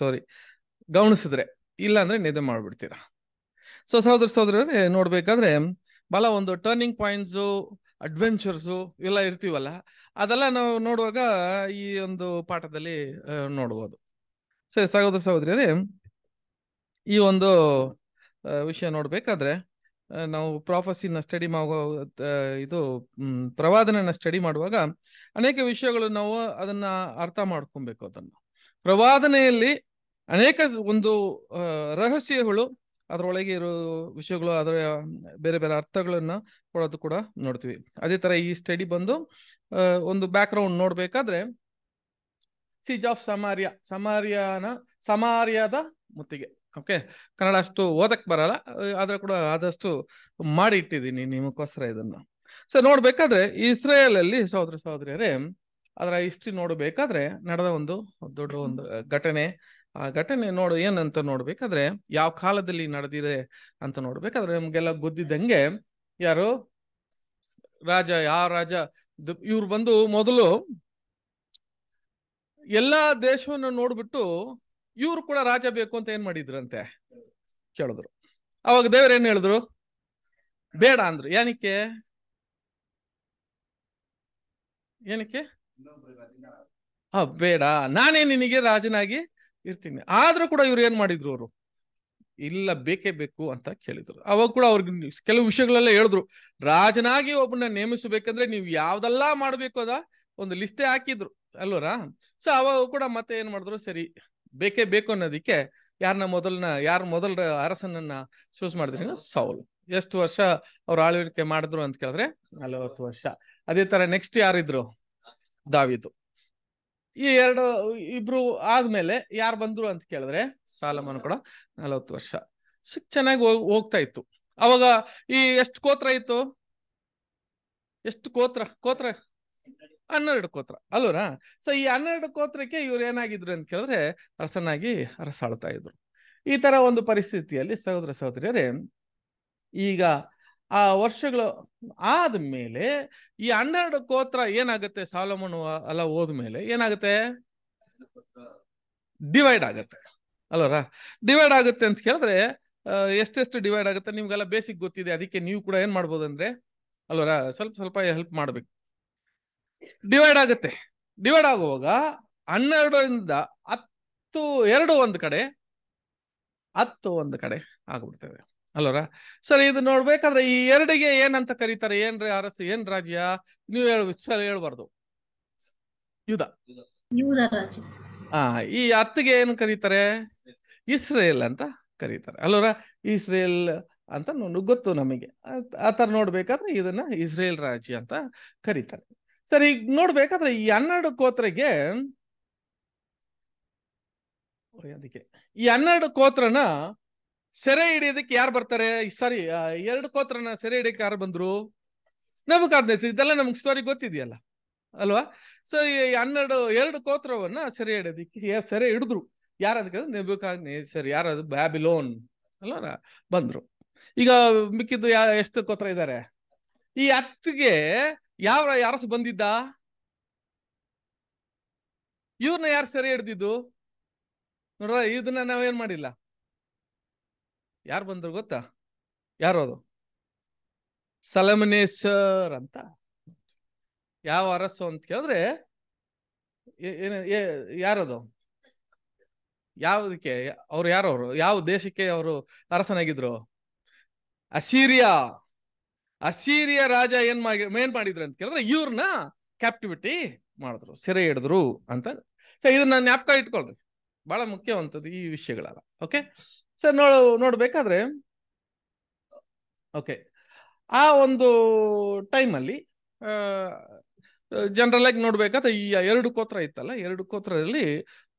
ಸಾರಿ ಗಮನಿಸಿದ್ರೆ ಇಲ್ಲ ಅಂದ್ರೆ ನಿದ್ದೆ ಮಾಡ್ಬಿಡ್ತೀರಾ ಸೊ ಸಹೋದರ ಸಹೋದರರೇ ನೋಡ್ಬೇಕಾದ್ರೆ ಬಹಳ ಒಂದು ಟರ್ನಿಂಗ್ ಪಾಯಿಂಟ್ಸು ಅಡ್ವೆಂಚರ್ಸು ಎಲ್ಲ ಇರ್ತೀವಲ್ಲ ಅದೆಲ್ಲ ನಾವು ನೋಡುವಾಗ ಈ ಒಂದು ಪಾಠದಲ್ಲಿ ನೋಡ್ಬೋದು ಸರಿ ಸಹೋದರ ಸಹೋದರಿಯರೇ ಈ ಒಂದು ವಿಷಯ ನೋಡ್ಬೇಕಾದ್ರೆ ನಾವು ಪ್ರಾಫಸಿನ ಸ್ಟಡಿ ಮಾಡುವ ಇದು ಪ್ರವಾದನ ಸ್ಟಡಿ ಮಾಡುವಾಗ ಅನೇಕ ವಿಷಯಗಳು ನಾವು ಅದನ್ನ ಅರ್ಥ ಮಾಡ್ಕೊಬೇಕು ಅದನ್ನು ಪ್ರವಾದನೆಯಲ್ಲಿ ಅನೇಕ ಒಂದು ರಹಸ್ಯಗಳು ಅದರೊಳಗೆ ಇರೋ ವಿಷಯಗಳು ಅದರ ಬೇರೆ ಬೇರೆ ಅರ್ಥಗಳನ್ನ ಕೊಡೋದು ಕೂಡ ನೋಡ್ತೀವಿ ಅದೇ ತರ ಈ ಸ್ಟಡಿ ಬಂದು ಒಂದು ಬ್ಯಾಕ್ ಗ್ರೌಂಡ್ ನೋಡ್ಬೇಕಾದ್ರೆ ಸೀಜ್ ಆಫ್ ಸಮಾರಿಯಾ ಸಮಾರಿಯಾನ ಸಮಾರ್ಯದ ಮುತ್ತಿಗೆ ಓಕೆ ಕನ್ನಡ ಅಷ್ಟು ಓದಕ್ ಬರಲ್ಲ ಆದ್ರೆ ಕೂಡ ಆದಷ್ಟು ಮಾಡಿ ಇಟ್ಟಿದ್ದೀನಿ ನಿಮಗೋಸ್ಕರ ಇದನ್ನ ಸರ್ ನೋಡ್ಬೇಕಾದ್ರೆ ಇಸ್ರೇಲ್ ಅಲ್ಲಿ ಸಹೋದರ ಸಹೋದರಿಯರೇ ಅದರ ಹಿಸ್ಟ್ರಿ ನೋಡಬೇಕಾದ್ರೆ ನಡೆದ ಒಂದು ದೊಡ್ಡ ಒಂದು ಘಟನೆ ಆ ಘಟನೆ ನೋಡು ಏನಂತ ನೋಡ್ಬೇಕಾದ್ರೆ ಯಾವ ಕಾಲದಲ್ಲಿ ನಡೆದಿದೆ ಅಂತ ನೋಡ್ಬೇಕಾದ್ರೆ ನಮ್ಗೆಲ್ಲ ಗೊತ್ತಿದ್ದಂಗೆ ಯಾರು ರಾಜ ಯಾವ ರಾಜ ಇವ್ರು ಬಂದು ಮೊದಲು ಎಲ್ಲಾ ದೇಶವನ್ನು ನೋಡ್ಬಿಟ್ಟು ಇವ್ರು ಕೂಡ ರಾಜ ಬೇಕು ಅಂತ ಏನ್ ಮಾಡಿದ್ರಂತೆ ಕೇಳಿದ್ರು ಅವಾಗ ಏನ್ ಹೇಳಿದ್ರು ಬೇಡ ಅಂದ್ರು ಏನಕ್ಕೆ ಏನಕ್ಕೆ ಹ ಬೇಡ ನಾನೇ ನಿನಗೆ ರಾಜನಾಗಿ ಇರ್ತೀನಿ ಆದ್ರೂ ಕೂಡ ಇವ್ರು ಏನ್ ಮಾಡಿದ್ರು ಅವರು ಇಲ್ಲ ಬೇಕೇ ಬೇಕು ಅಂತ ಕೇಳಿದ್ರು ಅವಾಗ ಕೂಡ ಅವ್ರಿಗೆ ಕೆಲವು ವಿಷಯಗಳೆಲ್ಲ ಹೇಳಿದ್ರು ರಾಜನಾಗಿ ಒಬ್ಬನ ನೇಮಿಸಬೇಕಂದ್ರೆ ನೀವು ಯಾವ್ದೆಲ್ಲ ಮಾಡ್ಬೇಕು ಅದ ಒಂದು ಲಿಸ್ಟೇ ಹಾಕಿದ್ರು ಅಲ್ವರ ಸೊ ಅವಾಗ ಕೂಡ ಮತ್ತೆ ಏನ್ ಮಾಡಿದ್ರು ಸರಿ ಬೇಕೇ ಬೇಕು ಅನ್ನೋದಿಕ್ಕೆ ಯಾರನ್ನ ಮೊದಲನ ಯಾರ ಮೊದಲ ಅರಸನನ್ನ ಚೂಸ್ ಮಾಡಿದ್ರೆ ಸೌಲ್ ಎಷ್ಟು ವರ್ಷ ಅವ್ರು ಆಳ್ವಿಕೆ ಮಾಡಿದ್ರು ಅಂತ ಕೇಳಿದ್ರೆ ನಲವತ್ತು ವರ್ಷ ಅದೇ ತರ ನೆಕ್ಸ್ಟ್ ಯಾರಿದ್ರು ದಾವಿದು ಈ ಎರಡು ಇಬ್ರು ಆದ್ಮೇಲೆ ಯಾರು ಬಂದ್ರು ಅಂತ ಕೇಳಿದ್ರೆ ಸಾಲಮನ್ ಕೂಡ ನಲವತ್ತು ವರ್ಷ ಸಿಕ್ ಚೆನ್ನಾಗಿ ಹೋಗ್ತಾ ಇತ್ತು ಅವಾಗ ಈ ಎಷ್ಟು ಕೋತ್ರ ಇತ್ತು ಎಷ್ಟು ಕೋತ್ರ ಕೋತ್ರ ಹನ್ನೆರಡು ಕೋತ್ರ ಅಲ್ವರ ಸೊ ಈ ಹನ್ನೆರಡು ಕೋತ್ರಕ್ಕೆ ಇವ್ರು ಏನಾಗಿದ್ರು ಅಂತ ಕೇಳಿದ್ರೆ ಅರಸನಾಗಿ ಅರಸಾಳ್ತಾ ಇದ್ರು ಈ ತರ ಒಂದು ಪರಿಸ್ಥಿತಿಯಲ್ಲಿ ಸಹೋದರ ಸಹೋದರಿಯರೇ ಈಗ ಆ ವರ್ಷಗಳು ಆದ್ಮೇಲೆ ಈ ಹನ್ನೆರಡು ಕೋತ್ರ ಏನಾಗುತ್ತೆ ಸಾಲಮನ್ ಅಲ್ಲ ಹೋದ್ಮೇಲೆ ಏನಾಗುತ್ತೆ ಡಿವೈಡ್ ಆಗತ್ತೆ ಅಲ್ಲರ ಡಿವೈಡ್ ಆಗುತ್ತೆ ಅಂತ ಕೇಳಿದ್ರೆ ಎಷ್ಟೆಷ್ಟು ಡಿವೈಡ್ ಆಗುತ್ತೆ ನಿಮ್ಗೆಲ್ಲ ಬೇಸಿಕ್ ಗೊತ್ತಿದೆ ಅದಕ್ಕೆ ನೀವು ಕೂಡ ಏನ್ ಮಾಡ್ಬೋದು ಅಂದ್ರೆ ಅಲ್ವರ ಸ್ವಲ್ಪ ಸ್ವಲ್ಪ ಹೆಲ್ಪ್ ಮಾಡ್ಬೇಕು ಡಿವೈಡ್ ಆಗುತ್ತೆ ಡಿವೈಡ್ ಆಗುವಾಗ ಹನ್ನೆರಡರಿಂದ ಹತ್ತು ಎರಡು ಒಂದು ಕಡೆ ಹತ್ತು ಒಂದು ಕಡೆ ಆಗ್ಬಿಡ್ತೇವೆ ಅಲ್ಲರ ಸರಿ ಇದು ನೋಡ್ಬೇಕಾದ್ರೆ ಈ ಎರಡಿಗೆ ಏನಂತ ಕರೀತಾರೆ ಏನ್ ಅರಸು ಏನ್ ರಾಜ್ಯ ನೀವು ಹೇಳ ಹೇಳ್ಬಾರ್ದು ಯುದ್ಧ ಆ ಈ ಹತ್ತಿಗೆ ಏನ್ ಕರೀತಾರೆ ಇಸ್ರೇಲ್ ಅಂತ ಕರೀತಾರೆ ಅಲ್ಲರ ಇಸ್ರೇಲ್ ಅಂತ ಗೊತ್ತು ನಮಗೆ ಆ ತರ ನೋಡ್ಬೇಕಾದ್ರೆ ಇದನ್ನ ಇಸ್ರೇಲ್ ರಾಜ್ಯ ಅಂತ ಕರೀತಾರೆ ಸರಿ ಈಗ ನೋಡ್ಬೇಕಾದ್ರೆ ಈ ಹನ್ನೆರಡು ಕೋತ್ರಗೆ ಅದಕ್ಕೆ ಈ ಹನ್ನೆರಡು ಕೋತ್ರನ ಸೆರೆ ಹಿಡಿಯೋದಕ್ಕೆ ಯಾರು ಬರ್ತಾರೆ ಸಾರಿ ಎರಡು ಕೋತ್ರನ ಸೆರೆ ಹಿಡಿಯಕ್ಕೆ ಯಾರು ಬಂದ್ರು ನಬುಕಾದ್ನೇಸರ್ ಇದೆಲ್ಲ ನಮ್ಗೆ ಸ್ಟೋರಿ ಗೊತ್ತಿದೆಯಲ್ಲ ಅಲ್ವಾ ಸೊ ಈ ಹನ್ನೆರಡು ಎರಡು ಕೋತ್ರವನ್ನ ಸೆರೆ ಹಿಡಿಯೋದಕ್ಕೆ ಸೆರೆ ಹಿಡಿದ್ರು ಯಾರಾದಕ್ಕೆ ಸರಿ ಯಾರದು ಬ್ಯಾಬಿಲೋನ್ ಅಲ್ವ ಬಂದ್ರು ಈಗ ಮಿಕ್ಕಿದ್ದು ಯಾ ಎಷ್ಟು ಕೋತ್ರ ಇದ್ದಾರೆ ಈ ಹತ್ತಿಗೆ ಯಾವ ಯಾರಸ ಬಂದಿದ್ದ ಇವ್ರನ್ನ ಯಾರು ಸೆರೆ ಹಿಡ್ದಿದ್ದು ನೋಡ್ರ ಇದನ್ನ ನಾವೇನ್ ಮಾಡಿಲ್ಲ ಯಾರು ಬಂದ್ರು ಗೊತ್ತಾ ಯಾರು ಅದು ಸಲಮನೇಶ್ವರ್ ಅಂತ ಯಾವ ಅರಸು ಅಂತ ಕೇಳಿದ್ರೆ ಯಾರದು ಯಾವ್ದಕ್ಕೆ ಅವ್ರು ಯಾರು ಅವರು ಯಾವ ದೇಶಕ್ಕೆ ಅವರು ಅರಸನಾಗಿದ್ರು ಅಸೀರಿಯಾ ಅಸೀರಿಯ ರಾಜ ಏನ್ ಮಾಡಿ ಮೇನ್ ಮಾಡಿದ್ರು ಅಂತ ಕೇಳಿದ್ರೆ ಇವ್ರನ್ನ ಕ್ಯಾಪ್ಟಿವಿಟಿ ಮಾಡಿದ್ರು ಸೆರೆ ಹಿಡಿದ್ರು ಅಂತ ಸೊ ಇದನ್ನ ಜ್ಞಾಪಕ ಇಟ್ಕೊಳ್ರಿ ಬಹಳ ಮುಖ್ಯವಂತದ್ದು ಈ ವಿಷಯಗಳೆಲ್ಲ ಓಕೆ ಸರ್ ನೋಡ ನೋಡ್ಬೇಕಾದ್ರೆ ಓಕೆ ಆ ಒಂದು ಟೈಮಲ್ಲಿ ಜನರಲ್ ಆಗಿ ನೋಡ್ಬೇಕಾದ್ರೆ ಈ ಎರಡು ಕೋತ್ರ ಇತ್ತಲ್ಲ ಎರಡು ಕೋತ್ರದಲ್ಲಿ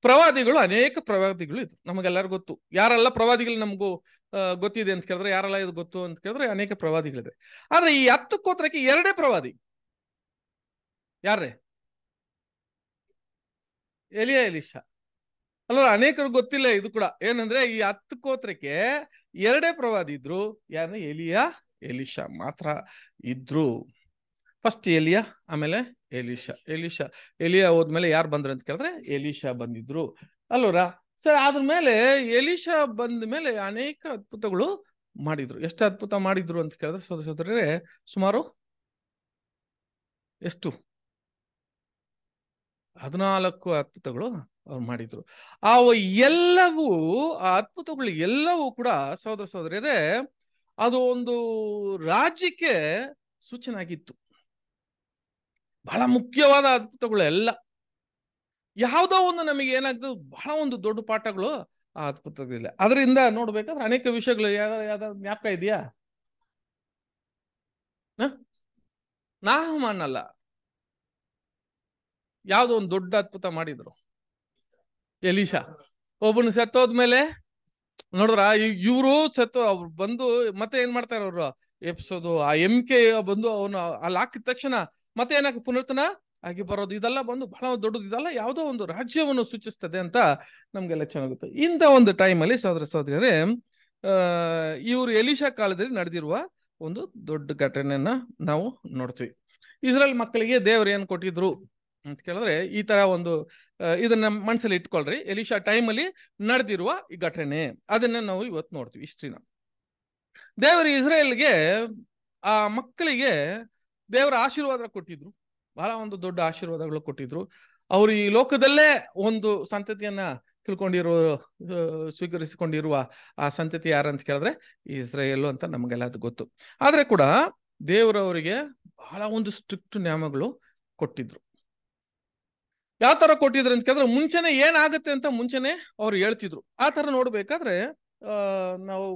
ಪ್ರವಾದಿಗಳು ಅನೇಕ ಪ್ರವಾದಿಗಳು ಇದ್ರು ನಮಗೆಲ್ಲರೂ ಗೊತ್ತು ಯಾರೆಲ್ಲ ಪ್ರವಾದಿಗಳು ನಮಗೂ ಗೊತ್ತಿದೆ ಅಂತ ಕೇಳಿದ್ರೆ ಯಾರೆಲ್ಲ ಇದು ಗೊತ್ತು ಅಂತ ಕೇಳಿದ್ರೆ ಅನೇಕ ಪ್ರವಾದಿಗಳಿದೆ ಆದ್ರೆ ಈ ಹತ್ತು ಕೋತ್ರಕ್ಕೆ ಎರಡೇ ಪ್ರವಾದಿ ಯಾರೇ ಎಲಿಯ ಎಲಿಶಾ ಅಲ್ಲ ಅನೇಕರು ಗೊತ್ತಿಲ್ಲ ಇದು ಕೂಡ ಏನಂದ್ರೆ ಈ ಹತ್ತು ಕೋತ್ರಕ್ಕೆ ಎರಡೇ ಪ್ರವಾದಿ ಇದ್ರು ಯಾರು ಎಲಿಯಾ ಎಲಿಶಾ ಮಾತ್ರ ಇದ್ರು ಫಸ್ಟ್ ಎಲಿಯಾ ಆಮೇಲೆ ಎಲಿಶಾ ಎಲಿಶಾ ಎಲಿಯಾ ಹೋದ್ಮೇಲೆ ಯಾರು ಬಂದ್ರು ಅಂತ ಕೇಳಿದ್ರೆ ಎಲಿಶಾ ಬಂದಿದ್ರು ಅಲ್ವರ ಸರ್ ಅದ್ರ ಮೇಲೆ ಎಲಿಶಾ ಬಂದ ಮೇಲೆ ಅನೇಕ ಅದ್ಭುತಗಳು ಮಾಡಿದ್ರು ಎಷ್ಟು ಅದ್ಭುತ ಮಾಡಿದ್ರು ಅಂತ ಕೇಳಿದ್ರೆ ಸೋದ ಸುಮಾರು ಎಷ್ಟು ಹದಿನಾಲ್ಕು ಅದ್ಭುತಗಳು ಅವ್ರು ಮಾಡಿದ್ರು ಆ ಎಲ್ಲವೂ ಆ ಅದ್ಭುತಗಳು ಎಲ್ಲವೂ ಕೂಡ ಸಹೋದರ ಸಹೋದರಿಯರೇ ಅದು ಒಂದು ರಾಜ್ಯಕ್ಕೆ ಸೂಚನೆ ಆಗಿತ್ತು ಬಹಳ ಮುಖ್ಯವಾದ ಅದ್ಭುತಗಳು ಎಲ್ಲ ಯಾವುದೋ ಒಂದು ನಮಗೆ ಏನಾಗ್ತದೆ ಬಹಳ ಒಂದು ದೊಡ್ಡ ಪಾಠಗಳು ಆ ಅದ್ಭುತಗಳಿಲ್ಲ ಅದರಿಂದ ನೋಡ್ಬೇಕಾದ್ರೆ ಅನೇಕ ವಿಷಯಗಳು ಯಾವ್ದಾರು ಯಾವ್ದಾದ್ರು ಜ್ಞಾಪಕ ಇದೆಯಾ ಅಲ್ಲ ಯಾವುದೋ ಒಂದು ದೊಡ್ಡ ಅದ್ಭುತ ಮಾಡಿದ್ರು ಎಲಿಶಾ ಒಬ್ಬನ ಸತ್ತೋದ್ಮೇಲೆ ನೋಡಿದ್ರ ಇವರು ಸತ್ತು ಅವ್ರು ಬಂದು ಮತ್ತೆ ಏನ್ ಮಾಡ್ತಾರೆ ಅವ್ರು ಎಪ್ಸೋದು ಆ ಎಂ ಕೆ ಬಂದು ಅವನು ಅಲ್ಲಿ ಹಾಕಿದ ತಕ್ಷಣ ಮತ್ತೆ ಏನಕ್ಕೆ ಪುನರ್ತನ ಆಗಿ ಬರೋದು ಇದೆಲ್ಲ ಬಂದು ಬಹಳ ದೊಡ್ಡದು ಇದೆಲ್ಲ ಯಾವುದೋ ಒಂದು ರಾಜ್ಯವನ್ನು ಸೂಚಿಸ್ತದೆ ಅಂತ ನಮ್ಗೆಲ್ಲ ಚೆನ್ನಾಗುತ್ತೆ ಇಂಥ ಒಂದು ಟೈಮ್ ಅಲ್ಲಿ ಸಹೋದರ ಸಹೋದರಿಯರೇ ಇವರು ಎಲಿಶಾ ಕಾಲದಲ್ಲಿ ನಡೆದಿರುವ ಒಂದು ದೊಡ್ಡ ಘಟನೆಯನ್ನ ನಾವು ನೋಡ್ತೀವಿ ಇಸ್ರೇಲ್ ಮಕ್ಕಳಿಗೆ ದೇವರು ಏನ್ ಕೊಟ್ಟಿದ್ರು ಅಂತ ಕೇಳಿದ್ರೆ ಈ ತರ ಒಂದು ಇದನ್ನ ಮನಸ್ಸಲ್ಲಿ ಇಟ್ಕೊಳ್ರಿ ಎಲಿಶಾ ಟೈಮ್ ಅಲ್ಲಿ ನಡೆದಿರುವ ಈ ಘಟನೆ ಅದನ್ನ ನಾವು ಇವತ್ತು ನೋಡ್ತೀವಿ ಇಷ್ಟ್ರಿನ ದೇವರು ಇಸ್ರೇಲ್ಗೆ ಆ ಮಕ್ಕಳಿಗೆ ದೇವರ ಆಶೀರ್ವಾದ ಕೊಟ್ಟಿದ್ರು ಬಹಳ ಒಂದು ದೊಡ್ಡ ಆಶೀರ್ವಾದಗಳು ಕೊಟ್ಟಿದ್ರು ಅವರು ಈ ಲೋಕದಲ್ಲೇ ಒಂದು ಸಂತತಿಯನ್ನ ತಿಳ್ಕೊಂಡಿರೋ ಸ್ವೀಕರಿಸಿಕೊಂಡಿರುವ ಆ ಸಂತತಿ ಯಾರಂತ ಕೇಳಿದ್ರೆ ಇಸ್ರೇಲು ಅಂತ ನಮಗೆಲ್ಲ ಅದು ಗೊತ್ತು ಆದ್ರೆ ಕೂಡ ದೇವರವರಿಗೆ ಬಹಳ ಒಂದು ಸ್ಟ್ರಿಕ್ಟ್ ನಿಯಮಗಳು ಕೊಟ್ಟಿದ್ರು ಯಾವ ತರ ಕೊಟ್ಟಿದ್ರು ಅಂತ ಕೇಳಿದ್ರೆ ಮುಂಚೆನೆ ಏನಾಗುತ್ತೆ ಅಂತ ಮುಂಚೆನೆ ಅವ್ರು ಹೇಳ್ತಿದ್ರು ಆ ತರ ನೋಡ್ಬೇಕಾದ್ರೆ ನಾವು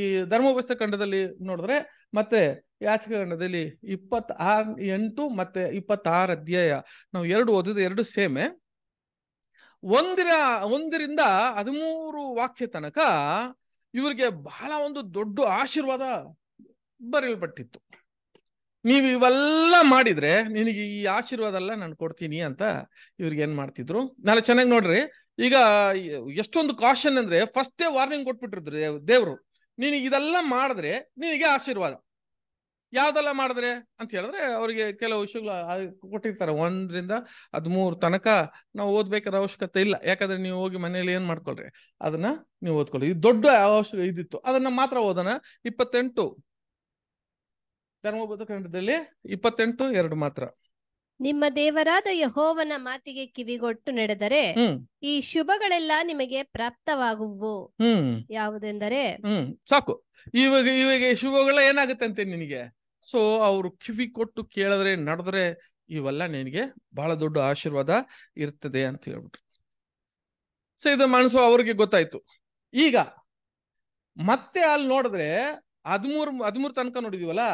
ಈ ಧರ್ಮವ್ಯಸ್ಥ ಖಂಡದಲ್ಲಿ ನೋಡಿದ್ರೆ ಮತ್ತೆ ಯಾಚಕ ಖಂಡದಲ್ಲಿ ಇಪ್ಪತ್ ಆರ್ ಎಂಟು ಮತ್ತೆ ಇಪ್ಪತ್ತಾರು ಅಧ್ಯಾಯ ನಾವು ಎರಡು ಓದಿದ ಎರಡು ಸೇಮೆ ಒಂದಿರ ಒಂದರಿಂದ ಹದಿಮೂರು ವಾಕ್ಯ ತನಕ ಇವರಿಗೆ ಬಹಳ ಒಂದು ದೊಡ್ಡ ಆಶೀರ್ವಾದ ಬರೆಯಲ್ಪಟ್ಟಿತ್ತು ನೀವು ಇವೆಲ್ಲ ಮಾಡಿದ್ರೆ ನಿನಗೆ ಈ ಆಶೀರ್ವಾದ ಎಲ್ಲ ನಾನು ಕೊಡ್ತೀನಿ ಅಂತ ಇವ್ರಿಗೆ ಏನ್ ಮಾಡ್ತಿದ್ರು ನಾಳೆ ಚೆನ್ನಾಗಿ ನೋಡ್ರಿ ಈಗ ಎಷ್ಟೊಂದು ಕಾಶನ್ ಅಂದ್ರೆ ಫಸ್ಟೇ ವಾರ್ನಿಂಗ್ ಕೊಟ್ಬಿಟ್ಟಿದ್ರು ದೇವ್ರು ನಿನಗೆ ಇದೆಲ್ಲ ಮಾಡಿದ್ರೆ ನಿನಗೆ ಆಶೀರ್ವಾದ ಯಾವ್ದೆಲ್ಲ ಮಾಡಿದ್ರೆ ಅಂತ ಹೇಳಿದ್ರೆ ಅವ್ರಿಗೆ ಕೆಲವು ವಿಷಯಗಳು ಕೊಟ್ಟಿರ್ತಾರೆ ಒಂದರಿಂದ ಹದಿಮೂರು ತನಕ ನಾವು ಓದ್ಬೇಕಾದ ಅವಶ್ಯಕತೆ ಇಲ್ಲ ಯಾಕಂದ್ರೆ ನೀವು ಹೋಗಿ ಮನೇಲಿ ಏನ್ ಮಾಡ್ಕೊಳ್ರಿ ಅದನ್ನ ನೀವು ಓದ್ಕೊಳ್ಳಿ ಇದು ದೊಡ್ಡ ಅವಶ್ಯ ಇದಿತ್ತು ಅದನ್ನ ಮಾತ್ರ ಓದೋಣ ಇಪ್ಪತ್ತೆಂಟು ಧರ್ಮಬದ್ಧ ಇಪ್ಪತ್ತೆಂಟು ಎರಡು ಮಾತ್ರ ನಿಮ್ಮ ದೇವರಾದ ಯಹೋವನ ಮಾತಿಗೆ ಕಿವಿಗೊಟ್ಟು ನಡೆದರೆ ಈ ಶುಭಗಳೆಲ್ಲ ನಿಮಗೆ ಪ್ರಾಪ್ತವಾಗುವು ಯಾವುದೆಂದರೆ ಸಾಕು ಇವಾಗ ಇವಾಗ ಶುಭಗಳ ಏನಾಗುತ್ತೆ ಅಂತೆ ನಿನಗೆ ಸೊ ಅವರು ಕಿವಿ ಕೊಟ್ಟು ಕೇಳಿದ್ರೆ ನಡೆದ್ರೆ ಇವೆಲ್ಲ ನಿನಗೆ ಬಹಳ ದೊಡ್ಡ ಆಶೀರ್ವಾದ ಇರ್ತದೆ ಅಂತ ಹೇಳ್ಬಿಟ್ರು ಸೊ ಇದು ಮನಸ್ಸು ಅವ್ರಿಗೆ ಗೊತ್ತಾಯ್ತು ಈಗ ಮತ್ತೆ ಅಲ್ಲಿ ನೋಡಿದ್ರೆ ಹದಿಮೂರ್ ಹದಿಮೂರ್ ತನಕ ನೋಡಿದೀವಲ್ಲ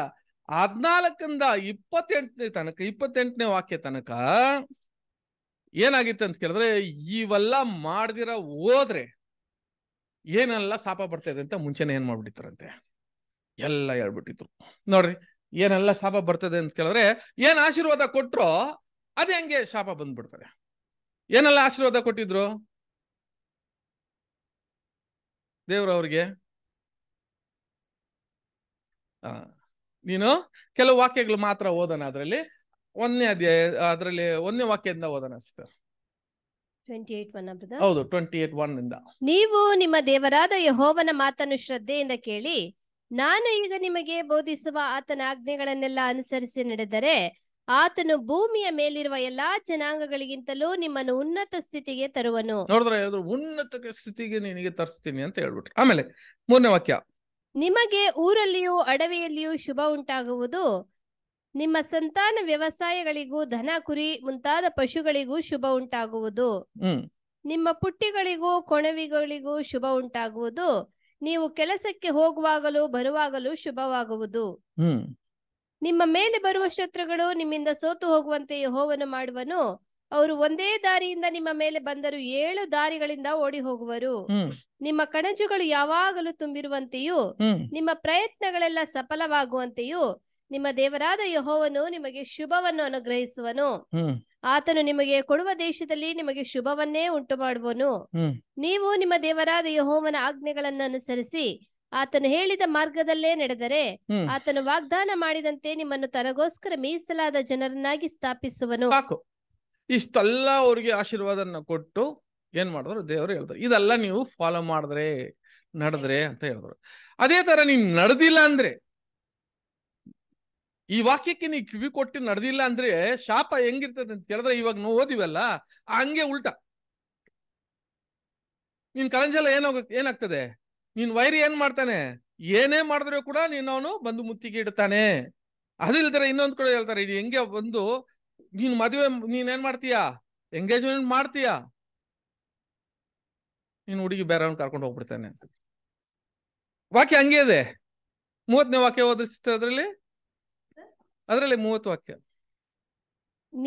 ಹದ್ನಾಲ್ಕಿಂದ ಇಪ್ಪತ್ತೆಂಟನೇ ತನಕ ಇಪ್ಪತ್ತೆಂಟನೇ ವಾಕ್ಯ ತನಕ ಏನಾಗಿತ್ತು ಅಂತ ಕೇಳಿದ್ರೆ ಇವೆಲ್ಲ ಮಾಡ್ದಿರ ಹೋದ್ರೆ ಏನೆಲ್ಲ ಶಾಪ ಬರ್ತಾ ಇದೆ ಅಂತ ಮುಂಚೆನೆ ಏನ್ ಮಾಡ್ಬಿಟ್ಟಿತ್ತಾರಂತೆ ಎಲ್ಲ ಹೇಳ್ಬಿಟ್ಟಿದ್ರು ನೋಡ್ರಿ ಏನೆಲ್ಲ ಶಾಪ ಬರ್ತದೆ ಅಂತ ಕೇಳಿದ್ರೆ ಏನ್ ಆಶೀರ್ವಾದ ಕೊಟ್ರು ಅದೇ ಹಂಗೆ ಶಾಪ ಬಂದ್ಬಿಡ್ತದೆ ಏನೆಲ್ಲ ಆಶೀರ್ವಾದ ಕೊಟ್ಟಿದ್ರು ದೇವ್ರ ಅವ್ರಿಗೆ ನೀನು ಕೆಲವು ವಾಕ್ಯಗಳು ಮಾತ್ರ ಓದೋಣ ಅದರಲ್ಲಿ ಒಂದನೇ ಅಧ್ಯಾಯ ಅದರಲ್ಲಿ ಒಂದನೇ ವಾಕ್ಯದಿಂದ ಓದೋಣ ಸಿಸ್ಟರ್ ಹೌದು ನೀವು ನಿಮ್ಮ ದೇವರಾದ ಯಹೋವನ ಮಾತನ್ನು ಶ್ರದ್ಧೆಯಿಂದ ಕೇಳಿ ನಾನು ಈಗ ನಿಮಗೆ ಬೋಧಿಸುವ ಆತನ ಆಜ್ಞೆಗಳನ್ನೆಲ್ಲ ಅನುಸರಿಸಿ ನಡೆದರೆ ಆತನು ಭೂಮಿಯ ಮೇಲಿರುವ ಎಲ್ಲಾ ಜನಾಂಗಗಳಿಗಿಂತಲೂ ನಿಮ್ಮನ್ನು ಉನ್ನತ ಸ್ಥಿತಿಗೆ ತರುವನು ನೋಡಿದ್ರೆ ಉನ್ನತ ಸ್ಥಿತಿಗೆ ನಿನಗೆ ತರಿಸ್ತೀನಿ ಅಂತ ಹೇಳ್ಬಿಟ್ರು ಆಮೇಲೆ ಮೂರನೇ ವಾಕ್ಯ ನಿಮಗೆ ಊರಲ್ಲಿಯೂ ಅಡವಿಯಲ್ಲಿಯೂ ಶುಭ ಉಂಟಾಗುವುದು ನಿಮ್ಮ ಸಂತಾನ ವ್ಯವಸಾಯಗಳಿಗೂ ದನ ಕುರಿ ಮುಂತಾದ ಪಶುಗಳಿಗೂ ಶುಭ ಉಂಟಾಗುವುದು ನಿಮ್ಮ ಪುಟ್ಟಿಗಳಿಗೂ ಕೊಣವಿಗಳಿಗೂ ಶುಭ ಉಂಟಾಗುವುದು ನೀವು ಕೆಲಸಕ್ಕೆ ಹೋಗುವಾಗಲೂ ಬರುವಾಗಲೂ ಶುಭವಾಗುವುದು ನಿಮ್ಮ ಮೇಲೆ ಬರುವ ಶತ್ರುಗಳು ನಿಮ್ಮಿಂದ ಸೋತು ಹೋಗುವಂತೆ ಯಹೋವನು ಮಾಡುವನು ಅವರು ಒಂದೇ ದಾರಿಯಿಂದ ನಿಮ್ಮ ಮೇಲೆ ಬಂದರು ಏಳು ದಾರಿಗಳಿಂದ ಓಡಿ ಹೋಗುವರು ನಿಮ್ಮ ಕಣಜುಗಳು ಯಾವಾಗಲೂ ತುಂಬಿರುವಂತೆಯೂ ನಿಮ್ಮ ಪ್ರಯತ್ನಗಳೆಲ್ಲ ಸಫಲವಾಗುವಂತೆಯೂ ನಿಮ್ಮ ದೇವರಾದ ಯಹೋವನು ನಿಮಗೆ ಶುಭವನ್ನು ಅನುಗ್ರಹಿಸುವನು ಆತನು ನಿಮಗೆ ಕೊಡುವ ದೇಶದಲ್ಲಿ ನಿಮಗೆ ಶುಭವನ್ನೇ ಉಂಟು ಮಾಡುವನು ನೀವು ನಿಮ್ಮ ದೇವರಾದ ಯಹೋವನ ಆಜ್ಞೆಗಳನ್ನು ಅನುಸರಿಸಿ ಆತನು ಹೇಳಿದ ಮಾರ್ಗದಲ್ಲೇ ನಡೆದರೆ ಆತನು ವಾಗ್ದಾನ ಮಾಡಿದಂತೆ ನಿಮ್ಮನ್ನು ತನಗೋಸ್ಕರ ಮೀಸಲಾದ ಜನರನ್ನಾಗಿ ಸ್ಥಾಪಿಸುವನು ಇಷ್ಟೆಲ್ಲ ಅವ್ರಿಗೆ ಆಶೀರ್ವಾದನ್ನ ಕೊಟ್ಟು ಏನ್ ಮಾಡಿದ್ರು ದೇವರು ಹೇಳಿದ್ರು ಇದೆಲ್ಲ ನೀವು ಫಾಲೋ ಮಾಡಿದ್ರೆ ನಡೆದ್ರೆ ಅಂತ ಹೇಳಿದ್ರು ಅದೇ ತರ ನೀನ್ ನಡೆದಿಲ್ಲ ಅಂದ್ರೆ ಈ ವಾಕ್ಯಕ್ಕೆ ನೀ ಕಿವಿ ಕೊಟ್ಟು ನಡೆದಿಲ್ಲ ಅಂದ್ರೆ ಶಾಪ ಹೆಂಗಿರ್ತದೆ ಅಂತ ಕೇಳಿದ್ರೆ ಇವಾಗ ನಾವು ಓದಿವಲ್ಲ ಹಂಗೆ ಉಲ್ಟ ನೀನ್ ಕಲಂಜಲ ಏನಾಗ ಏನಾಗ್ತದೆ ನೀನ್ ವೈರಿ ಏನ್ ಮಾಡ್ತಾನೆ ಏನೇ ಮಾಡಿದ್ರು ಕೂಡ ನೀನು ಅವನು ಬಂದು ಮುತ್ತಿಗೆ ಇಡ್ತಾನೆ ಅದಿಲ್ತಾರೆ ಇನ್ನೊಂದ್ ಕಡೆ ಹೇಳ್ತಾರೆ ಇದು ಹೆಂಗೆ ಬಂದು ನೀನ್ ಮದುವೆ ಏನ್ ಮಾಡ್ತೀಯಾ ಎಂಗೇಜ್ಮೆಂಟ್ ಮಾಡ್ತೀಯಾ ನೀನ್ ಹುಡುಗಿ ಬೇರೆಯವ್ನ ಕರ್ಕೊಂಡು ಹೋಗ್ಬಿಡ್ತಾನೆ ವಾಕ್ಯ ಹಂಗೆ ಇದೆ ಮೂವತ್ತನೇ ವಾಕ್ಯ ಹೋದ್ರೆ ಸಿಸ್ಟರ್ ಅದ್ರಲ್ಲಿ ಅದರಲ್ಲಿ ಮೂವತ್ತು ವಾಕ್ಯ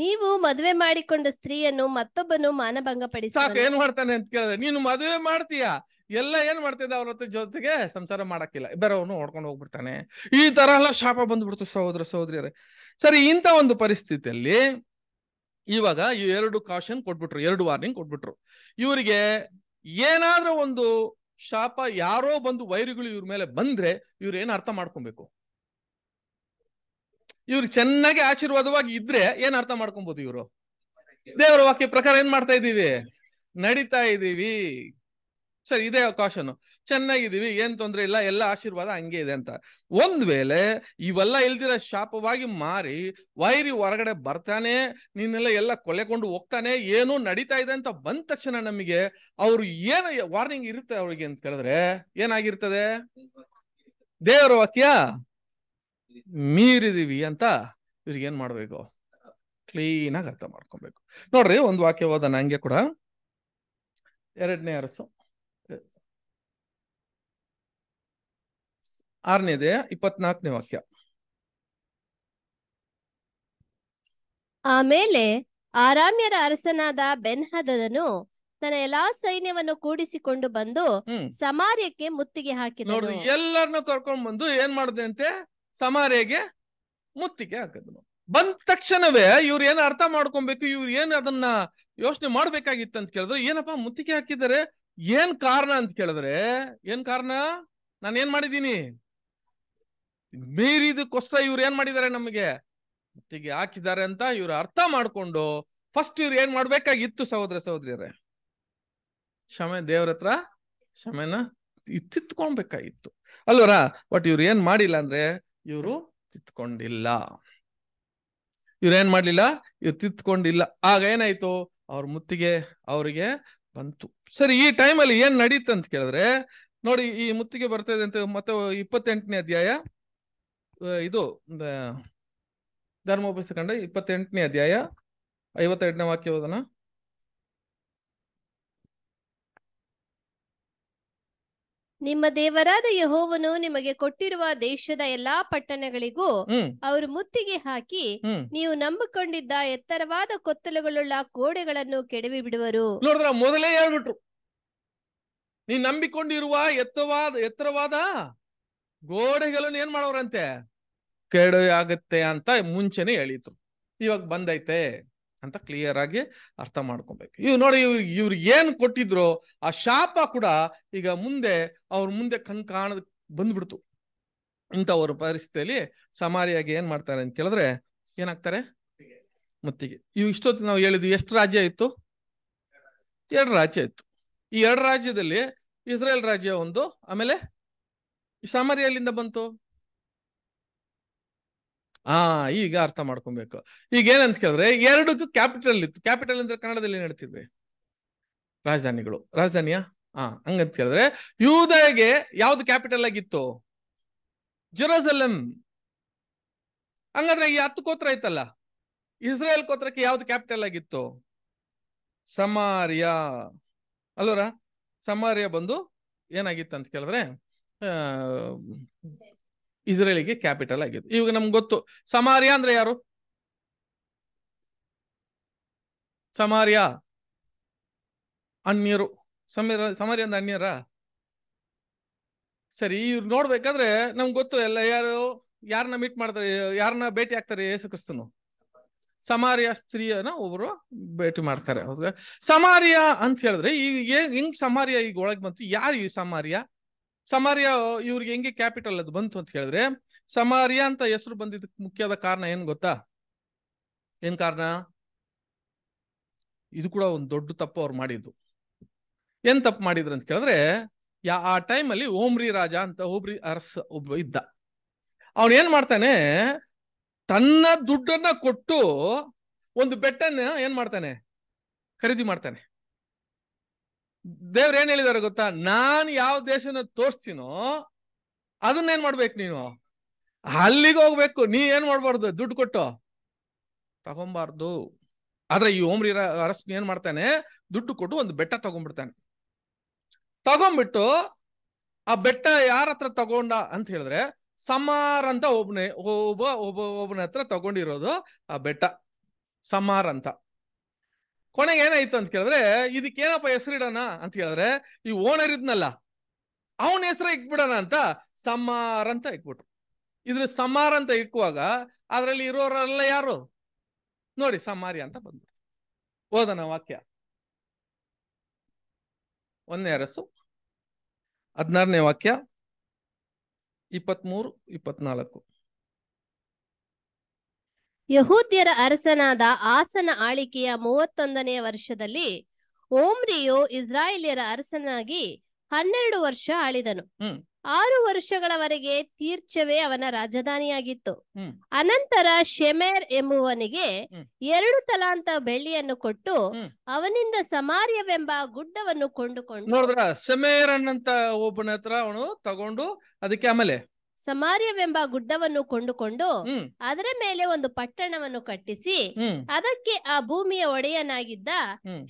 ನೀವು ಮದುವೆ ಮಾಡಿಕೊಂಡ ಸ್ತ್ರೀಯನ್ನು ಮತ್ತೊಬ್ಬನು ಮಾನಭಂಗ ಸಾಕು ಏನ್ ಮಾಡ್ತಾನೆ ಅಂತ ಕೇಳಿದ್ರೆ ನೀನು ಮದುವೆ ಮಾಡ್ತೀಯಾ ಎಲ್ಲ ಏನ್ ಮಾಡ್ತಿದ್ದೆ ಅವ್ರ ಹತ್ರ ಜೊತೆಗೆ ಸಂಸಾರ ಮಾಡಕ್ಕಿಲ್ಲ ಅವನು ಓಡ್ಕೊಂಡು ಹೋಗ್ಬಿಡ್ತಾನೆ ಈ ತರ ಎಲ್ಲ ಶಾಪ ಬಂದ್ಬಿಡ್ತು ಸಹೋದರ ಸಹೋದರಿಯರೇ ಸರಿ ಇಂಥ ಒಂದು ಪರಿಸ್ಥಿತಿಯಲ್ಲಿ ಇವಾಗ ಈ ಎರಡು ಕಾಶನ್ ಕೊಟ್ಬಿಟ್ರು ಎರಡು ವಾರ್ನಿಂಗ್ ಕೊಟ್ಬಿಟ್ರು ಇವರಿಗೆ ಏನಾದ್ರೂ ಒಂದು ಶಾಪ ಯಾರೋ ಬಂದು ವೈರುಗಳು ಇವ್ರ ಮೇಲೆ ಬಂದ್ರೆ ಇವ್ರು ಏನ್ ಅರ್ಥ ಮಾಡ್ಕೊಬೇಕು ಇವ್ರು ಚೆನ್ನಾಗಿ ಆಶೀರ್ವಾದವಾಗಿ ಇದ್ರೆ ಏನ್ ಅರ್ಥ ಮಾಡ್ಕೊಬೋದು ಇವರು ದೇವರ ವಾಕ್ಯ ಪ್ರಕಾರ ಏನ್ ಮಾಡ್ತಾ ಇದ್ದೀವಿ ನಡೀತಾ ಇದ್ದೀವಿ ಸರಿ ಇದೇ ಕಾಶನ್ ಚೆನ್ನಾಗಿದ್ದೀವಿ ಏನ್ ತೊಂದ್ರೆ ಇಲ್ಲ ಎಲ್ಲ ಆಶೀರ್ವಾದ ಹಂಗೆ ಇದೆ ಅಂತ ಒಂದ್ ವೇಳೆ ಇವೆಲ್ಲ ಇಲ್ದಿರ ಶಾಪವಾಗಿ ಮಾರಿ ವೈರಿ ಹೊರಗಡೆ ಬರ್ತಾನೆ ನಿನ್ನೆಲ್ಲ ಎಲ್ಲ ಕೊಲೆಕೊಂಡು ಹೋಗ್ತಾನೆ ಏನು ನಡೀತಾ ಇದೆ ಅಂತ ಬಂದ ತಕ್ಷಣ ನಮಗೆ ಅವ್ರು ಏನು ವಾರ್ನಿಂಗ್ ಇರುತ್ತೆ ಅವ್ರಿಗೆ ಅಂತ ಕೇಳಿದ್ರೆ ಏನಾಗಿರ್ತದೆ ದೇವರ ವಾಕ್ಯ ಮೀರಿದೀವಿ ಅಂತ ಇವ್ರಿಗೆ ಏನ್ ಮಾಡ್ಬೇಕು ಕ್ಲೀನಾಗಿ ಅರ್ಥ ಮಾಡ್ಕೊಬೇಕು ನೋಡ್ರಿ ಒಂದು ವಾಕ್ಯ ಹೋದ ಹಂಗೆ ಕೂಡ ಎರಡನೇ ಅರಸು ಆರನೇದೆ ಇಪ್ಪತ್ನಾಲ್ಕನೇ ವಾಕ್ಯ ಆಮೇಲೆ ಆರಾಮ್ಯರ ಅರಸನಾದ ಬೆನ್ಹದನು ತನ್ನ ಎಲ್ಲಾ ಸೈನ್ಯವನ್ನು ಕೂಡಿಸಿಕೊಂಡು ಬಂದು ಸಮಾರ್ಯಕ್ಕೆ ಮುತ್ತಿಗೆ ಹಾಕಿದನು ಎಲ್ಲರನ್ನು ಕರ್ಕೊಂಡ್ ಬಂದು ಏನ್ ಅಂತೆ ಸಮಾರ್ಯಗೆ ಮುತ್ತಿಗೆ ಹಾಕಿದನು ಬಂದ ತಕ್ಷಣವೇ ಇವ್ರು ಏನ್ ಅರ್ಥ ಮಾಡ್ಕೊಬೇಕು ಇವ್ರು ಏನ್ ಅದನ್ನ ಯೋಚನೆ ಮಾಡ್ಬೇಕಾಗಿತ್ತು ಅಂತ ಕೇಳಿದ್ರೆ ಏನಪ್ಪ ಮುತ್ತಿಗೆ ಹಾಕಿದರೆ ಏನ್ ಕಾರಣ ಅಂತ ಕೇಳಿದ್ರೆ ಏನ್ ಕಾರಣ ನಾನು ಏನ್ ಮಾಡಿದೀನಿ ಮೀರಿದಕ್ಕೋಸ್ಕರ ಇವ್ರು ಏನ್ ಮಾಡಿದ್ದಾರೆ ನಮಗೆ ಮತ್ತಿಗೆ ಹಾಕಿದ್ದಾರೆ ಅಂತ ಇವ್ರು ಅರ್ಥ ಮಾಡ್ಕೊಂಡು ಫಸ್ಟ್ ಇವ್ರು ಏನ್ ಮಾಡ್ಬೇಕಾಗಿತ್ತು ಸಹೋದರ ಸಹೋದರಿಯರೇ ಕ್ಷಮೆ ದೇವ್ರ ಹತ್ರ ಕ್ಷಮೆನ ಇತ್ತಿತ್ಕೊಳ್ಬೇಕಾಗಿತ್ತು ಅಲ್ವರ ಬಟ್ ಇವ್ರು ಏನ್ ಮಾಡಿಲ್ಲ ಅಂದ್ರೆ ಇವರು ತಿತ್ಕೊಂಡಿಲ್ಲ ಇವ್ರು ಏನ್ ಮಾಡ್ಲಿಲ್ಲ ಇವ್ರು ತಿತ್ಕೊಂಡಿಲ್ಲ ಆಗ ಏನಾಯ್ತು ಅವ್ರ ಮುತ್ತಿಗೆ ಅವರಿಗೆ ಬಂತು ಸರಿ ಈ ಟೈಮಲ್ಲಿ ಏನ್ ನಡೀತಂತ ಕೇಳಿದ್ರೆ ನೋಡಿ ಈ ಮುತ್ತಿಗೆ ಬರ್ತಾ ಇದೆ ಅಂತ ಮತ್ತೆ ಇಪ್ಪತ್ತೆಂಟನೇ ಅಧ್ಯಾಯ ಇದು ಕಂಡ ಇಪ್ಪತ್ತೆಂಟನೇ ಅಧ್ಯಾಯ ಐವತ್ತೆರಡನೇ ವಾಕ್ಯವದನ ನಿಮ್ಮ ದೇವರಾದ ಯಹೋವನು ನಿಮಗೆ ಕೊಟ್ಟಿರುವ ದೇಶದ ಎಲ್ಲಾ ಪಟ್ಟಣಗಳಿಗೂ ಅವರು ಮುತ್ತಿಗೆ ಹಾಕಿ ನೀವು ನಂಬಿಕೊಂಡಿದ್ದ ಎತ್ತರವಾದ ಕೊತ್ತಲುಗಳುಳ್ಳ ಕೋಡೆಗಳನ್ನು ಕೆಡವಿ ಬಿಡುವರು ನೋಡಿದ್ರ ಮೊದಲೇ ಹೇಳ್ಬಿಟ್ರು ನೀ ನಂಬಿಕೊಂಡಿರುವ ಎತ್ತವಾದ ಎತ್ತರವಾದ ಗೋಡೆಗಳನ್ನು ಏನ್ ಮಾಡೋರಂತೆ ಕೆಡು ಆಗುತ್ತೆ ಅಂತ ಮುಂಚೆನೆ ಹೇಳಿದ್ರು ಇವಾಗ ಬಂದೈತೆ ಅಂತ ಕ್ಲಿಯರ್ ಆಗಿ ಅರ್ಥ ಮಾಡ್ಕೊಬೇಕು ಇವ್ ನೋಡಿ ಇವ್ರ ಇವ್ರಿಗೆ ಏನ್ ಕೊಟ್ಟಿದ್ರು ಆ ಶಾಪ ಕೂಡ ಈಗ ಮುಂದೆ ಅವ್ರ ಮುಂದೆ ಕಣ್ ಕಾಣದ್ ಬಂದ್ಬಿಡ್ತು ಇಂಥವ್ರ ಪರಿಸ್ಥಿತಿಯಲ್ಲಿ ಸಮಾರಿಯಾಗಿ ಏನ್ ಮಾಡ್ತಾರೆ ಅಂತ ಕೇಳಿದ್ರೆ ಏನಾಗ್ತಾರೆ ಮುತ್ತಿಗೆ ಇವ್ ಇಷ್ಟೊತ್ತು ನಾವು ಹೇಳಿದ್ವಿ ಎಷ್ಟು ರಾಜ್ಯ ಇತ್ತು ಎರಡು ರಾಜ್ಯ ಇತ್ತು ಈ ಎರಡು ರಾಜ್ಯದಲ್ಲಿ ಇಸ್ರೇಲ್ ರಾಜ್ಯ ಒಂದು ಆಮೇಲೆ ಸಮಾರಿಯಲ್ಲಿಂದ ಬಂತು ಆ ಈಗ ಅರ್ಥ ಮಾಡ್ಕೊಬೇಕು ಈಗ ಏನಂತ ಕೇಳಿದ್ರೆ ಎರಡಕ್ಕೂ ಕ್ಯಾಪಿಟಲ್ ಇತ್ತು ಕ್ಯಾಪಿಟಲ್ ಅಂದ್ರೆ ಕನ್ನಡದಲ್ಲಿ ನಡೀತಿದ್ವಿ ರಾಜಧಾನಿಗಳು ರಾಜಧಾನಿಯ ಆ ಹಂಗಂತ ಕೇಳಿದ್ರೆ ಯೂದಗೆ ಯಾವ್ದು ಕ್ಯಾಪಿಟಲ್ ಆಗಿತ್ತು ಜೆರೂಸಲಂ ಹಂಗಂದ್ರೆ ಈ ಹತ್ತು ಕೋತ್ರ ಐತಲ್ಲ ಇಸ್ರೇಲ್ ಕೋತ್ರಕ್ಕೆ ಯಾವ್ದು ಕ್ಯಾಪಿಟಲ್ ಆಗಿತ್ತು ಸಮಾರ್ಯ ಅಲ್ವರ ಸಮಾರ್ಯ ಬಂದು ಏನಾಗಿತ್ತು ಅಂತ ಕೇಳಿದ್ರೆ ಇಸ್ರೇಲಿಗೆ ಕ್ಯಾಪಿಟಲ್ ಆಗಿತ್ತು ಇವಾಗ ನಮ್ಗೆ ಗೊತ್ತು ಸಮಾರಿಯಾ ಅಂದ್ರೆ ಯಾರು ಸಮಾರಿಯ ಅನ್ಯರು ಸಮೀರ ಸಮಾರ್ಯ ಅಂದ್ರೆ ಅನ್ಯರ ಸರಿ ಇವ್ರು ನೋಡ್ಬೇಕಾದ್ರೆ ನಮ್ಗೆ ಗೊತ್ತು ಎಲ್ಲ ಯಾರು ಯಾರನ್ನ ಮೀಟ್ ಮಾಡ್ತಾರೆ ಯಾರನ್ನ ಭೇಟಿ ಆಗ್ತಾರೆ ಯೇಸು ಕ್ರಿಸ್ತನು ಸಮಾರಿಯ ಸ್ತ್ರೀಯನ ಒಬ್ಬರು ಭೇಟಿ ಮಾಡ್ತಾರೆ ಸಮಾರಿಯ ಅಂತ ಹೇಳಿದ್ರೆ ಈಗ ಏನ್ ಹೆಂಗ್ ಸಮಾರ್ಯ ಈಗ ಒಳಗೆ ಬಂತು ಯಾರು ಈ ಸಮಾರ್ಯ ಸಮಾರಿಯ ಇವ್ರಿಗೆ ಹೆಂಗೆ ಕ್ಯಾಪಿಟಲ್ ಅದು ಬಂತು ಅಂತ ಹೇಳಿದ್ರೆ ಸಮಾರಿಯ ಅಂತ ಹೆಸರು ಬಂದಿದ್ದಕ್ಕೆ ಮುಖ್ಯವಾದ ಕಾರಣ ಏನ್ ಗೊತ್ತಾ ಏನ್ ಕಾರಣ ಇದು ಕೂಡ ಒಂದು ದೊಡ್ಡ ತಪ್ಪು ಅವ್ರು ಮಾಡಿದ್ದು ಏನ್ ತಪ್ಪು ಮಾಡಿದ್ರು ಅಂತ ಕೇಳಿದ್ರೆ ಯಾ ಆ ಟೈಮಲ್ಲಿ ಓಮ್ರಿ ರಾಜ ಅಂತ ಓಬ್ರಿ ಅರಸ್ ಒಬ್ಬ ಇದ್ದ ಅವನ್ ಏನ್ ಮಾಡ್ತಾನೆ ತನ್ನ ದುಡ್ಡನ್ನ ಕೊಟ್ಟು ಒಂದು ಬೆಟ್ಟನ್ನ ಏನ್ ಮಾಡ್ತಾನೆ ಖರೀದಿ ಮಾಡ್ತಾನೆ ದೇವ್ರ ಏನ್ ಹೇಳಿದಾರೆ ಗೊತ್ತಾ ನಾನ್ ಯಾವ ದೇಶನ ತೋರಿಸ್ತೀನೋ ಅದನ್ನೇನ್ ಮಾಡ್ಬೇಕು ನೀನು ಅಲ್ಲಿಗೆ ಹೋಗ್ಬೇಕು ನೀ ಏನ್ ಮಾಡ್ಬಾರ್ದು ದುಡ್ಡು ಕೊಟ್ಟು ತಗೊಂಬಾರ್ದು ಆದ್ರೆ ಈ ಓಮ್ರಿ ಅರಸ್ ಏನ್ ಮಾಡ್ತಾನೆ ದುಡ್ಡು ಕೊಟ್ಟು ಒಂದು ಬೆಟ್ಟ ತಗೊಂಡ್ಬಿಡ್ತಾನೆ ತಗೊಂಡ್ಬಿಟ್ಟು ಆ ಬೆಟ್ಟ ಯಾರ ಹತ್ರ ತಗೊಂಡ ಅಂತ ಹೇಳಿದ್ರೆ ಸಮಾರ್ ಅಂತ ಒಬ್ನೇ ಒಬ್ಬ ಒಬ್ಬ ಒಬ್ಬನ ಹತ್ರ ತಗೊಂಡಿರೋದು ಆ ಬೆಟ್ಟ ಸಮಾರ್ ಅಂತ ಕೊನೆಗೆ ಏನಾಯ್ತು ಅಂತ ಕೇಳಿದ್ರೆ ಇದಕ್ಕೇನಪ್ಪ ಇಡೋಣ ಅಂತ ಕೇಳಿದ್ರೆ ಈ ಓನರ್ ಇದ್ನಲ್ಲ ಅವನ ಹೆಸರು ಇಕ್ಬಿಡೋಣ ಅಂತ ಸಮ್ಮಾರ್ ಅಂತ ಇಕ್ಬಿಟ್ರು ಇದ್ರ ಸಮ್ಮಾರ್ ಅಂತ ಇಕ್ಕುವಾಗ ಅದರಲ್ಲಿ ಇರೋರಲ್ಲ ಯಾರು ನೋಡಿ ಸಮ್ಮಾರಿ ಅಂತ ಬಂದ್ಬಿಡ್ತು ಓದನ ವಾಕ್ಯ ಒಂದನೇ ಅರಸು ಹದಿನಾರನೇ ವಾಕ್ಯ ಇಪ್ಪತ್ಮೂರು ಇಪ್ಪತ್ನಾಲ್ಕು ಯಹೂದ್ಯರ ಅರಸನಾದ ಆಸನ ಆಳಿಕೆಯ ಮೂವತ್ತೊಂದನೆಯ ವರ್ಷದಲ್ಲಿ ಓಮ್ರಿಯು ಇಸ್ರಾಯೇಲಿಯರ ಅರಸನಾಗಿ ಹನ್ನೆರಡು ವರ್ಷ ಆಳಿದನು ಆರು ವರ್ಷಗಳವರೆಗೆ ತೀರ್ಚವೇ ಅವನ ರಾಜಧಾನಿಯಾಗಿತ್ತು ಅನಂತರ ಶೆಮೇರ್ ಎಂಬುವನಿಗೆ ಎರಡು ತಲಾಂತ ಬೆಳ್ಳಿಯನ್ನು ಕೊಟ್ಟು ಅವನಿಂದ ಸಮಾರ್ಯವೆಂಬ ಗುಡ್ಡವನ್ನು ಕೊಂಡುಕೊಂಡು ಶೆಮೇರ್ ಅನ್ನಂತ ಒಬ್ಬನ ಹತ್ರ ಅವನು ತಗೊಂಡು ಅದಕ್ಕೆ ಆಮೇಲೆ ಸಮಾರ್ಯವೆಂಬ ಗುಡ್ಡವನ್ನು ಕೊಂಡುಕೊಂಡು ಅದರ ಮೇಲೆ ಒಂದು ಪಟ್ಟಣವನ್ನು ಕಟ್ಟಿಸಿ ಅದಕ್ಕೆ ಆ ಭೂಮಿಯ ಒಡೆಯನಾಗಿದ್ದ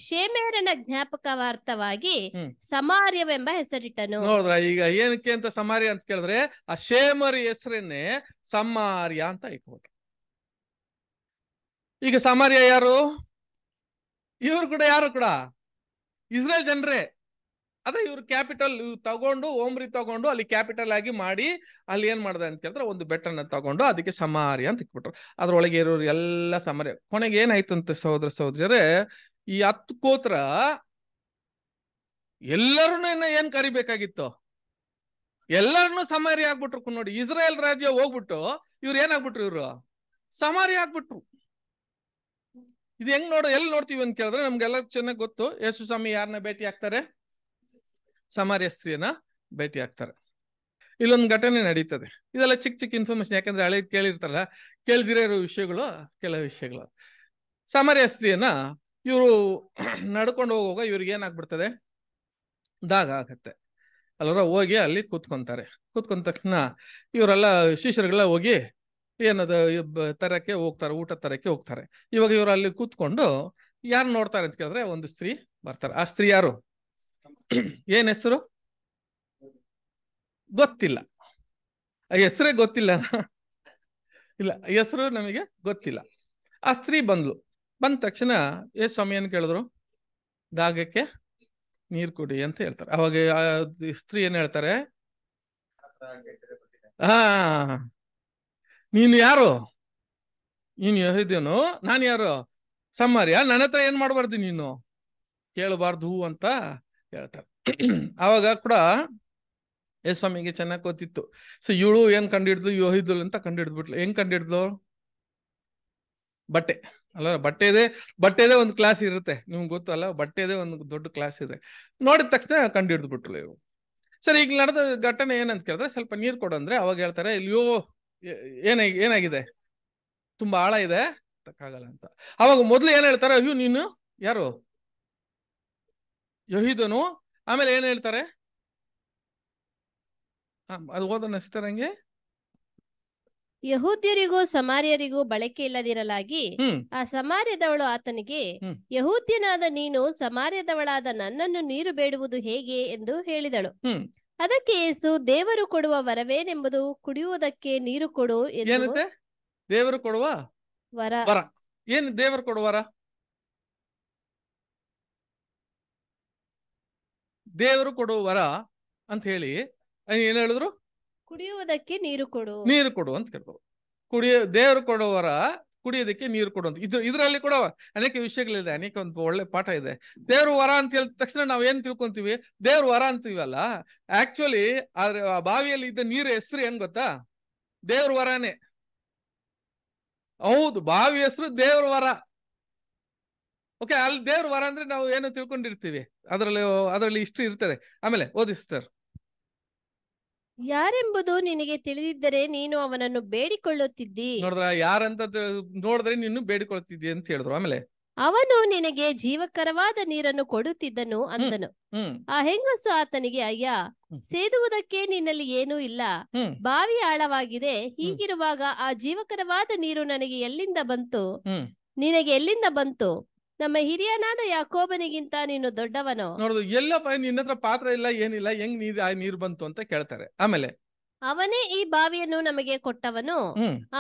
ಶೇಮೇರನ ಜ್ಞಾಪಕವಾರ್ಥವಾಗಿ ಸಮಾರ್ಯವೆಂಬ ಹೆಸರಿಟ್ಟನು ಈಗ ಏನಕ್ಕೆ ಅಂತ ಸಮಾರ್ಯ ಅಂತ ಕೇಳಿದ್ರೆ ಆ ಶೇಮರಿ ಹೆಸರನ್ನೇ ಸಮಾರ್ಯ ಅಂತ ಇಟ್ಬಿಟ್ರು ಈಗ ಸಮಾರ್ಯ ಯಾರು ಇವ್ರು ಕೂಡ ಯಾರು ಕೂಡ ಇಸ್ರೇಲ್ ಜನರೇ ಅದೇ ಇವ್ರು ಕ್ಯಾಪಿಟಲ್ ಇವ್ ತಗೊಂಡು ಓಮ್ರಿ ತಗೊಂಡು ಅಲ್ಲಿ ಕ್ಯಾಪಿಟಲ್ ಆಗಿ ಮಾಡಿ ಅಲ್ಲಿ ಏನ್ ಮಾಡ್ದೆ ಅಂತ ಕೇಳಿದ್ರೆ ಒಂದು ಬೆಟ್ಟನ ತಗೊಂಡು ಅದಕ್ಕೆ ಸಮಾರಿ ಅಂತ ಇಟ್ಬಿಟ್ರು ಅದ್ರೊಳಗೆ ಇರೋರು ಎಲ್ಲ ಸಮಾರಿ ಕೊನೆಗೆ ಏನಾಯ್ತು ಅಂತ ಸಹೋದರ ಸಹೋದರರೇ ಈ ಹತ್ತು ಕೋತ್ರ ಇನ್ನ ಏನ್ ಕರಿಬೇಕಾಗಿತ್ತು ಎಲ್ಲರನ್ನು ಸಮಾರಿ ಆಗ್ಬಿಟ್ರು ನೋಡಿ ಇಸ್ರೇಲ್ ರಾಜ್ಯ ಹೋಗ್ಬಿಟ್ಟು ಇವ್ರು ಏನಾಗ್ಬಿಟ್ರು ಇವ್ರು ಸಮಾರಿ ಆಗ್ಬಿಟ್ರು ಇದು ಹೆಂಗ್ ನೋಡ ಎಲ್ಲಿ ನೋಡ್ತೀವಿ ಅಂತ ಕೇಳಿದ್ರೆ ನಮ್ಗೆಲ್ಲ ಚೆನ್ನಾಗಿ ಗೊತ್ತು ಯೇಸು ಸ್ವಾಮಿ ಯಾರನ್ನ ಭೇಟಿ ಆಗ್ತಾರೆ ಸಾಮಾರ್ಯ ಸ್ತ್ರೀಯನ್ನ ಭೇಟಿ ಆಗ್ತಾರೆ ಇಲ್ಲೊಂದು ಘಟನೆ ನಡೀತದೆ ಇದೆಲ್ಲ ಚಿಕ್ಕ ಚಿಕ್ಕ ಇನ್ಫಾರ್ಮೇಶನ್ ಯಾಕಂದ್ರೆ ಹಳೆ ಕೇಳಿರ್ತಾರಲ್ಲ ಕೇಳಿದಿರೋ ಇರೋ ವಿಷಯಗಳು ಕೆಲವು ವಿಷಯಗಳು ಸಾಮಾರ್ಯ ಸ್ತ್ರೀಯನ್ನ ಇವರು ನಡ್ಕೊಂಡು ಹೋಗುವಾಗ ಇವ್ರಿಗೆ ಏನಾಗ್ಬಿಡ್ತದೆ ದಾಗ ಆಗತ್ತೆ ಅಲ್ಲರ ಹೋಗಿ ಅಲ್ಲಿ ಕೂತ್ಕೊಂತಾರೆ ಕೂತ್ಕೊಂಡ ತಕ್ಷಣ ಇವರೆಲ್ಲ ಶಿಷ್ಯರುಗಳ ಹೋಗಿ ಏನದು ತರಕ್ಕೆ ಹೋಗ್ತಾರೆ ಊಟ ತರಕ್ಕೆ ಹೋಗ್ತಾರೆ ಇವಾಗ ಇವರು ಅಲ್ಲಿ ಕೂತ್ಕೊಂಡು ಯಾರು ನೋಡ್ತಾರೆ ಅಂತ ಕೇಳಿದ್ರೆ ಒಂದು ಸ್ತ್ರೀ ಬರ್ತಾರೆ ಆ ಸ್ತ್ರೀ ಯಾರು ಏನ್ ಹೆಸರು ಗೊತ್ತಿಲ್ಲ ಹೆಸರೇ ಗೊತ್ತಿಲ್ಲ ಇಲ್ಲ ಹೆಸರು ನಮಗೆ ಗೊತ್ತಿಲ್ಲ ಆ ಸ್ತ್ರೀ ಬಂದ್ಲು ಬಂದ ತಕ್ಷಣ ಏ ಸ್ವಾಮಿ ಏನ್ ಕೇಳಿದ್ರು ದಾಗಕ್ಕೆ ನೀರು ಕೊಡಿ ಅಂತ ಹೇಳ್ತಾರೆ ಅವಾಗ ಸ್ತ್ರೀ ಏನ್ ಹೇಳ್ತಾರೆ ಹಾ ನೀನು ಯಾರು ನೀನು ಹೇಳಿದೇನು ನಾನು ಯಾರು ಸಮ್ಮಾರಿಯ ನನ್ನ ಹತ್ರ ಏನ್ ಮಾಡಬಾರ್ದು ನೀನು ಕೇಳಬಾರ್ದು ಅಂತ ಹೇಳ್ತಾರೆ ಆವಾಗ ಕೂಡ ಎಸ್ ಸ್ವಾಮಿಗೆ ಚೆನ್ನಾಗಿ ಗೊತ್ತಿತ್ತು ಸೊ ಇವಳು ಏನ್ ಕಂಡಿಡ್ದು ಯೋಹಿದ್ಲು ಅಂತ ಕಂಡು ಹೆಂಗ್ ಕಂಡು ಬಟ್ಟೆ ಅಲ್ಲ ಬಟ್ಟೆದೇ ಬಟ್ಟೆದೇ ಒಂದು ಕ್ಲಾಸ್ ಇರುತ್ತೆ ನಿಮ್ಗೆ ಗೊತ್ತು ಅಲ್ಲ ಬಟ್ಟೆದೇ ಒಂದು ದೊಡ್ಡ ಕ್ಲಾಸ್ ಇದೆ ನೋಡಿದ ತಕ್ಷಣ ಕಂಡು ಹಿಡಿದು ಬಿಟ್ರು ಇವರು ಸರ್ ಈಗ ನಡೆದ ಘಟನೆ ಏನಂತ ಕೇಳಿದ್ರೆ ಸ್ವಲ್ಪ ನೀರು ಕೊಡು ಅಂದ್ರೆ ಅವಾಗ ಹೇಳ್ತಾರೆ ಇಲ್ಲಿಯೋ ಏನಾಗಿ ಏನಾಗಿದೆ ತುಂಬಾ ಆಳ ಇದೆ ತಕ್ಕಾಗಲ್ಲ ಅಂತ ಅವಾಗ ಮೊದಲು ಏನ್ ಹೇಳ್ತಾರೆ ಅಯ್ಯೋ ನೀನು ಯಾರು ಯಹಿದನು ಆಮೇಲೆ ಏನ್ ಹೇಳ್ತಾರೆ ಅದು ಯಹೂದ್ಯರಿಗೂ ಸಮಾರ್ಯರಿಗೂ ಬಳಕೆ ಇಲ್ಲದಿರಲಾಗಿ ಆ ಸಮಾರ್ಯದವಳು ಆತನಿಗೆ ಯಹೂದ್ಯನಾದ ನೀನು ಸಮಾರ್ಯದವಳಾದ ನನ್ನನ್ನು ನೀರು ಬೇಡುವುದು ಹೇಗೆ ಎಂದು ಹೇಳಿದಳು ಅದಕ್ಕೆ ಯೇಸು ದೇವರು ಕೊಡುವ ವರವೇನೆಂಬುದು ಕುಡಿಯುವುದಕ್ಕೆ ನೀರು ಕೊಡು ಎಂದು ದೇವರು ಕೊಡುವ ವರ ವರ ಏನು ದೇವರು ಕೊಡುವ ದೇವರು ಕೊಡುವ ವರ ಅಂತ ಹೇಳಿ ಏನ್ ಹೇಳಿದ್ರು ಕುಡಿಯುವುದಕ್ಕೆ ನೀರು ಕೊಡು ನೀರು ಕೊಡು ಅಂತ ಕೇಳಿದ್ರು ಕುಡಿಯ ದೇವರು ಕೊಡುವ ವರ ಕುಡಿಯೋದಕ್ಕೆ ನೀರು ಕೊಡು ಅಂತ ಇದ್ರ ಇದರಲ್ಲಿ ಕೂಡ ಅನೇಕ ವಿಷಯಗಳಿದೆ ಅನೇಕ ಒಂದು ಒಳ್ಳೆ ಪಾಠ ಇದೆ ದೇವ್ರ ವರ ಅಂತ ಹೇಳಿದ ತಕ್ಷಣ ನಾವು ಏನ್ ತಿಳ್ಕೊಂತೀವಿ ದೇವ್ರ ವರ ಅಂತೀವಲ್ಲ ಆಕ್ಚುಲಿ ಆದ್ರೆ ಆ ಬಾವಿಯಲ್ಲಿ ಇದ್ದ ನೀರು ಹೆಸರು ಏನ್ ಗೊತ್ತಾ ದೇವ್ರ ವರನೇ ಹೌದು ಬಾವಿ ಹೆಸರು ದೇವ್ರ ವರ ಓಕೆ ಅಲ್ಲಿ ದೇವ್ರ ವರ ಅಂದ್ರೆ ನಾವು ಏನು ತಿಳ್ಕೊಂಡಿರ್ತೀವಿ ಅದರಲ್ಲಿ ಅದರಲ್ಲಿ ಇಷ್ಟು ಇರ್ತದೆ ಆಮೇಲೆ ಓದಿ ಸಿಸ್ಟರ್ ಯಾರೆಂಬುದು ನಿನಗೆ ತಿಳಿದಿದ್ದರೆ ನೀನು ಅವನನ್ನು ಬೇಡಿಕೊಳ್ಳುತ್ತಿದ್ದಿ ನೋಡಿದ್ರ ಯಾರಂತ ನೋಡಿದ್ರೆ ನೀನು ಬೇಡಿಕೊಳ್ಳುತ್ತಿದ್ದಿ ಅಂತ ಹೇಳಿದ್ರು ಆಮೇಲೆ ಅವನು ನಿನಗೆ ಜೀವಕರವಾದ ನೀರನ್ನು ಕೊಡುತ್ತಿದ್ದನು ಅಂದನು ಆ ಹೆಂಗಸು ಆತನಿಗೆ ಅಯ್ಯ ಸೇದುವುದಕ್ಕೆ ನಿನ್ನಲ್ಲಿ ಏನೂ ಇಲ್ಲ ಬಾವಿ ಆಳವಾಗಿದೆ ಹೀಗಿರುವಾಗ ಆ ಜೀವಕರವಾದ ನೀರು ನನಗೆ ಎಲ್ಲಿಂದ ಬಂತು ನಿನಗೆ ಎಲ್ಲಿಂದ ಬಂತು ನಮ್ಮ ಹಿರಿಯನಾದ ಯಾಕೋಬನಿಗಿಂತ ನೀನು ದೊಡ್ಡವನು ನೋಡುದು ಎಲ್ಲಪ್ಪ ನಿನ್ನ ಹತ್ರ ಪಾತ್ರ ಇಲ್ಲ ಏನಿಲ್ಲ ಹೆಂಗ್ ನೀರ್ ನೀರ್ ಬಂತು ಅಂತ ಕೇಳ್ತಾರೆ ಆಮೇಲೆ ಅವನೇ ಈ ಬಾವಿಯನ್ನು ನಮಗೆ ಕೊಟ್ಟವನು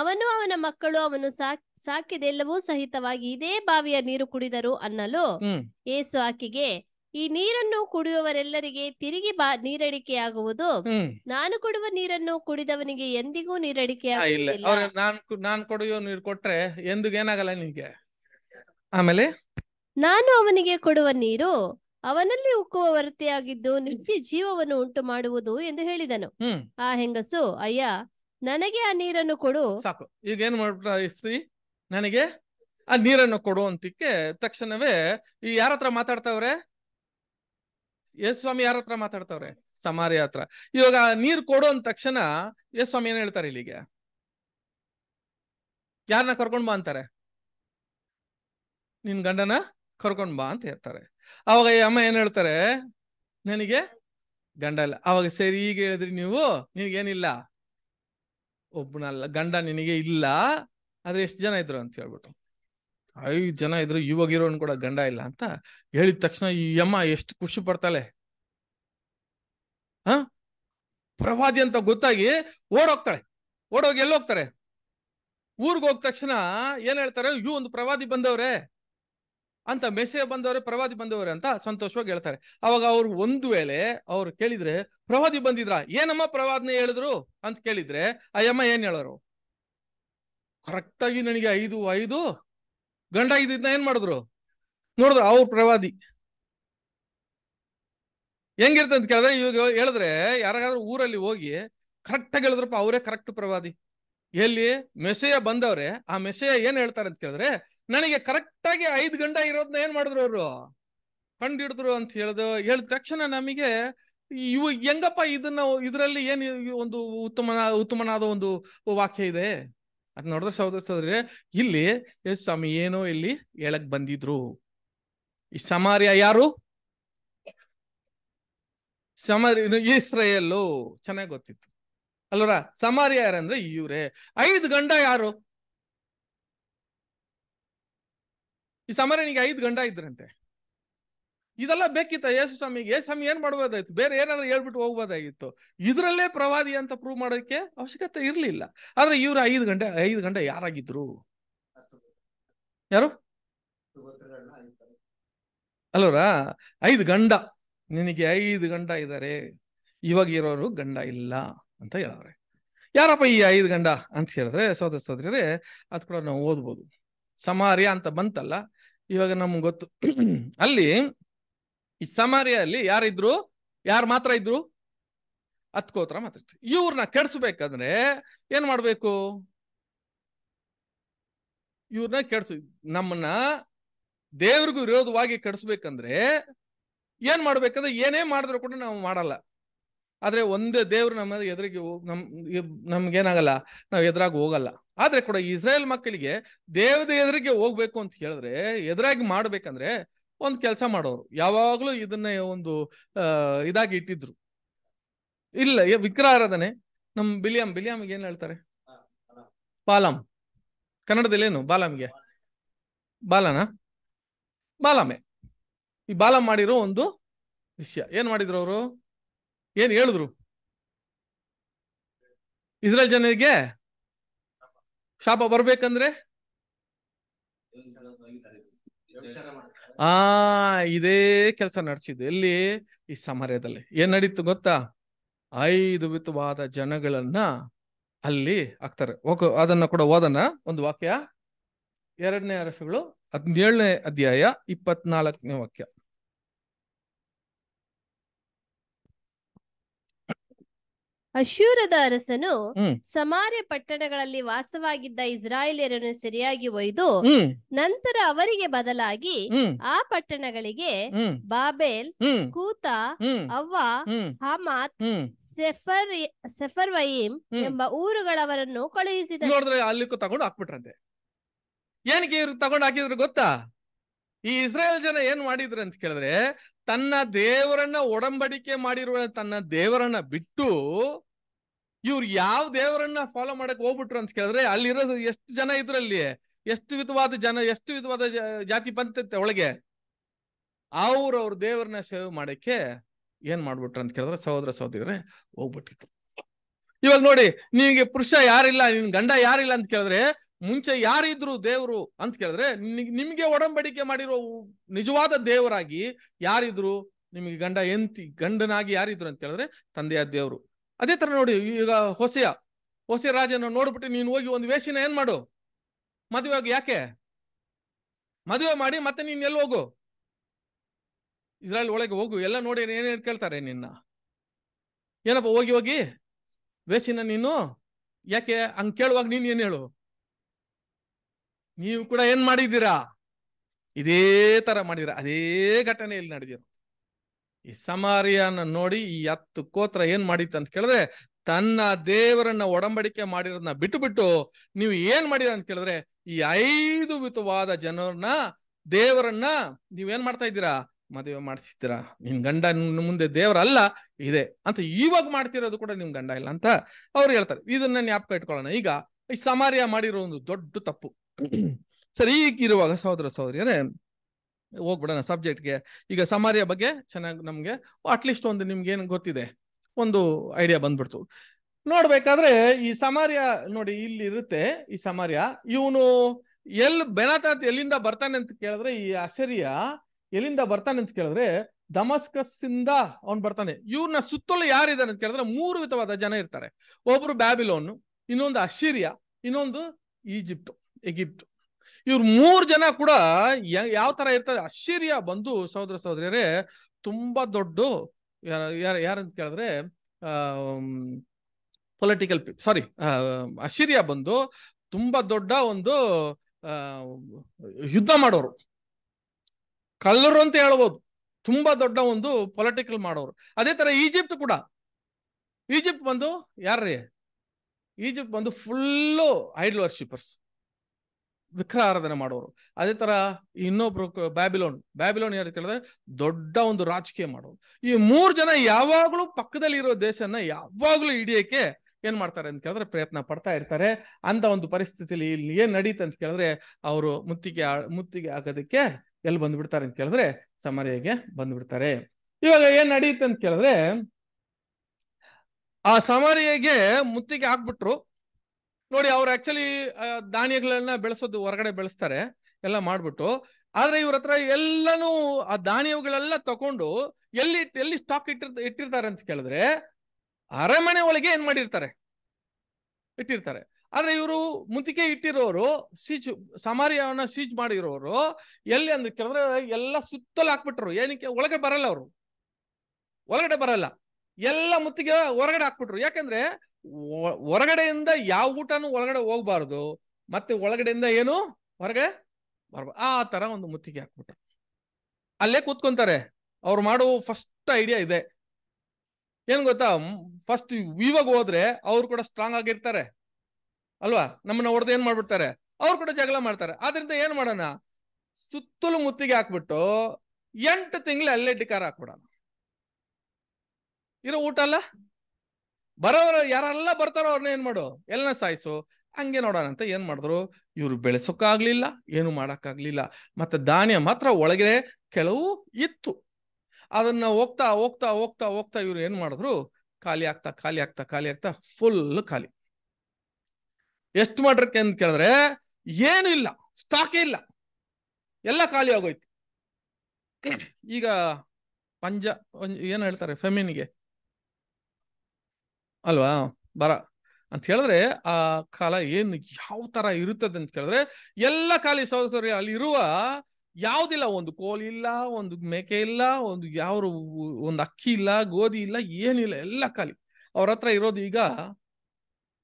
ಅವನು ಅವನ ಮಕ್ಕಳು ಅವನು ಸಾಕಿದೆಲ್ಲವೂ ಸಹಿತವಾಗಿ ಇದೇ ಬಾವಿಯ ನೀರು ಕುಡಿದರು ಅನ್ನಲು ಏಸು ಆಕೆಗೆ ಈ ನೀರನ್ನು ಕುಡಿಯುವವರೆಲ್ಲರಿಗೆ ತಿರುಗಿ ಬಾ ನೀರಡಿಕೆಯಾಗುವುದು ನಾನು ಕೊಡುವ ನೀರನ್ನು ಕುಡಿದವನಿಗೆ ಎಂದಿಗೂ ನೀರಡಿಕೆ ಆಗಲ್ಲ ನೀರಡಿಕೆಯಾಗುವುದಿಲ್ಲ ಅವ್ರ ನಾನ್ ನಾನ್ ಕೊಡೋ ಕೊಟ್ರೆ ಎಂದಿಗೇನಾಗಲ್ಲ ಏನಾಗಲ್ಲ ಆಮೇಲೆ ನಾನು ಅವನಿಗೆ ಕೊಡುವ ನೀರು ಅವನಲ್ಲಿ ಉಕ್ಕುವ ವರತೆಯಾಗಿದ್ದು ನಿತ್ಯ ಜೀವವನ್ನು ಉಂಟು ಮಾಡುವುದು ಎಂದು ಹೇಳಿದನು ಆ ಹೆಂಗಸು ಅಯ್ಯ ನನಗೆ ಆ ನೀರನ್ನು ಕೊಡು ಸಾಕು ಈಗ ಏನ್ ಮಾಡ್ಬಿಟ್ಟ ನನಗೆ ಆ ನೀರನ್ನು ಕೊಡು ಅಂತಿಕ್ಕೆ ತಕ್ಷಣವೇ ಈ ಯಾರ ಹತ್ರ ಮಾತಾಡ್ತಾವ್ರೆ ಯೇಸ್ವಾಮಿ ಯಾರ ಹತ್ರ ಮಾತಾಡ್ತಾವ್ರೆ ಸಮಾರಿ ಹತ್ರ ಇವಾಗ ನೀರ್ ಕೊಡು ಅಂದ ತಕ್ಷಣ ಯೇಸ್ವಾಮಿ ಏನ್ ಹೇಳ್ತಾರೆ ಇಲ್ಲಿಗೆ ಯಾರನ್ನ ಕರ್ಕೊಂಡ್ ಬಾ ಅಂತಾರೆ ನಿನ್ ಗಂಡನ ಕರ್ಕೊಂಡ್ ಬಾ ಅಂತ ಹೇಳ್ತಾರೆ ಅವಾಗ ಈ ಅಮ್ಮ ಏನ್ ಹೇಳ್ತಾರೆ ನನಗೆ ಗಂಡ ಇಲ್ಲ ಅವಾಗ ಸರಿ ಈಗ ಹೇಳಿದ್ರಿ ನೀವು ನಿನಗೇನಿಲ್ಲ ಒಬ್ಬನಲ್ಲ ಗಂಡ ನಿನಗೆ ಇಲ್ಲ ಆದ್ರೆ ಎಷ್ಟು ಜನ ಇದ್ರು ಅಂತ ಹೇಳ್ಬಿಟ್ಟು ಐದು ಜನ ಇದ್ರು ಇವಾಗ ಇರೋನ್ ಕೂಡ ಗಂಡ ಇಲ್ಲ ಅಂತ ಹೇಳಿದ ತಕ್ಷಣ ಈ ಅಮ್ಮ ಎಷ್ಟು ಖುಷಿ ಪಡ್ತಾಳೆ ಹ ಪ್ರವಾದಿ ಅಂತ ಗೊತ್ತಾಗಿ ಓಡೋಗ್ತಾಳೆ ಓಡೋಗಿ ಎಲ್ಲೋಗ್ತಾರೆ ಊರಿಗೆ ಹೋಗ್ ತಕ್ಷಣ ಏನ್ ಹೇಳ್ತಾರೆ ಇವ್ ಒಂದು ಪ್ರವಾದಿ ಬಂದವ್ರೆ ಅಂತ ಮೆಸೇಜ್ ಬಂದವರೇ ಪ್ರವಾದಿ ಬಂದವರೇ ಅಂತ ಸಂತೋಷವಾಗಿ ಹೇಳ್ತಾರೆ ಅವಾಗ ಅವ್ರು ಒಂದು ವೇಳೆ ಅವ್ರು ಕೇಳಿದ್ರೆ ಪ್ರವಾದಿ ಬಂದಿದ್ರ ಏನಮ್ಮ ಪ್ರವಾದ್ನ ಹೇಳಿದ್ರು ಅಂತ ಕೇಳಿದ್ರೆ ಅಯ್ಯಮ್ಮ ಏನ್ ಹೇಳೋರು ಕರೆಕ್ಟ್ ಆಗಿ ನನಗೆ ಐದು ಐದು ಗಂಡ ಇದ್ದಿದ್ನ ಏನ್ ಮಾಡಿದ್ರು ನೋಡಿದ್ರು ಅವ್ರ ಪ್ರವಾದಿ ಹೆಂಗಿರುತ್ತೆ ಅಂತ ಕೇಳಿದ್ರೆ ಇವಾಗ ಹೇಳಿದ್ರೆ ಯಾರಾದ್ರೂ ಊರಲ್ಲಿ ಹೋಗಿ ಕರೆಕ್ಟ್ ಆಗಿ ಹೇಳಿದ್ರಪ್ಪ ಅವರೇ ಕರೆಕ್ಟ್ ಪ್ರವಾದಿ ಎಲ್ಲಿ ಮೆಸೆಯ ಬಂದವ್ರೆ ಆ ಮೆಸೆಯ ಏನ್ ಹೇಳ್ತಾರೆ ಅಂತ ಕೇಳಿದ್ರೆ ನನಗೆ ಕರೆಕ್ಟ್ ಆಗಿ ಐದು ಗಂಡ ಇರೋದನ್ನ ಏನ್ ಮಾಡಿದ್ರು ಅವರು ಕಂಡು ಹಿಡಿದ್ರು ಅಂತ ಹೇಳಿದ್ರು ಹೇಳಿದ ತಕ್ಷಣ ನಮಗೆ ಇವು ಹೆಂಗಪ್ಪ ಇದನ್ನ ಇದರಲ್ಲಿ ಏನ್ ಒಂದು ಉತ್ತಮ ಉತ್ತಮನಾದ ಒಂದು ವಾಕ್ಯ ಇದೆ ಅದ್ ನೋಡಿದ್ರೆ ಸಹೋದರ್ಸೋದ್ರೆ ಇಲ್ಲಿ ಎಸ್ ಸ್ವಾಮಿ ಏನೋ ಇಲ್ಲಿ ಹೇಳಕ್ ಬಂದಿದ್ರು ಈ ಸಮಾರ್ಯ ಯಾರು ಸಮಾರ್ಯ ಇಸ್ರೇಲು ಚೆನ್ನಾಗಿ ಗೊತ್ತಿತ್ತು ಅಲ್ವರ ಸಮಾರ್ಯ ಯಾರಂದ್ರೆ ಇವ್ರೆ ಐದು ಗಂಡ ಯಾರು ಈ ನಿಮಗೆ ಐದು ಗಂಡ ಇದ್ರಂತೆ ಇದೆಲ್ಲ ಬೇಕಿತ್ತ ಯೇಸು ಸ್ವಾಮಿಗೆ ಯೇಸು ಸ್ವಾಮಿ ಏನ್ ಮಾಡ್ಬೋದಾಯ್ತು ಬೇರೆ ಏನಾದ್ರು ಹೇಳ್ಬಿಟ್ಟು ಹೋಗ್ಬೋದಾಗಿತ್ತು ಇದ್ರಲ್ಲೇ ಪ್ರವಾದಿ ಅಂತ ಪ್ರೂವ್ ಮಾಡೋಕೆ ಅವಶ್ಯಕತೆ ಇರ್ಲಿಲ್ಲ ಆದ್ರೆ ಇವ್ರ ಐದು ಗಂಟೆ ಐದು ಗಂಟೆ ಯಾರಾಗಿದ್ರು ಯಾರು ಅಲ್ಲವ್ರಾ ಐದು ಗಂಡ ನಿನಗೆ ಐದು ಗಂಡ ಇದ್ದಾರೆ ಇವಾಗ ಇರೋರು ಗಂಡ ಇಲ್ಲ ಅಂತ ಹೇಳವ್ರೆ ಯಾರಪ್ಪ ಈ ಐದು ಗಂಡ ಅಂತ ಹೇಳಿದ್ರೆ ಸೋದ ಸೋದರಿಯರೇ ಅದ್ ಕೂಡ ನಾವು ಓದ್ಬೋದು ಸಮಾರ್ಯ ಅಂತ ಬಂತಲ್ಲ ಇವಾಗ ನಮ್ಗೆ ಗೊತ್ತು ಅಲ್ಲಿ ಈ ಸಮಾರಿಯಲ್ಲಿ ಯಾರಿದ್ರು ಯಾರು ಮಾತ್ರ ಇದ್ರು ಹತ್ಕೋತ್ರ ಮಾತ್ರ ಇವ್ರನ್ನ ಕೆಡ್ಸ್ಬೇಕಂದ್ರೆ ಏನ್ ಮಾಡ್ಬೇಕು ಇವ್ರನ್ನ ಕೆಡ್ಸ ನಮ್ಮನ್ನ ದೇವ್ರಿಗೂ ವಿರೋಧವಾಗಿ ಕೆಡಿಸ್ಬೇಕಂದ್ರೆ ಏನ್ ಮಾಡ್ಬೇಕಂದ್ರೆ ಏನೇ ಮಾಡಿದ್ರು ಕೂಡ ನಾವು ಮಾಡಲ್ಲ ಆದ್ರೆ ಒಂದೇ ದೇವ್ರು ನಮ್ಮ ಎದುರಿಗೆ ನಮ್ ಏನಾಗಲ್ಲ ನಾವು ಎದುರಾಗಿ ಹೋಗಲ್ಲ ಆದ್ರೆ ಕೂಡ ಇಸ್ರೇಲ್ ಮಕ್ಕಳಿಗೆ ದೇವದ ಎದುರಿಗೆ ಹೋಗ್ಬೇಕು ಅಂತ ಹೇಳಿದ್ರೆ ಎದುರಾಗಿ ಮಾಡ್ಬೇಕಂದ್ರೆ ಒಂದ್ ಕೆಲಸ ಮಾಡೋರು ಯಾವಾಗ್ಲೂ ಇದನ್ನೇ ಒಂದು ಇದಾಗಿ ಇಟ್ಟಿದ್ರು ಇಲ್ಲ ವಿಕ್ರ ಆರಾಧನೆ ನಮ್ ಬಿಲಿಯಂ ಬಿಲಿಯಂಗೆ ಏನ್ ಹೇಳ್ತಾರೆ ಬಾಲಂ ಕನ್ನಡದಲ್ಲಿ ಏನು ಬಾಲಾಮ್ಗೆ ಬಾಲನ ಬಾಲಮೆ ಈ ಬಾಲಾಮ್ ಮಾಡಿರೋ ಒಂದು ವಿಷಯ ಏನ್ ಮಾಡಿದ್ರು ಅವರು ಏನ್ ಹೇಳಿದ್ರು ಇಸ್ರೇಲ್ ಜನರಿಗೆ ಶಾಪ ಬರ್ಬೇಕಂದ್ರೆ ಆ ಇದೇ ಕೆಲಸ ನಡೆಸಿದ್ದು ಎಲ್ಲಿ ಈ ಸಮರ್ಯದಲ್ಲಿ ಏನ್ ನಡೀತು ಗೊತ್ತಾ ಐದು ವಿತವಾದ ಜನಗಳನ್ನ ಅಲ್ಲಿ ಹಾಕ್ತಾರೆ ಓಕೆ ಅದನ್ನ ಕೂಡ ಓದನ ಒಂದು ವಾಕ್ಯ ಎರಡನೇ ಅರಸುಗಳು ಹದಿನೇಳನೇ ಅಧ್ಯಾಯ ಇಪ್ಪತ್ನಾಲ್ಕನೇ ವಾಕ್ಯ ಅಶೂರದ ಅರಸನು ಸಮಾರ್ಯ ಪಟ್ಟಣಗಳಲ್ಲಿ ವಾಸವಾಗಿದ್ದ ಇಸ್ರಾಯೇಲಿಯರನ್ನು ಸರಿಯಾಗಿ ಒಯ್ದು ನಂತರ ಅವರಿಗೆ ಬದಲಾಗಿ ಆ ಪಟ್ಟಣಗಳಿಗೆ ಬಾಬೆಲ್ ಕೂತ ಅವ್ವಾ ಹಮಾತ್ ಸೆಫರ್ ಸೆಫರ್ ಎಂಬ ಊರುಗಳವರನ್ನು ಕಳುಹಿಸಿದ ತಗೊಂಡು ಹಾಕ್ಬಿಟ್ರಂತೆ ಏನಕ್ಕೆ ತಗೊಂಡು ಹಾಕಿದ್ರು ಗೊತ್ತಾ ಈ ಇಸ್ರೇಲ್ ಜನ ಏನ್ ಮಾಡಿದ್ರು ಅಂತ ಕೇಳಿದ್ರೆ ತನ್ನ ದೇವರನ್ನ ಒಡಂಬಡಿಕೆ ಮಾಡಿರುವ ತನ್ನ ದೇವರನ್ನ ಬಿಟ್ಟು ಇವ್ರು ಯಾವ ದೇವರನ್ನ ಫಾಲೋ ಮಾಡಕ್ ಹೋಗ್ಬಿಟ್ರು ಅಂತ ಕೇಳಿದ್ರೆ ಅಲ್ಲಿರೋದು ಎಷ್ಟು ಜನ ಇದ್ರಲ್ಲಿ ಎಷ್ಟು ವಿಧವಾದ ಜನ ಎಷ್ಟು ವಿಧವಾದ ಜಾತಿ ಬಂತೈತೆ ಒಳಗೆ ಅವ್ರ ಅವ್ರ ದೇವರನ್ನ ಸೇವೆ ಮಾಡಕ್ಕೆ ಏನ್ ಮಾಡ್ಬಿಟ್ರು ಅಂತ ಕೇಳಿದ್ರೆ ಸಹೋದರ ಸಹೋದರಿ ಹೋಗ್ಬಿಟ್ಟಿತ್ತು ಇವಾಗ ನೋಡಿ ನಿಮಗೆ ಪುರುಷ ಯಾರಿಲ್ಲ ನಿನ್ ಗಂಡ ಯಾರಿಲ್ಲ ಅಂತ ಕೇಳಿದ್ರೆ ಮುಂಚೆ ಯಾರಿದ್ರು ದೇವರು ಅಂತ ಕೇಳಿದ್ರೆ ನಿಮ್ಗೆ ಒಡಂಬಡಿಕೆ ಮಾಡಿರೋ ನಿಜವಾದ ದೇವರಾಗಿ ಯಾರಿದ್ರು ನಿಮಗೆ ಗಂಡ ಎಂತಿ ಗಂಡನಾಗಿ ಯಾರಿದ್ರು ಅಂತ ಕೇಳಿದ್ರೆ ತಂದೆಯ ದೇವರು ಅದೇ ತರ ನೋಡಿ ಈಗ ಹೊಸೆಯ ಹೊಸ ರಾಜನ ನೋಡ್ಬಿಟ್ಟು ನೀನು ಹೋಗಿ ಒಂದು ವೇಷಿನ ಏನ್ ಮಾಡು ಮದುವೆ ಆಗಿ ಯಾಕೆ ಮದುವೆ ಮಾಡಿ ಮತ್ತೆ ನೀನ್ ಎಲ್ಲಿ ಹೋಗು ಇಸ್ರಾಯಲ್ ಒಳಗೆ ಹೋಗು ಎಲ್ಲ ನೋಡಿ ಏನೇನು ಕೇಳ್ತಾರೆ ನಿನ್ನ ಏನಪ್ಪ ಹೋಗಿ ಹೋಗಿ ವೇಷಿನ ನೀನು ಯಾಕೆ ಹಂಗ್ ಕೇಳುವಾಗ ನೀನ್ ಏನ್ ಹೇಳು ನೀವು ಕೂಡ ಏನ್ ಮಾಡಿದ್ದೀರಾ ಇದೇ ತರ ಮಾಡಿದಿರ ಅದೇ ಘಟನೆಯಲ್ಲಿ ನಡೆದಿರ ಈ ಸಮಾರಿಯನ್ನ ನೋಡಿ ಈ ಹತ್ತು ಕೋತ್ರ ಏನ್ ಮಾಡಿತ್ತು ಅಂತ ಕೇಳಿದ್ರೆ ತನ್ನ ದೇವರನ್ನ ಒಡಂಬಡಿಕೆ ಮಾಡಿರೋದನ್ನ ಬಿಟ್ಟು ಬಿಟ್ಟು ನೀವು ಏನ್ ಮಾಡಿದ ಅಂತ ಕೇಳಿದ್ರೆ ಈ ಐದು ವಿಧವಾದ ಜನರನ್ನ ದೇವರನ್ನ ನೀವೇನ್ ಮಾಡ್ತಾ ಇದ್ದೀರಾ ಮದುವೆ ಮಾಡಿಸಿದ್ದೀರಾ ನಿಮ್ ಗಂಡ ಮುಂದೆ ದೇವರಲ್ಲ ಇದೆ ಅಂತ ಇವಾಗ ಮಾಡ್ತಿರೋದು ಕೂಡ ನಿಮ್ ಗಂಡ ಇಲ್ಲ ಅಂತ ಅವ್ರು ಹೇಳ್ತಾರೆ ಇದನ್ನ ಜ್ಞಾಪಕ ಇಟ್ಕೊಳ್ಳೋಣ ಈಗ ಈ ಸಮಾರಿಯ ಮಾಡಿರೋ ಒಂದು ದೊಡ್ಡ ತಪ್ಪು ಸರಿ ಈಗ ಇರುವಾಗ ಸಹೋದರ ಸಹೋದರಿಯರೇ ಹೋಗ್ಬಿಡೋಣ ಸಬ್ಜೆಕ್ಟ್ಗೆ ಈಗ ಸಮಾರಿಯ ಬಗ್ಗೆ ಚೆನ್ನಾಗಿ ನಮಗೆ ಅಟ್ಲೀಸ್ಟ್ ಒಂದು ನಿಮ್ಗೆ ಏನು ಗೊತ್ತಿದೆ ಒಂದು ಐಡಿಯಾ ಬಂದ್ಬಿಡ್ತು ನೋಡ್ಬೇಕಾದ್ರೆ ಈ ಸಮಾರ್ಯ ನೋಡಿ ಇಲ್ಲಿ ಇರುತ್ತೆ ಈ ಸಮಾರ್ಯ ಇವನು ಎಲ್ ಬೆನತಾತ್ ಎಲ್ಲಿಂದ ಬರ್ತಾನೆ ಅಂತ ಕೇಳಿದ್ರೆ ಈ ಅಸರಿಯ ಎಲ್ಲಿಂದ ಬರ್ತಾನೆ ಅಂತ ಕೇಳಿದ್ರೆ ದಮಸ್ಕಸ್ ಇಂದ ಅವ್ನು ಬರ್ತಾನೆ ಇವ್ರನ್ನ ಸುತ್ತಲೂ ಯಾರಿದ್ದಾರೆ ಅಂತ ಕೇಳಿದ್ರೆ ಮೂರು ವಿಧವಾದ ಜನ ಇರ್ತಾರೆ ಒಬ್ರು ಬ್ಯಾಬಿಲೋನ್ ಇನ್ನೊಂದು ಅಶೀರಿಯಾ ಇನ್ನೊಂದು ಈಜಿಪ್ಟ್ ಎಗಿಪ್ಟ್ ಇವ್ರು ಮೂರು ಜನ ಕೂಡ ಯಾವ ತರ ಇರ್ತಾರೆ ಅಶ್ಶೀರಿಯ ಬಂದು ಸಹೋದರ ಸಹೋದರಿಯರೇ ತುಂಬಾ ದೊಡ್ಡ ಯಾರಂತ ಕೇಳಿದ್ರೆ ಪೊಲಿಟಿಕಲ್ ಸಾರಿ ಅಶ್ಶೀರಿಯ ಬಂದು ತುಂಬಾ ದೊಡ್ಡ ಒಂದು ಯುದ್ಧ ಮಾಡೋರು ಕಲ್ಲರು ಅಂತ ಹೇಳ್ಬೋದು ತುಂಬಾ ದೊಡ್ಡ ಒಂದು ಪೊಲಿಟಿಕಲ್ ಮಾಡೋರು ಅದೇ ತರ ಈಜಿಪ್ಟ್ ಕೂಡ ಈಜಿಪ್ಟ್ ಬಂದು ಯಾರ್ರೀ ಈಜಿಪ್ಟ್ ಬಂದು ಫುಲ್ಲು ಐಡಲ್ ವರ್ಷಿಪರ್ಸ್ ವಿಕ್ರ ಆರಾಧನೆ ಮಾಡೋರು ಅದೇ ತರ ಇನ್ನೊಬ್ರು ಬ್ಯಾಬಿಲೋನ್ ಬ್ಯಾಬಿಲೋನ್ ಯಾರು ಕೇಳಿದ್ರೆ ದೊಡ್ಡ ಒಂದು ರಾಜಕೀಯ ಮಾಡೋರು ಈ ಮೂರ್ ಜನ ಯಾವಾಗ್ಲೂ ಪಕ್ಕದಲ್ಲಿ ಇರೋ ದೇಶನ ಯಾವಾಗ್ಲೂ ಹಿಡಿಯಕ್ಕೆ ಏನ್ ಮಾಡ್ತಾರೆ ಅಂತ ಕೇಳಿದ್ರೆ ಪ್ರಯತ್ನ ಪಡ್ತಾ ಇರ್ತಾರೆ ಅಂತ ಒಂದು ಪರಿಸ್ಥಿತಿಲಿ ಇಲ್ಲಿ ಏನ್ ನಡೀತ ಅಂತ ಕೇಳಿದ್ರೆ ಅವರು ಮುತ್ತಿಗೆ ಮುತ್ತಿಗೆ ಆಗೋದಕ್ಕೆ ಎಲ್ಲಿ ಬಂದ್ಬಿಡ್ತಾರೆ ಅಂತ ಕೇಳಿದ್ರೆ ಸಮರಿಯಾಗೆ ಬಂದ್ಬಿಡ್ತಾರೆ ಇವಾಗ ಏನ್ ನಡೀತ ಅಂತ ಕೇಳಿದ್ರೆ ಆ ಸಮರಿಯಾಗೆ ಮುತ್ತಿಗೆ ಹಾಕ್ಬಿಟ್ರು ನೋಡಿ ಅವ್ರು ಆಕ್ಚುಲಿ ಧಾನ್ಯಗಳನ್ನ ಬೆಳೆಸೋದು ಹೊರಗಡೆ ಬೆಳೆಸ್ತಾರೆ ಎಲ್ಲ ಮಾಡ್ಬಿಟ್ಟು ಆದ್ರೆ ಇವ್ರ ಹತ್ರ ಎಲ್ಲಾನು ಆ ಧಾನ್ಯಗಳೆಲ್ಲ ತಕೊಂಡು ಎಲ್ಲಿ ಎಲ್ಲಿ ಸ್ಟಾಕ್ ಇಟ್ಟಿರ್ ಇಟ್ಟಿರ್ತಾರೆ ಅಂತ ಕೇಳಿದ್ರೆ ಅರಮನೆ ಒಳಗೆ ಏನ್ ಮಾಡಿರ್ತಾರೆ ಇಟ್ಟಿರ್ತಾರೆ ಆದ್ರೆ ಇವರು ಮುತ್ತಿಗೆ ಇಟ್ಟಿರೋರು ಸೀಜ್ ಸಮಾರಿಯವನ್ನ ಸೀಜ್ ಮಾಡಿರೋರು ಎಲ್ಲಿ ಅಂತ ಕೇಳಿದ್ರೆ ಎಲ್ಲ ಸುತ್ತಲೂ ಹಾಕ್ಬಿಟ್ರು ಏನಕ್ಕೆ ಒಳಗೆ ಬರಲ್ಲ ಅವರು ಒಳಗಡೆ ಬರಲ್ಲ ಎಲ್ಲ ಮುತ್ತಿಗೆ ಹೊರಗಡೆ ಹಾಕ್ಬಿಟ್ರು ಯಾಕಂದ್ರೆ ಹೊರಗಡೆಯಿಂದ ಯಾವ ಊಟನೂ ಒಳಗಡೆ ಹೋಗ್ಬಾರ್ದು ಮತ್ತೆ ಒಳಗಡೆಯಿಂದ ಏನು ಹೊರಗೆ ಬರ್ಬಾರ್ದು ಆ ತರ ಒಂದು ಮುತ್ತಿಗೆ ಹಾಕ್ಬಿಟ್ರು ಅಲ್ಲೇ ಕೂತ್ಕೊಂತಾರೆ ಅವ್ರು ಮಾಡೋ ಫಸ್ಟ್ ಐಡಿಯಾ ಇದೆ ಏನ್ ಗೊತ್ತಾ ಫಸ್ಟ್ ವಿವಾಗ್ ಹೋದ್ರೆ ಅವ್ರು ಕೂಡ ಸ್ಟ್ರಾಂಗ್ ಆಗಿರ್ತಾರೆ ಅಲ್ವಾ ನಮ್ಮನ್ನ ಹೊಡೆದು ಏನ್ ಮಾಡ್ಬಿಡ್ತಾರೆ ಅವ್ರು ಕೂಡ ಜಗಳ ಮಾಡ್ತಾರೆ ಆದ್ರಿಂದ ಏನ್ ಮಾಡೋಣ ಸುತ್ತಲೂ ಮುತ್ತಿಗೆ ಹಾಕ್ಬಿಟ್ಟು ಎಂಟು ತಿಂಗಳು ಅಲ್ಲೇ ಡಿಕಾರ ಹಾಕ್ಬಿಡೋಣ ಇರೋ ಊಟ ಅಲ್ಲ ಬರೋರು ಯಾರೆಲ್ಲ ಬರ್ತಾರೋ ಅವ್ರನ್ನ ಏನ್ ಮಾಡು ಎಲ್ಲ ಸಾಯಿಸು ಹಂಗೆ ನೋಡೋಣ ಅಂತ ಏನ್ ಮಾಡಿದ್ರು ಇವ್ರು ಬೆಳೆಸೋಕ್ಕಾಗ್ಲಿಲ್ಲ ಏನು ಮಾಡೋಕ್ಕಾಗ್ಲಿಲ್ಲ ಮತ್ತೆ ಧಾನ್ಯ ಮಾತ್ರ ಒಳಗೆ ಕೆಲವು ಇತ್ತು ಅದನ್ನ ಹೋಗ್ತಾ ಹೋಗ್ತಾ ಹೋಗ್ತಾ ಹೋಗ್ತಾ ಇವ್ರು ಏನ್ ಮಾಡಿದ್ರು ಖಾಲಿ ಆಗ್ತಾ ಖಾಲಿ ಆಗ್ತಾ ಖಾಲಿ ಆಗ್ತಾ ಫುಲ್ ಖಾಲಿ ಎಷ್ಟು ಮಾಡ್ರಕ್ಕೆ ಅಂತ ಕೇಳಿದ್ರೆ ಏನು ಇಲ್ಲ ಸ್ಟಾಕೇ ಇಲ್ಲ ಎಲ್ಲ ಖಾಲಿ ಆಗೋಯ್ತು ಈಗ ಪಂಜ ಏನ್ ಹೇಳ್ತಾರೆ ಫೆಮಿನಿಗೆ ಅಲ್ವಾ ಬರ ಅಂತ ಹೇಳಿದ್ರೆ ಆ ಕಾಲ ಏನು ಯಾವ ತರ ಇರುತ್ತದೆ ಅಂತ ಕೇಳಿದ್ರೆ ಎಲ್ಲ ಖಾಲಿ ಅಲ್ಲಿ ಅಲ್ಲಿರುವ ಯಾವ್ದಿಲ್ಲ ಒಂದು ಕೋಲ್ ಇಲ್ಲ ಒಂದು ಮೇಕೆ ಇಲ್ಲ ಒಂದು ಯಾವ ಒಂದು ಅಕ್ಕಿ ಇಲ್ಲ ಗೋಧಿ ಇಲ್ಲ ಏನಿಲ್ಲ ಎಲ್ಲ ಖಾಲಿ ಅವ್ರ ಹತ್ರ ಇರೋದು ಈಗ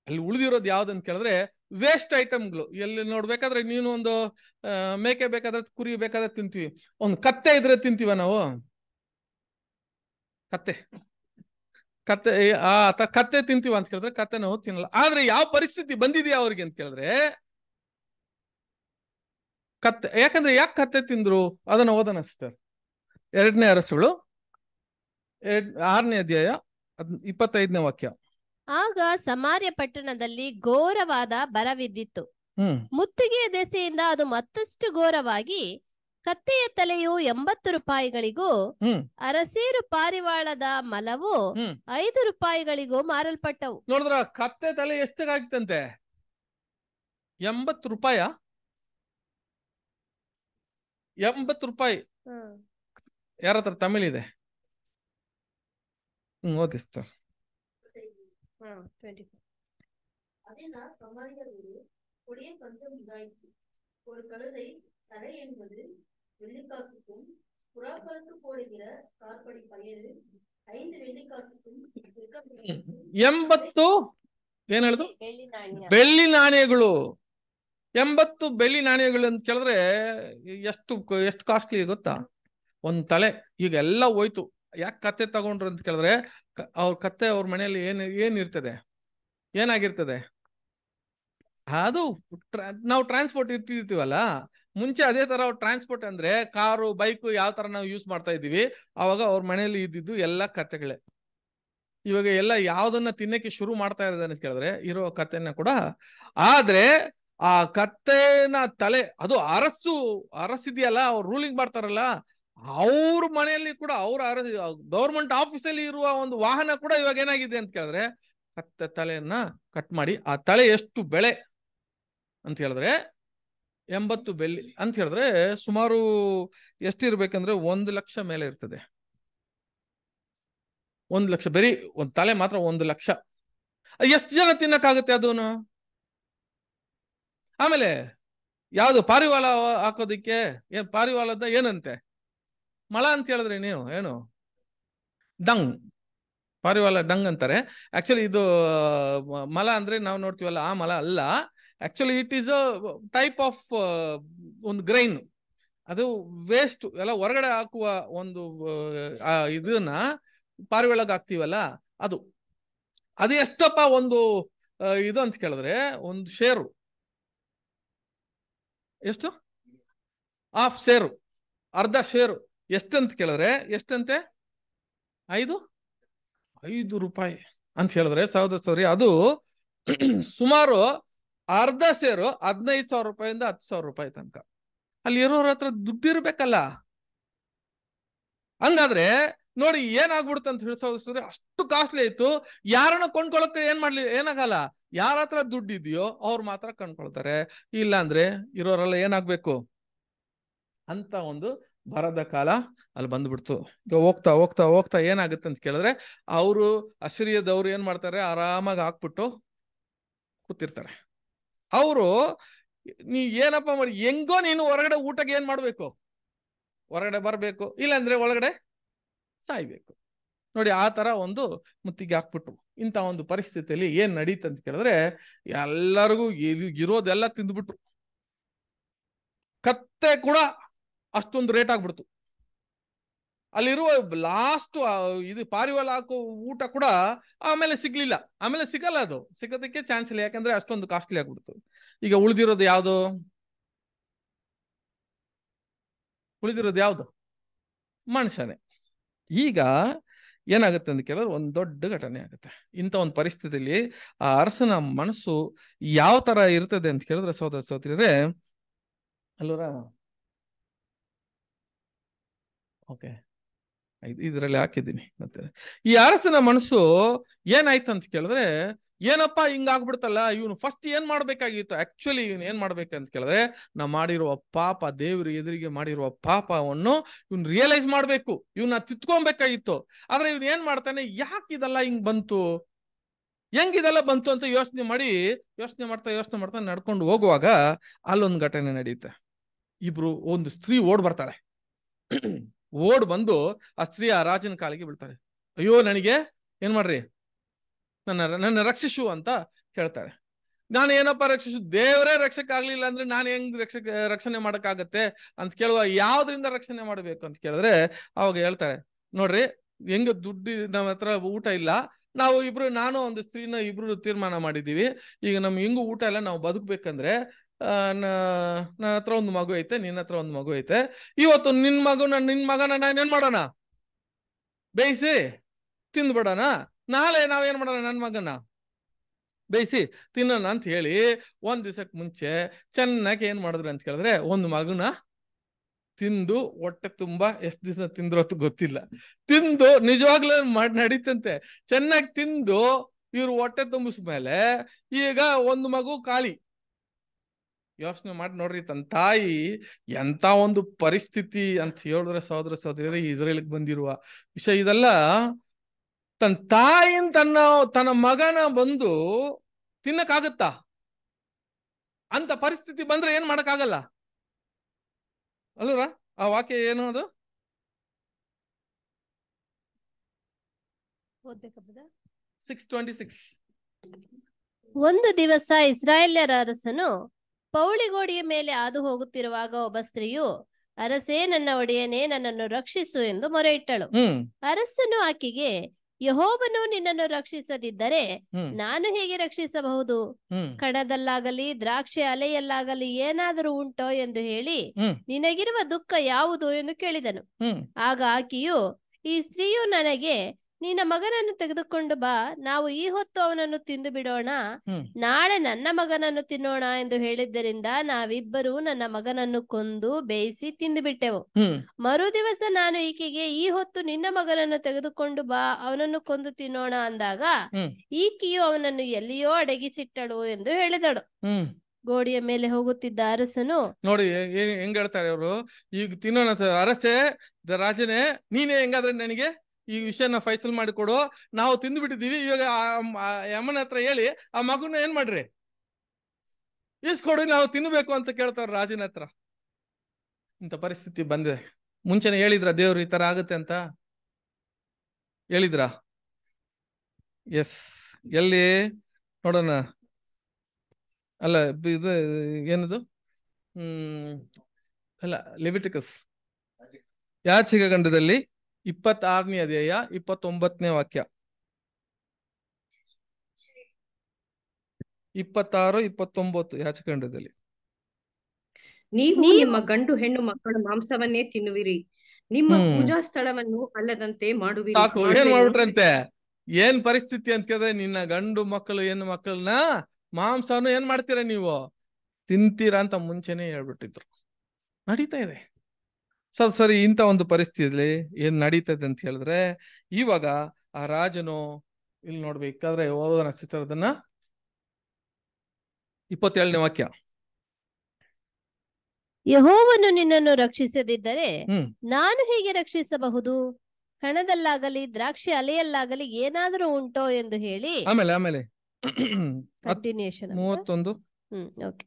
ಅಲ್ಲಿ ಉಳಿದಿರೋದು ಅಂತ ಕೇಳಿದ್ರೆ ವೇಸ್ಟ್ ಐಟಮ್ಗಳು ಎಲ್ಲಿ ನೋಡ್ಬೇಕಾದ್ರೆ ನೀನು ಒಂದು ಮೇಕೆ ಬೇಕಾದ್ರೆ ಕುರಿ ಬೇಕಾದ್ರೆ ತಿಂತೀವಿ ಒಂದು ಕತ್ತೆ ಇದ್ರೆ ತಿಂತೀವ ನಾವು ಕತ್ತೆ ಕತ್ತೆ ಆ ಕತ್ತೆ ತಿಂತೀವ ಅಂತ ಕೇಳಿದ್ರೆ ಕತ್ತೆ ನಾವು ತಿನ್ನಲ್ಲ ಆದ್ರೆ ಯಾವ ಪರಿಸ್ಥಿತಿ ಬಂದಿದೆಯಾ ಅವ್ರಿಗೆ ಅಂತ ಕೇಳಿದ್ರೆ ಕತ್ತೆ ಯಾಕಂದ್ರೆ ಯಾಕೆ ಕತ್ತೆ ತಿಂದ್ರು ಅದನ್ನ ಓದನ ಸಿಸ್ಟರ್ ಎರಡನೇ ಅರಸುಗಳು ಎರಡ್ ಆರನೇ ಅಧ್ಯಾಯ ಇಪ್ಪತ್ತೈದನೇ ವಾಕ್ಯ ಆಗ ಸಮಾರ್ಯ ಪಟ್ಟಣದಲ್ಲಿ ಘೋರವಾದ ಬರವಿದ್ದಿತ್ತು ಮುತ್ತಿಗೆಯ ದೆಸೆಯಿಂದ ಅದು ಮತ್ತಷ್ಟು ಘೋರವಾಗಿ ಕತ್ತೆಯ ತಲೆಯು ಎಂಬತ್ತು ರೂಪಾಯಿಗಳಿಗೂ ಅರಸೇರು ಪಾರಿವಾಳದ ಮಲವು ಐದು ರೂಪಾಯಿಗಳಿಗೂ ಮಾರಲ್ಪಟ್ಟವು ನೋಡಿದ್ರ ಕತ್ತೆ ತಲೆ ಎಷ್ಟಾಗ್ತಂತೆ ಎಂಬತ್ತು ರೂಪಾಯ ಎಂಬತ್ತು ರೂಪಾಯಿ ಯಾರ ಹತ್ರ ತಮಿಳ್ ಇದೆ ಹ್ಮ್ ಓಕೆ ಸರ್ ஒரு கழுதை தலை என்பது வெள்ளிக்காசுக்கும் புறாக்களுக்கு போடுகிற காற்படி பயிறு ಐದು வெள்ளிக்காசுக்கும் ಎಂಬತ್ತು ಏನ್ ಹೇಳುದು ಬೆಳ್ಳಿ ನಾಣ್ಯಗಳು ಎಂಬತ್ತು ಬೆಳ್ಳಿ ನಾಣ್ಯಗಳು ಅಂತ ಕೇಳಿದ್ರೆ ಎಷ್ಟು ಎಷ್ಟು ಕಾಸ್ಟ್ಲಿ ಗೊತ್ತಾ ಒಂದ್ ತಲೆ ಈಗ ಎಲ್ಲ ಹೋಯ್ತು ಯಾಕೆ ಕತ್ತೆ ತಗೊಂಡ್ರು ಅಂತ ಕೇಳಿದ್ರೆ ಅವ್ರ ಕತ್ತೆ ಅವ್ರ ಮನೆಯಲ್ಲಿ ಏನ್ ಏನಿರ್ತದೆ ಏನಾಗಿರ್ತದೆ ಅದು ನಾವು ಟ್ರಾನ್ಸ್ಪೋರ್ಟ್ ಇರ್ತಿರ್ತೀವಲ್ಲ ಮುಂಚೆ ಅದೇ ತರ ಟ್ರಾನ್ಸ್ಪೋರ್ಟ್ ಅಂದ್ರೆ ಕಾರು ಬೈಕು ಯಾವ ತರ ನಾವು ಯೂಸ್ ಮಾಡ್ತಾ ಇದೀವಿ ಅವಾಗ ಅವ್ರ ಮನೆಯಲ್ಲಿ ಇದ್ದಿದ್ದು ಎಲ್ಲ ಕತೆಗಳೇ ಇವಾಗ ಎಲ್ಲ ಯಾವ್ದನ್ನ ತಿನ್ನಕ್ಕೆ ಶುರು ಮಾಡ್ತಾ ಇರೋದನ್ನ ಕೇಳಿದ್ರೆ ಇರೋ ಕತೆನ ಕೂಡ ಆದ್ರೆ ಆ ಕತ್ತೆನ ತಲೆ ಅದು ಅರಸು ಅರಸಿದೆಯಲ್ಲ ಅವ್ರು ರೂಲಿಂಗ್ ಮಾಡ್ತಾರಲ್ಲ ಅವ್ರ ಮನೆಯಲ್ಲಿ ಕೂಡ ಅವ್ರ ಅರಸ ಗೌರ್ಮೆಂಟ್ ಆಫೀಸಲ್ಲಿ ಇರುವ ಒಂದು ವಾಹನ ಕೂಡ ಇವಾಗ ಏನಾಗಿದೆ ಅಂತ ಕೇಳಿದ್ರೆ ಕತ್ತೆ ತಲೆಯನ್ನ ಕಟ್ ಮಾಡಿ ಆ ತಲೆ ಎಷ್ಟು ಬೆಳೆ ಅಂತ ಹೇಳಿದ್ರೆ ಎಂಬತ್ತು ಬೆಲ್ಲಿ ಅಂತ ಹೇಳಿದ್ರೆ ಸುಮಾರು ಎಷ್ಟಿರ್ಬೇಕಂದ್ರೆ ಒಂದು ಲಕ್ಷ ಮೇಲೆ ಇರ್ತದೆ ಒಂದು ಲಕ್ಷ ಬರೀ ಒಂದು ತಲೆ ಮಾತ್ರ ಒಂದು ಲಕ್ಷ ಎಷ್ಟು ಜನ ತಿನ್ನಕ್ಕಾಗುತ್ತೆ ಅದನ್ನು ಆಮೇಲೆ ಯಾವುದು ಪಾರಿವಾಳ ಹಾಕೋದಿಕ್ಕೆ ಏನ್ ಪಾರಿವಾಳದ ಏನಂತೆ ಮಳ ಅಂತ ಹೇಳಿದ್ರೆ ನೀನು ಏನು ಡಂಗ್ ಪಾರಿವಾಳ ಡಂಗ್ ಅಂತಾರೆ ಆಕ್ಚುಲಿ ಇದು ಮಲ ಅಂದ್ರೆ ನಾವು ನೋಡ್ತೀವಲ್ಲ ಆ ಮಲ ಅಲ್ಲ actually it is a type of ಒಂದು ಗ್ರೈನ್ ಅದು ವೇಸ್ಟ್ ಎಲ್ಲ ಹೊರಗಡೆ ಹಾಕುವ ಒಂದು ಇದನ್ನ ಪಾರಿವಾಳಕ್ಕೆ ಹಾಕ್ತೀವಲ್ಲ ಅದು ಅದು ಎಷ್ಟಪ್ಪ ಒಂದು ಇದು ಅಂತ ಕೇಳಿದ್ರೆ ಒಂದು ಶೇರು ಎಷ್ಟು ಹಾಫ್ ಶೇರು ಅರ್ಧ ಶೇರು ಎಷ್ಟಂತ ಕೇಳಿದ್ರೆ ಎಷ್ಟಂತೆ ಐದು ಐದು ರೂಪಾಯಿ ಅಂತ ಹೇಳಿದ್ರೆ ಸಹೋದರ ಸರಿ ಅದು ಸುಮಾರು ಅರ್ಧ ಸೇರು ಹದಿನೈದು ಸಾವಿರ ರೂಪಾಯಿಂದ ಹತ್ತು ಸಾವಿರ ರೂಪಾಯಿ ತನಕ ಅಲ್ಲಿ ಇರೋರ ಹತ್ರ ದುಡ್ಡಿರ್ಬೇಕಲ್ಲ ಹಂಗಾದ್ರೆ ನೋಡಿ ಏನಾಗ್ಬಿಡುತ್ತಂತ ತಿಳಿಸೋದ್ರೆ ಅಷ್ಟು ಕಾಸ್ಟ್ಲಿ ಇತ್ತು ಯಾರನ್ನ ಕೊಂಡ್ಕೊಳಕ್ ಏನ್ ಮಾಡ್ಲಿ ಏನಾಗಲ್ಲ ಯಾರ ಹತ್ರ ದುಡ್ಡಿದೆಯೋ ಅವ್ರು ಮಾತ್ರ ಕಂಡ್ಕೊಳ್ತಾರೆ ಇಲ್ಲ ಅಂದ್ರೆ ಇರೋರೆಲ್ಲ ಏನಾಗ್ಬೇಕು ಅಂತ ಒಂದು ಬರದ ಕಾಲ ಅಲ್ಲಿ ಬಂದ್ಬಿಡ್ತು ಈಗ ಹೋಗ್ತಾ ಹೋಗ್ತಾ ಹೋಗ್ತಾ ಏನಾಗುತ್ತೆ ಅಂತ ಕೇಳಿದ್ರೆ ಅವರು ಅಶ್ರೀಯದವ್ರು ಏನ್ ಮಾಡ್ತಾರೆ ಆರಾಮಾಗಿ ಹಾಕ್ಬಿಟ್ಟು ಕೂತಿರ್ತಾರೆ ಅವರು ನೀ ಏನಪ್ಪ ಮಾಡಿ ಹೆಂಗೋ ನೀನು ಹೊರಗಡೆ ಊಟಕ್ಕೆ ಏನ್ ಮಾಡ್ಬೇಕು ಹೊರಗಡೆ ಬರಬೇಕು ಇಲ್ಲಾಂದ್ರೆ ಒಳಗಡೆ ಸಾಯ್ಬೇಕು ನೋಡಿ ಆ ತರ ಒಂದು ಮುತ್ತಿಗೆ ಹಾಕ್ಬಿಟ್ರು ಇಂಥ ಒಂದು ಪರಿಸ್ಥಿತಿಯಲ್ಲಿ ಏನ್ ನಡೀತ ಅಂತ ಕೇಳಿದ್ರೆ ಎಲ್ಲರಿಗೂ ಇರೋದೆಲ್ಲ ತಿಂದ್ಬಿಟ್ರು ಕತ್ತೆ ಕೂಡ ಅಷ್ಟೊಂದು ರೇಟ್ ಆಗ್ಬಿಡ್ತು ಅಲ್ಲಿರುವ ಲಾಸ್ಟ್ ಇದು ಪಾರಿವಾಳ ಹಾಕೋ ಊಟ ಕೂಡ ಆಮೇಲೆ ಸಿಗ್ಲಿಲ್ಲ ಆಮೇಲೆ ಸಿಗಲ್ಲ ಅದು ಸಿಗೋದಕ್ಕೆ ಚಾನ್ಸ್ ಇಲ್ಲ ಯಾಕಂದ್ರೆ ಅಷ್ಟೊಂದು ಕಾಸ್ಟ್ಲಿ ಆಗ್ಬಿಡ್ತು ಈಗ ಉಳಿದಿರೋದು ಯಾವುದು ಉಳಿದಿರೋದು ಯಾವುದು ಮನುಷ್ಯನೇ ಈಗ ಏನಾಗುತ್ತೆ ಅಂತ ಕೇಳಿದ್ರೆ ಒಂದು ದೊಡ್ಡ ಘಟನೆ ಆಗುತ್ತೆ ಇಂಥ ಒಂದು ಪರಿಸ್ಥಿತಿಯಲ್ಲಿ ಆ ಅರಸನ ಮನಸ್ಸು ಯಾವ ತರ ಇರ್ತದೆ ಅಂತ ಕೇಳಿದ್ರೆ ಸೋದರ ಸೋದರಿಯರೇ ಅಲ್ಲೂರ ಓಕೆ ಇದರಲ್ಲಿ ಹಾಕಿದ್ದೀನಿ ಮತ್ತೆ ಈ ಅರಸನ ಮನಸ್ಸು ಏನಾಯ್ತು ಅಂತ ಕೇಳಿದ್ರೆ ಏನಪ್ಪಾ ಹಿಂಗಾಗ್ಬಿಡ್ತಲ್ಲ ಇವನು ಫಸ್ಟ್ ಏನ್ ಮಾಡ್ಬೇಕಾಗಿತ್ತು ಆಕ್ಚುಲಿ ಇವನು ಏನ್ ಮಾಡ್ಬೇಕಂತ ಕೇಳಿದ್ರೆ ನಾ ಮಾಡಿರುವ ಪಾಪ ದೇವ್ರ ಎದುರಿಗೆ ಮಾಡಿರುವ ಪಾಪವನ್ನು ಇವನ್ ರಿಯಲೈಸ್ ಮಾಡ್ಬೇಕು ಇವನ್ನ ತಿತ್ಕೊಬೇಕಾಗಿತ್ತು ಆದ್ರೆ ಇವನ್ ಏನ್ ಮಾಡ್ತಾನೆ ಯಾಕೆ ಇದೆಲ್ಲ ಹಿಂಗ್ ಬಂತು ಹೆಂಗ್ ಇದೆಲ್ಲ ಬಂತು ಅಂತ ಯೋಚನೆ ಮಾಡಿ ಯೋಚನೆ ಮಾಡ್ತಾ ಯೋಚನೆ ಮಾಡ್ತಾ ನಡ್ಕೊಂಡು ಹೋಗುವಾಗ ಅಲ್ಲೊಂದು ಘಟನೆ ನಡೆಯುತ್ತೆ ಇಬ್ರು ಒಂದು ಸ್ತ್ರೀ ಓಡ್ ಬರ್ತಾಳೆ ಓಡ್ ಬಂದು ಆ ಸ್ತ್ರೀ ಆ ರಾಜನ ಕಾಲಿಗೆ ಬೀಳ್ತಾರೆ ಅಯ್ಯೋ ನನಗೆ ಏನ್ ಮಾಡ್ರಿ ನನ್ನ ನನ್ನ ರಕ್ಷಿಸು ಅಂತ ಹೇಳ್ತಾಳೆ ನಾನು ಏನಪ್ಪ ರಕ್ಷಿಸು ದೇವರೇ ರಕ್ಷಕ ಆಗ್ಲಿಲ್ಲ ಅಂದ್ರೆ ನಾನು ಹೆಂಗ್ ರಕ್ಷಕ ರಕ್ಷಣೆ ಮಾಡಕ್ಕಾಗತ್ತೆ ಅಂತ ಕೇಳುವ ಯಾವ್ದ್ರಿಂದ ರಕ್ಷಣೆ ಮಾಡಬೇಕು ಅಂತ ಕೇಳಿದ್ರೆ ಅವಾಗ ಹೇಳ್ತಾರೆ ನೋಡ್ರಿ ಹೆಂಗ ದುಡ್ಡು ನಮ್ಮ ಹತ್ರ ಊಟ ಇಲ್ಲ ನಾವು ಇಬ್ರು ನಾನು ಒಂದು ಸ್ತ್ರೀನ ಇಬ್ರು ತೀರ್ಮಾನ ಮಾಡಿದ್ದೀವಿ ಈಗ ನಮ್ ಹೆಂಗು ಊಟ ಇಲ್ಲ ನಾವು ಬದುಕ್ಬೇಕಂದ್ರೆ ನನ್ನ ಹತ್ರ ಒಂದು ಮಗು ಐತೆ ನಿನ್ನ ಹತ್ರ ಒಂದು ಮಗು ಐತೆ ಇವತ್ತು ನಿನ್ ನನ್ನ ನಿನ್ ಮಗನ ನಾನೇನ್ ಮಾಡೋಣ ಬೇಯಿಸಿ ತಿಂದ್ಬಿಡೋಣ ನಾಳೆ ನಾವೇನ್ ಮಾಡೋಣ ನನ್ನ ಮಗನ ಬೇಯಿಸಿ ತಿನ್ನೋಣ ಅಂತ ಹೇಳಿ ಒಂದ್ ದಿವ್ಸಕ್ ಮುಂಚೆ ಚೆನ್ನಾಗಿ ಏನ್ ಮಾಡಿದ್ರು ಅಂತ ಕೇಳಿದ್ರೆ ಒಂದು ಮಗುನ ತಿಂದು ಹೊಟ್ಟೆ ತುಂಬಾ ಎಷ್ಟು ದಿವಸ ತಿಂದ್ರ ಅಂತ ಗೊತ್ತಿಲ್ಲ ತಿಂದು ನಿಜವಾಗ್ಲೂ ಮಾಡಿ ನಡೀತಂತೆ ಚೆನ್ನಾಗಿ ತಿಂದು ಇವ್ರು ಹೊಟ್ಟೆ ತುಂಬಿಸ್ಮೇಲೆ ಈಗ ಒಂದು ಮಗು ಖಾಲಿ ಯೋಚನೆ ಮಾಡಿ ನೋಡ್ರಿ ತನ್ನ ತಾಯಿ ಎಂತ ಒಂದು ಪರಿಸ್ಥಿತಿ ಅಂತ ಹೇಳಿದ್ರೆ ಸಹೋದರ ಸಹೋದರಿ ಇಸ್ರೇಲ್ ಬಂದಿರುವ ವಿಷಯ ಇದೆಲ್ಲ ತನ್ನ ತಾಯಿ ತನ್ನ ತನ್ನ ಮಗನ ಬಂದು ತಿನ್ನಕ್ಕಾಗತ್ತಾ ಅಂತ ಪರಿಸ್ಥಿತಿ ಬಂದ್ರೆ ಏನ್ ಮಾಡಕ್ಕಾಗಲ್ಲ ಅಲ್ಲರ ಆ ವಾಕ್ಯ ಏನು ಅದು ಸಿಕ್ಸ್ ಒಂದು ದಿವಸ ಇಸ್ರಾಯೇಲ್ಯರ ಅರಸನು ಪೌಳಿಗೋಡಿಯ ಮೇಲೆ ಹಾದು ಹೋಗುತ್ತಿರುವಾಗ ಒಬ್ಬ ಸ್ತ್ರೀಯು ಅರಸೇ ನನ್ನ ಒಡೆಯನೇ ನನ್ನನ್ನು ರಕ್ಷಿಸು ಎಂದು ಮೊರೆ ಇಟ್ಟಳು ಅರಸನು ಆಕೆಗೆ ಯಹೋಬನು ನಿನ್ನನ್ನು ರಕ್ಷಿಸದಿದ್ದರೆ ನಾನು ಹೇಗೆ ರಕ್ಷಿಸಬಹುದು ಕಣದಲ್ಲಾಗಲಿ ದ್ರಾಕ್ಷಿ ಅಲೆಯಲ್ಲಾಗಲಿ ಏನಾದರೂ ಉಂಟೋ ಎಂದು ಹೇಳಿ ನಿನಗಿರುವ ದುಃಖ ಯಾವುದು ಎಂದು ಕೇಳಿದನು ಆಗ ಆಕೆಯು ಈ ಸ್ತ್ರೀಯು ನನಗೆ ನಿನ್ನ ಮಗನನ್ನು ತೆಗೆದುಕೊಂಡು ಬಾ ನಾವು ಈ ಹೊತ್ತು ಅವನನ್ನು ತಿಂದು ಬಿಡೋಣ ನಾಳೆ ನನ್ನ ಮಗನನ್ನು ತಿನ್ನೋಣ ಎಂದು ಹೇಳಿದ್ದರಿಂದ ನಾವಿಬ್ಬರು ನನ್ನ ಮಗನನ್ನು ಕೊಂದು ಬೇಯಿಸಿ ತಿಂದು ಬಿಟ್ಟೆವು ಮರುದಿವಸ ನಾನು ಈಕೆಗೆ ಈ ಹೊತ್ತು ನಿನ್ನ ಮಗನನ್ನು ತೆಗೆದುಕೊಂಡು ಬಾ ಅವನನ್ನು ಕೊಂದು ತಿನ್ನೋಣ ಅಂದಾಗ ಈಕೆಯು ಅವನನ್ನು ಎಲ್ಲಿಯೋ ಅಡಗಿಸಿಟ್ಟಳು ಎಂದು ಹೇಳಿದಳು ಗೋಡಿಯ ಮೇಲೆ ಹೋಗುತ್ತಿದ್ದ ಅರಸನು ನೋಡಿ ಹೆಂಗ್ ಹೇಳ್ತಾರೆ ಅವರು ಈಗ ತಿನ್ನೋಣ ಅರಸೆ ರಾಜನೇ ನೀನೇ ಹೆಂಗಾದ್ರೆ ನನಗೆ ಈ ವಿಷಯನ ಫೈಸಲ್ ಮಾಡಿಕೊಡು ನಾವು ಬಿಟ್ಟಿದೀವಿ ಇವಾಗ ಯಮನ ಹತ್ರ ಹೇಳಿ ಆ ಮಗುನ ಏನ್ ಮಾಡ್ರಿ ಕೊಡು ನಾವು ತಿನ್ಬೇಕು ಅಂತ ಕೇಳ್ತಾವ್ರ ರಾಜನ ಹತ್ರ ಇಂಥ ಪರಿಸ್ಥಿತಿ ಬಂದಿದೆ ಮುಂಚೆನೆ ಹೇಳಿದ್ರ ದೇವ್ರು ಈ ತರ ಆಗುತ್ತೆ ಅಂತ ಹೇಳಿದ್ರ ಎಸ್ ಎಲ್ಲಿ ನೋಡೋಣ ಅಲ್ಲ ಇದು ಏನದು ಹ್ಮ್ ಅಲ್ಲ ಲಿಬಿಟಿಕಸ್ ಯಾಚಿಗ ಗಂಡದಲ್ಲಿ ಇಪ್ಪತ್ತಾರನೇ ಅಧ್ಯಾಯ ಇಪ್ಪತ್ತೊಂಬತ್ತನೇ ವಾಕ್ಯ ಇಪ್ಪತ್ತಾರು ಇಪ್ಪತ್ತೊಂಬತ್ತು ಯಾಚಕಂಡದಲ್ಲಿ ನೀವು ನಿಮ್ಮ ಗಂಡು ಹೆಣ್ಣು ಮಕ್ಕಳ ಮಾಂಸವನ್ನೇ ತಿನ್ನುವಿರಿ ನಿಮ್ಮ ಪೂಜಾ ಸ್ಥಳವನ್ನು ಅಲ್ಲದಂತೆ ಮಾಡುವಿರಿ ಮಾಡ್ಬಿಟ್ರಂತೆ ಏನ್ ಪರಿಸ್ಥಿತಿ ಅಂತ ಕೇಳಿದ್ರೆ ನಿನ್ನ ಗಂಡು ಮಕ್ಕಳು ಹೆಣ್ಣು ಮಕ್ಕಳನ್ನ ಮಾಂಸವನ್ನು ಏನ್ ಮಾಡ್ತೀರಾ ನೀವು ತಿಂತೀರಾ ಅಂತ ಮುಂಚೆನೆ ಹೇಳ್ಬಿಟ್ಟಿದ್ರು ನಡೀತಾ ಇದೆ ಸರ್ ಸರಿ ಇಂಥ ಒಂದು ಪರಿಸ್ಥಿತಿಯಲ್ಲಿ ಏನ್ ನಡೀತದೆ ಅಂತ ಹೇಳಿದ್ರೆ ಇವಾಗ ಆ ರಾಜನು ಇಲ್ಲಿ ನೋಡ್ಬೇಕಾದ್ರೆ ಓದೋನ ಚಿತ್ರದನ್ನ ಇಪ್ಪತ್ತೇಳನೇ ವಾಕ್ಯ ಯಹೋವನು ನಿನ್ನನ್ನು ರಕ್ಷಿಸದಿದ್ದರೆ ನಾನು ಹೇಗೆ ರಕ್ಷಿಸಬಹುದು ಹಣದಲ್ಲಾಗಲಿ ದ್ರಾಕ್ಷಿ ಅಲೆಯಲ್ಲಾಗಲಿ ಏನಾದರೂ ಉಂಟೋ ಎಂದು ಹೇಳಿ ಆಮೇಲೆ ಆಮೇಲೆ ಮೂವತ್ತೊಂದು ಓಕೆ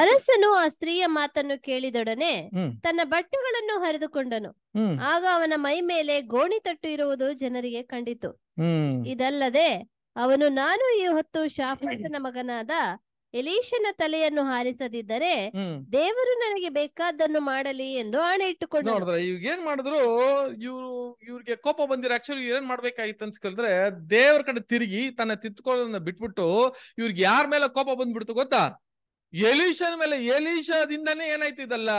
ಅರಸನು ಆ ಸ್ತ್ರೀಯ ಮಾತನ್ನು ಕೇಳಿದೊಡನೆ ತನ್ನ ಬಟ್ಟೆಗಳನ್ನು ಹರಿದುಕೊಂಡನು ಆಗ ಅವನ ಮೈ ಮೇಲೆ ಗೋಣಿ ತಟ್ಟು ಇರುವುದು ಜನರಿಗೆ ಕಂಡಿತು ಇದಲ್ಲದೆ ಅವನು ನಾನು ಈ ಹೊತ್ತು ಶಾಫನ ಮಗನಾದ ಎಲೀಶನ ತಲೆಯನ್ನು ಹಾರಿಸದಿದ್ದರೆ ದೇವರು ನನಗೆ ಬೇಕಾದ್ದನ್ನು ಮಾಡಲಿ ಎಂದು ಆಣೆ ಇಟ್ಟುಕೊಂಡು ಏನ್ ಮಾಡಿದ್ರು ಇವ್ರು ಇವ್ರಿಗೆ ಕೋಪ ಬಂದಿರ ಆಕ್ಚುಲಿ ಏನ್ ಮಾಡ್ಬೇಕಾಗಿತ್ತು ಅನ್ಸ್ಕೊಂಡ್ರೆ ದೇವರ ಕಡೆ ತಿರುಗಿ ತನ್ನ ತಿತ್ಕೊಳ್ಳೋದನ್ನ ಬಿಟ್ಬಿಟ್ಟು ಇವ್ರಿಗೆ ಯಾರ ಮೇಲೆ ಕೋಪ ಬಂದ್ಬಿಡ್ತು ಗೊತ್ತಾ ಎಲೀಶನ ಮೇಲೆ ಎಲೀಶಾದಿಂದಾನೇ ಏನಾಯ್ತು ಇದಲ್ಲ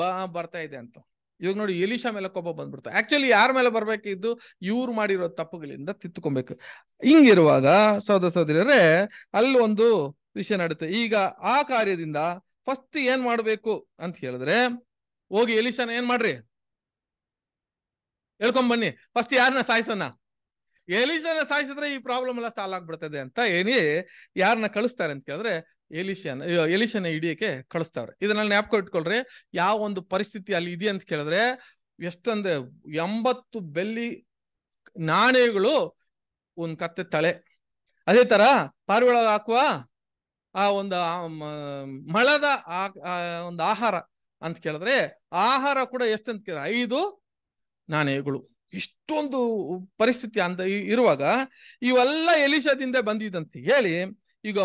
ಬಾ ಬರ್ತಾ ಇದೆ ಅಂತ ಇವಾಗ ನೋಡಿ ಎಲಿಶಾ ಮೇಲೆ ಕೊಬ್ಬ ಬಂದ್ಬಿಡ್ತಾ ಆಕ್ಚುಲಿ ಯಾರ ಮೇಲೆ ಬರ್ಬೇಕಿದ್ದು ಇವ್ರು ಮಾಡಿರೋ ತಪ್ಪುಗಳಿಂದ ತಿತ್ಕೊಬೇಕು ಹಿಂಗಿರುವಾಗ ಸೌದ ಸಹೋದರಿಯರೇ ಅಲ್ಲಿ ಒಂದು ವಿಷಯ ನಡುತ್ತೆ ಈಗ ಆ ಕಾರ್ಯದಿಂದ ಫಸ್ಟ್ ಏನ್ ಮಾಡ್ಬೇಕು ಅಂತ ಹೇಳಿದ್ರೆ ಹೋಗಿ ಎಲಿಶನ ಏನ್ ಮಾಡ್ರಿ ಹೇಳ್ಕೊಂಡ್ ಬನ್ನಿ ಫಸ್ಟ್ ಯಾರನ್ನ ಸಾಯಿಸೋಣ ಎಲಿಶಾನ ಸಾಯಿಸಿದ್ರೆ ಈ ಪ್ರಾಬ್ಲಮ್ ಎಲ್ಲ ಸಾಲ್ವ್ ಆಗ್ಬಿಡ್ತದೆ ಅಂತ ಏನಿ ಯಾರನ್ನ ಕಳಿಸ್ತಾರೆ ಅಂತ ಕೇಳಿದ್ರೆ ಎಲಿಶನ್ ಎಲಿಶನ ಹಿಡಿಯಕ್ಕೆ ಕಳಿಸ್ತಾವ್ರೆ ಇದನ್ನ ಜ್ಞಾಪಕ ಇಟ್ಕೊಳ್ರಿ ಯಾವ ಒಂದು ಪರಿಸ್ಥಿತಿ ಅಲ್ಲಿ ಇದೆ ಅಂತ ಕೇಳಿದ್ರೆ ಎಷ್ಟಂದ್ರೆ ಎಂಬತ್ತು ಬೆಲ್ಲಿ ನಾಣ್ಯಗಳು ಒಂದ್ ಕತ್ತೆ ತಳೆ ಅದೇ ತರ ಪಾರಿವಾಳ ಹಾಕುವ ಆ ಒಂದು ಮಳದ ಆ ಒಂದು ಆಹಾರ ಅಂತ ಕೇಳಿದ್ರೆ ಆಹಾರ ಕೂಡ ಎಷ್ಟಂತ ಕೇಳಿದ್ರೆ ಐದು ನಾಣ್ಯಗಳು ಇಷ್ಟೊಂದು ಪರಿಸ್ಥಿತಿ ಅಂತ ಇರುವಾಗ ಇವೆಲ್ಲ ಎಲಿಶದಿಂದ ಬಂದಿದಂತೆ ಹೇಳಿ ಈಗ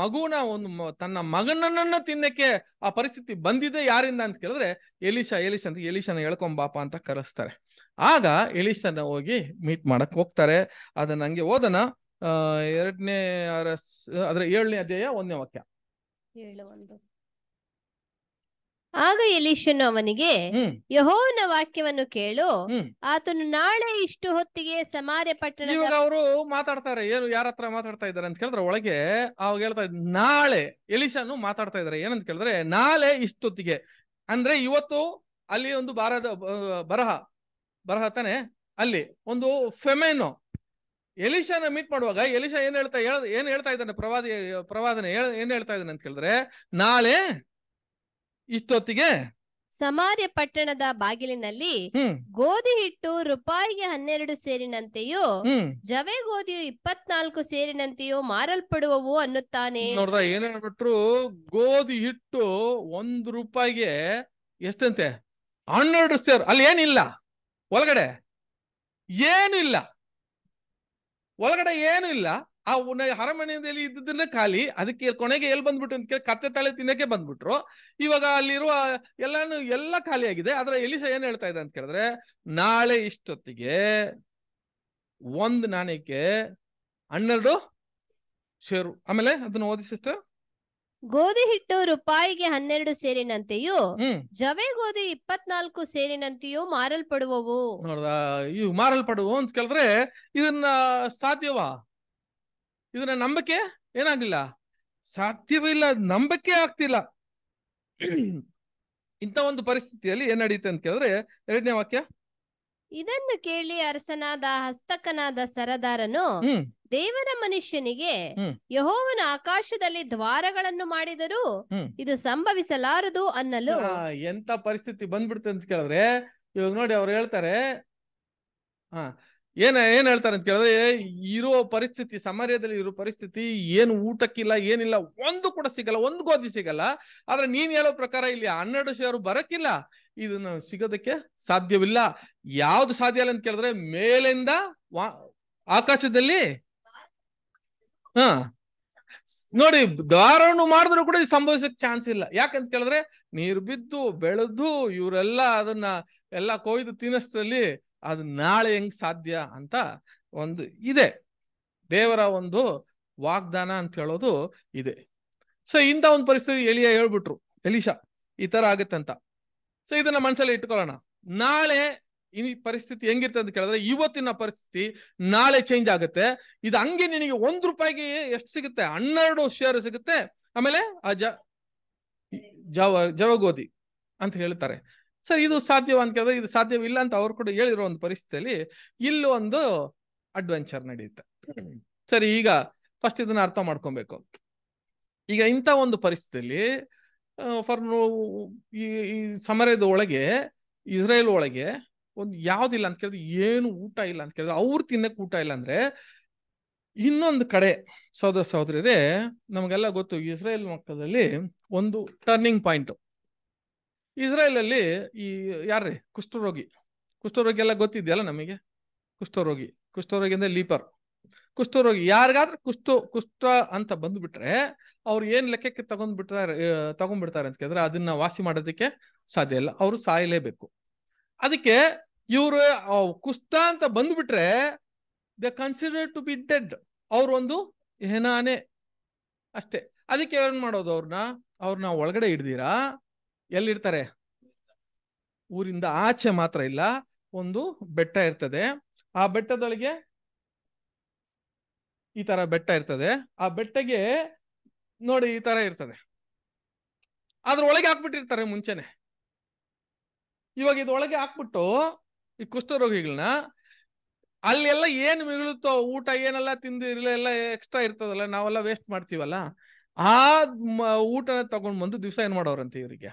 ಮಗುನ ಒಂದು ತನ್ನ ಮಗನನ್ನ ತಿನ್ನಕ್ಕೆ ಆ ಪರಿಸ್ಥಿತಿ ಬಂದಿದೆ ಯಾರಿಂದ ಅಂತ ಕೇಳಿದ್ರೆ ಎಲಿಶಾ ಎಲಿಶಾ ಅಂತ ಎಲಿಶನ ಹೇಳ್ಕೊಂಬಾಪ ಅಂತ ಕರೆಸ್ತಾರೆ ಆಗ ಎಲಿಶನ ಹೋಗಿ ಮೀಟ್ ಮಾಡಕ್ ಹೋಗ್ತಾರೆ ಅದನ್ನ ಹಂಗೆ ಓದನ ಎರಡನೇ ಅದ್ರ ಏಳನೇ ಅಧ್ಯಾಯ ಒಂದನೇ ವಾಕ್ಯ ಆಗ ಎಲೀಶನು ಅವನಿಗೆ ಯಹೋವನ ವಾಕ್ಯವನ್ನು ಕೇಳು ಆತನು ನಾಳೆ ಇಷ್ಟು ಹೊತ್ತಿಗೆ ಸಮಾರ್ಯ ಪಟ್ಟಣ ಅವರು ಮಾತಾಡ್ತಾರೆ ಏನು ಯಾರ ಹತ್ರ ಮಾತಾಡ್ತಾ ಇದ್ದಾರೆ ಅಂತ ಕೇಳಿದ್ರೆ ಒಳಗೆ ಅವಾಗ ಹೇಳ್ತಾ ನಾಳೆ ಎಲಿಶನು ಮಾತಾಡ್ತಾ ಇದ್ದಾರೆ ಏನಂತ ಕೇಳಿದ್ರೆ ನಾಳೆ ಇಷ್ಟೊತ್ತಿಗೆ ಅಂದ್ರೆ ಇವತ್ತು ಅಲ್ಲಿ ಒಂದು ಬಾರದ ಬರಹ ಬರಹ ತಾನೆ ಅಲ್ಲಿ ಒಂದು ಫೆಮೆನೋ ಎಲಿಶಾನ ಮೀಟ್ ಮಾಡುವಾಗ ಎಲಿಶಾ ಏನ್ ಹೇಳ್ತಾ ಏನ್ ಹೇಳ್ತಾ ಇದ್ದಾನೆ ಪ್ರವಾದಿ ಪ್ರವಾದನೆ ಏನ್ ಹೇಳ್ತಾ ಇದ್ದಾನೆ ಅಂತ ಕೇಳಿದ್ರೆ ನಾಳೆ ಇಷ್ಟೊತ್ತಿಗೆ ಸಮಾಧಿ ಪಟ್ಟಣದ ಬಾಗಿಲಿನಲ್ಲಿ ಗೋಧಿ ಹಿಟ್ಟು ರೂಪಾಯಿಗೆ ಹನ್ನೆರಡು ಸೇರಿನಂತೆಯೂ ಜವೆ ಗೋಧಿಯು ಇಪ್ಪತ್ನಾಲ್ಕು ಸೇರಿನಂತೆಯೂ ಮಾರಲ್ಪಡುವವು ಅನ್ನುತ್ತಾನೆ ನೋಡ್ದ ಏನ್ ಗೋಧಿ ಹಿಟ್ಟು ಒಂದು ರೂಪಾಯಿಗೆ ಎಷ್ಟಂತೆ ಹನ್ನೆರಡು ಸೇರು ಅಲ್ಲಿ ಏನಿಲ್ಲ ಒಳಗಡೆ ಏನು ಇಲ್ಲ ಒಳಗಡೆ ಏನು ಇಲ್ಲ ಆ ಅರಮನೆಯಲ್ಲಿ ಇದ್ದದನ್ನ ಖಾಲಿ ಅದಕ್ಕೆ ಕೊನೆಗೆ ಎಲ್ಲಿ ಬಂದ್ಬಿಟ್ಟು ಅಂತ ಕೇಳಿ ಕತ್ತೆ ತಾಳೆ ತಿನ್ನಕ್ಕೆ ಬಂದ್ಬಿಟ್ರು ಇವಾಗ ಅಲ್ಲಿರುವ ಎಲ್ಲಾನು ಎಲ್ಲ ಖಾಲಿ ಆಗಿದೆ ಆದ್ರೆ ಎಲಿಸ ಏನ್ ಹೇಳ್ತಾ ಇದೆ ಅಂತ ಕೇಳಿದ್ರೆ ನಾಳೆ ಇಷ್ಟೊತ್ತಿಗೆ ಒಂದ್ ನಾಣ್ಯಕ್ಕೆ ಹನ್ನೆರಡು ಸೇರು ಆಮೇಲೆ ಅದನ್ನ ಓದಿ ಸಿಸ್ಟರ್ ಗೋಧಿ ಹಿಟ್ಟು ರೂಪಾಯಿಗೆ ಹನ್ನೆರಡು ಸೇರಿನಂತೆಯೂ ಜವೆ ಗೋಧಿ ಇಪ್ಪತ್ನಾಲ್ಕು ಸೇರಿನಂತೆಯೂ ಮಾರಲ್ಪಡುವವು ನೋಡ್ದ ಇವು ಮಾರಲ್ಪಡುವು ಅಂತ ಕೇಳಿದ್ರೆ ಇದನ್ನ ಸಾಧ್ಯವಾ ಇದನ್ನ ನಂಬಕ್ಕೆ ಏನಾಗ್ಲಿಲ್ಲ ಸಾಧ್ಯವಿಲ್ಲ ನಂಬಕ್ಕೆ ಆಗ್ತಿಲ್ಲ ಇಂಥ ಒಂದು ಪರಿಸ್ಥಿತಿಯಲ್ಲಿ ಏನ್ ನಡೀತೆ ಅಂತ ಕೇಳಿದ್ರೆ ಎರಡನೇ ವಾಕ್ಯ ಇದನ್ನು ಕೇಳಿ ಅರಸನಾದ ಹಸ್ತಕನಾದ ಸರದಾರನು ದೇವರ ಮನುಷ್ಯನಿಗೆ ಯಹೋವನ ಆಕಾಶದಲ್ಲಿ ದ್ವಾರಗಳನ್ನು ಮಾಡಿದರು ಇದು ಸಂಭವಿಸಲಾರದು ಅನ್ನಲು ಎಂತ ಪರಿಸ್ಥಿತಿ ಬಂದ್ಬಿಡ್ತು ಅಂತ ಕೇಳಿದ್ರೆ ಇವಾಗ ನೋಡಿ ಅವ್ರು ಹೇಳ್ತಾರೆ ಹಾ ಏನ ಏನ್ ಹೇಳ್ತಾರೆ ಅಂತ ಕೇಳಿದ್ರೆ ಇರೋ ಪರಿಸ್ಥಿತಿ ಸಮರ್ಯದಲ್ಲಿ ಇರೋ ಪರಿಸ್ಥಿತಿ ಏನು ಊಟಕ್ಕಿಲ್ಲ ಏನಿಲ್ಲ ಒಂದು ಕೂಡ ಸಿಗಲ್ಲ ಒಂದು ಗೋಧಿ ಸಿಗಲ್ಲ ಆದ್ರೆ ನೀನ್ ಹೇಳೋ ಪ್ರಕಾರ ಇಲ್ಲಿ ಹನ್ನೆರಡು ಶೇರು ಬರಕ್ಕಿಲ್ಲ ಇದನ್ನ ಸಿಗೋದಕ್ಕೆ ಸಾಧ್ಯವಿಲ್ಲ ಯಾವ್ದು ಸಾಧ್ಯ ಇಲ್ಲ ಅಂತ ಕೇಳಿದ್ರೆ ಮೇಲಿಂದ ಆಕಾಶದಲ್ಲಿ ಹ ನೋಡಿ ಧಾರವನ್ನು ಮಾಡಿದ್ರು ಕೂಡ ಇದು ಸಂಭವಿಸಕ್ ಚಾನ್ಸ್ ಇಲ್ಲ ಯಾಕಂತ ಕೇಳಿದ್ರೆ ನೀರ್ ಬಿದ್ದು ಬೆಳೆದು ಇವರೆಲ್ಲ ಅದನ್ನ ಎಲ್ಲಾ ಕೊಯ್ದು ತಿನ್ನಷ್ಟರಲ್ಲಿ ಅದು ನಾಳೆ ಹೆಂಗ್ ಸಾಧ್ಯ ಅಂತ ಒಂದು ಇದೆ ದೇವರ ಒಂದು ವಾಗ್ದಾನ ಅಂತ ಹೇಳೋದು ಇದೆ ಸೊ ಇಂಥ ಒಂದು ಪರಿಸ್ಥಿತಿ ಎಲಿಯ ಹೇಳ್ಬಿಟ್ರು ಎಲಿಶಾ ಈ ತರ ಆಗುತ್ತೆ ಅಂತ ಸೊ ಇದನ್ನ ಮನ್ಸಲ್ಲಿ ಇಟ್ಕೊಳ್ಳೋಣ ನಾಳೆ ಈ ಪರಿಸ್ಥಿತಿ ಹೆಂಗಿರ್ತದೆ ಅಂತ ಕೇಳಿದ್ರೆ ಇವತ್ತಿನ ಪರಿಸ್ಥಿತಿ ನಾಳೆ ಚೇಂಜ್ ಆಗುತ್ತೆ ಇದು ಹಂಗೆ ನಿನಗೆ ಒಂದ್ ರೂಪಾಯಿಗೆ ಎಷ್ಟು ಸಿಗುತ್ತೆ ಹನ್ನೆರಡು ಶೇರ್ ಸಿಗುತ್ತೆ ಆಮೇಲೆ ಆ ಜವ ಜವಗೋಧಿ ಅಂತ ಹೇಳ್ತಾರೆ ಸರ್ ಇದು ಸಾಧ್ಯವ ಅಂತ ಕೇಳಿದ್ರೆ ಇದು ಸಾಧ್ಯವಿಲ್ಲ ಅಂತ ಅವ್ರು ಕೂಡ ಹೇಳಿರೋ ಒಂದು ಪರಿಸ್ಥಿತಿಯಲ್ಲಿ ಇಲ್ಲಿ ಒಂದು ಅಡ್ವೆಂಚರ್ ನಡೆಯುತ್ತೆ ಸರಿ ಈಗ ಫಸ್ಟ್ ಇದನ್ನ ಅರ್ಥ ಮಾಡ್ಕೊಬೇಕು ಈಗ ಇಂಥ ಒಂದು ಪರಿಸ್ಥಿತಿಯಲ್ಲಿ ಫಾರ್ ಈ ಸಮರದ ಒಳಗೆ ಇಸ್ರೇಲ್ ಒಳಗೆ ಒಂದು ಯಾವ್ದಿಲ್ಲ ಅಂತ ಕೇಳಿದ್ರೆ ಏನು ಊಟ ಇಲ್ಲ ಅಂತ ಕೇಳಿದ್ರೆ ಅವ್ರು ತಿನ್ನಕ್ಕೆ ಊಟ ಇಲ್ಲ ಅಂದ್ರೆ ಇನ್ನೊಂದು ಕಡೆ ಸಹೋದರ ಸಹೋದರರೇ ನಮಗೆಲ್ಲ ಗೊತ್ತು ಇಸ್ರೇಲ್ ಮಕ್ಕದಲ್ಲಿ ಒಂದು ಟರ್ನಿಂಗ್ ಪಾಯಿಂಟ್ ಇಸ್ರೇಲ್ ಅಲ್ಲಿ ಈ ಯಾರ್ರಿ ಕುಷ್ಠರೋಗಿ ಕುಷ್ಠರೋಗಿ ಎಲ್ಲ ಗೊತ್ತಿದೆಯಲ್ಲ ನಮಗೆ ಕುಷ್ಠರೋಗಿ ಕುಷ್ಠರೋಗಿ ಅಂದ್ರೆ ಲೀಪರ್ ಕುಷ್ಠರೋಗಿ ಯಾರಿಗಾದ್ರೆ ಕುಷ್ಠ ಕುಷ್ಠ ಅಂತ ಬಂದ್ಬಿಟ್ರೆ ಅವ್ರು ಏನ್ ಲೆಕ್ಕಕ್ಕೆ ತಗೊಂಡ್ಬಿಡ್ತಾರೆ ತಗೊಂಡ್ಬಿಡ್ತಾರೆ ಅಂತ ಕೇಳಿದ್ರೆ ಅದನ್ನ ವಾಸಿ ಮಾಡೋದಕ್ಕೆ ಸಾಧ್ಯ ಇಲ್ಲ ಅವರು ಸಾಯಲೇಬೇಕು ಅದಕ್ಕೆ ಇವರು ಕುಷ್ಠ ಅಂತ ಬಂದ್ಬಿಟ್ರೆ the consider to be dead ಅವ್ರೊಂದು ಹೆನಾನೆ ಅಷ್ಟೇ ಅದಕ್ಕೆ ಏನು ಮಾಡೋದು ಅವ್ರನ್ನ ಅವ್ರನ್ನ ಒಳಗಡೆ ಹಿಡ್ದಿರಾ ಎಲ್ಲಿರ್ತಾರೆ ಊರಿಂದ ಆಚೆ ಮಾತ್ರ ಇಲ್ಲ ಒಂದು ಬೆಟ್ಟ ಇರ್ತದೆ ಆ ಬೆಟ್ಟದೊಳಗೆ ಈ ತರ ಬೆಟ್ಟ ಇರ್ತದೆ ಆ ಬೆಟ್ಟಗೆ ನೋಡಿ ಈ ತರ ಇರ್ತದೆ ಅದ್ರ ಒಳಗೆ ಹಾಕ್ಬಿಟ್ಟಿರ್ತಾರೆ ಮುಂಚೆನೆ ಇವಾಗ ಇದೊಳಗೆ ಹಾಕ್ಬಿಟ್ಟು ಈ ಕುಷ್ಠರೋಗಿಗಳನ್ನ ಅಲ್ಲೆಲ್ಲ ಏನ್ ಮಿಗಿಳುತ್ತೋ ಊಟ ಏನೆಲ್ಲ ತಿಂದು ಇರಲ್ಲ ಎಲ್ಲ ಎಕ್ಸ್ಟ್ರಾ ಇರ್ತದಲ್ಲ ನಾವೆಲ್ಲ ವೇಸ್ಟ್ ಮಾಡ್ತೀವಲ್ಲ ಆ ಊಟನ ತಗೊಂಡ್ ಬಂದು ದಿವಸ ಏನ್ ಮಾಡೋರಂತೆ ಇವರಿಗೆ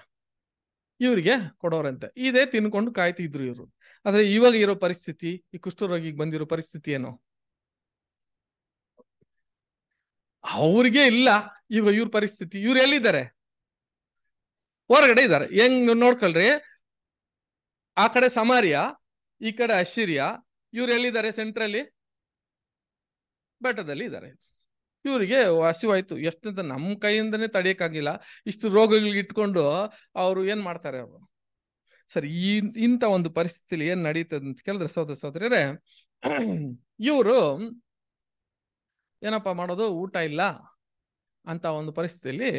ಇವರಿಗೆ ಕೊಡೋರಂತೆ ಇದೇ ತಿನ್ಕೊಂಡು ಕಾಯ್ತಿದ್ರು ಇವರು ಆದ್ರೆ ಇವಾಗ ಇರೋ ಪರಿಸ್ಥಿತಿ ಈ ಕುಷ್ಠರೋಗಿಗೆ ಬಂದಿರೋ ಪರಿಸ್ಥಿತಿ ಏನು ಅವ್ರಿಗೆ ಇಲ್ಲ ಇವಾಗ ಇವ್ರ ಪರಿಸ್ಥಿತಿ ಇವ್ರು ಎಲ್ಲಿದ್ದಾರೆ ಹೊರಗಡೆ ಇದ್ದಾರೆ ಹೆಂಗ್ ನೋಡ್ಕೊಳ್ರಿ ಆ ಕಡೆ ಸಮಾರಿಯಾ ಈ ಕಡೆ ಅಶೀರಿಯಾ ಇವ್ರು ಎಲ್ಲಿದ್ದಾರೆ ಸೆಂಟ್ರಲ್ಲಿ ಬೆಟ್ಟದಲ್ಲಿ ಇದ್ದಾರೆ ಇವರಿಗೆ ಹಸಿವಾಯ್ತು ಎಷ್ಟಂತ ನಮ್ಮ ಕೈಯಿಂದನೇ ತಡೆಯಕ್ಕಾಗಿಲ್ಲ ಇಷ್ಟು ರೋಗಗಳಿಗೆ ಇಟ್ಕೊಂಡು ಅವರು ಏನು ಮಾಡ್ತಾರೆ ಅವರು ಸರಿ ಈ ಇಂಥ ಒಂದು ಪರಿಸ್ಥಿತಿಲಿ ಏನು ನಡೀತದೆ ಅಂತ ಕೇಳಿದ್ರೆ ಸೋದರ ಸೋದರಿಯರೇ ಇವರು ಏನಪ್ಪ ಮಾಡೋದು ಊಟ ಇಲ್ಲ ಅಂತ ಒಂದು ಪರಿಸ್ಥಿತಿಯಲ್ಲಿ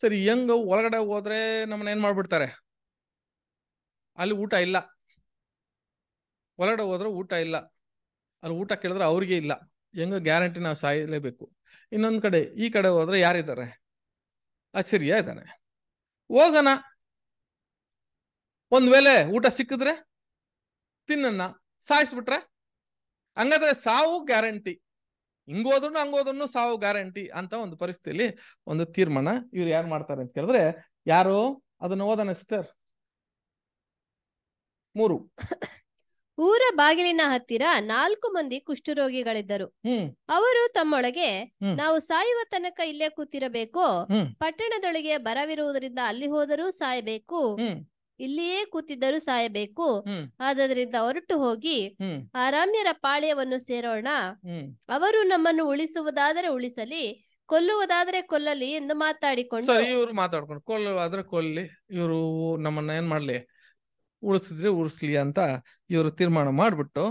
ಸರಿ ಹೆಂಗ ಒಳಗಡೆ ಹೋದ್ರೆ ನಮ್ಮನ್ನ ಏನು ಮಾಡ್ಬಿಡ್ತಾರೆ ಅಲ್ಲಿ ಊಟ ಇಲ್ಲ ಒಳಗಡೆ ಹೋದ್ರೆ ಊಟ ಇಲ್ಲ ಅಲ್ಲಿ ಊಟ ಕೇಳಿದ್ರೆ ಅವ್ರಿಗೆ ಇಲ್ಲ ಹೆಂಗ ಗ್ಯಾರಂಟಿ ನಾವು ಸಾಯಲೇಬೇಕು ಇನ್ನೊಂದು ಕಡೆ ಈ ಕಡೆ ಹೋದ್ರೆ ಯಾರಿದ್ದಾರೆ ಆಶ್ಚರ್ಯ ಇದ್ದಾನೆ ಹೋಗಣ ಒಂದ್ ವೇಳೆ ಊಟ ಸಿಕ್ಕಿದ್ರೆ ತಿನ್ನ ಸಾಯಿಸ್ಬಿಟ್ರೆ ಹಂಗಾದ್ರೆ ಸಾವು ಗ್ಯಾರಂಟಿ ಹಿಂಗೋದನ್ನು ಹಂಗೋದನ್ನು ಸಾವು ಗ್ಯಾರಂಟಿ ಅಂತ ಒಂದು ಪರಿಸ್ಥಿತಿಯಲ್ಲಿ ಒಂದು ತೀರ್ಮಾನ ಇವ್ರು ಯಾರು ಮಾಡ್ತಾರೆ ಅಂತ ಕೇಳಿದ್ರೆ ಯಾರು ಅದನ್ನು ಓದನ ಸಿಸ್ಟರ್ ಮೂರು ಊರ ಬಾಗಿಲಿನ ಹತ್ತಿರ ನಾಲ್ಕು ಮಂದಿ ಕುಷ್ಠರೋಗಿಗಳಿದ್ದರು ಅವರು ತಮ್ಮೊಳಗೆ ನಾವು ಸಾಯುವ ತನಕ ಇಲ್ಲೇ ಕೂತಿರಬೇಕು ಪಟ್ಟಣದೊಳಗೆ ಬರವಿರುವುದರಿಂದ ಅಲ್ಲಿ ಹೋದರೂ ಸಾಯಬೇಕು ಇಲ್ಲಿಯೇ ಕೂತಿದ್ದರೂ ಸಾಯಬೇಕು ಆದ್ದರಿಂದ ಹೊರಟು ಹೋಗಿ ಆರಾಮ್ಯರ ಪಾಳ್ಯವನ್ನು ಸೇರೋಣ ಅವರು ನಮ್ಮನ್ನು ಉಳಿಸುವುದಾದರೆ ಉಳಿಸಲಿ ಕೊಲ್ಲುವುದಾದ್ರೆ ಕೊಲ್ಲಲಿ ಎಂದು ಮಾತಾಡಿಕೊಂಡು ಇವರು ಮಾತಾಡ್ಕೊಂಡು ಕೊಲ್ಲುವುದಾದ್ರೆ ಕೊಲ್ಲಿ ಇವರು ನಮ್ಮನ್ನ ಏನ್ ಮಾಡ್ಲಿ ಉಳಿಸಿದ್ರೆ ಉಳಿಸ್ಲಿ ಅಂತ ಇವರು ತೀರ್ಮಾನ ಮಾಡ್ಬಿಟ್ಟು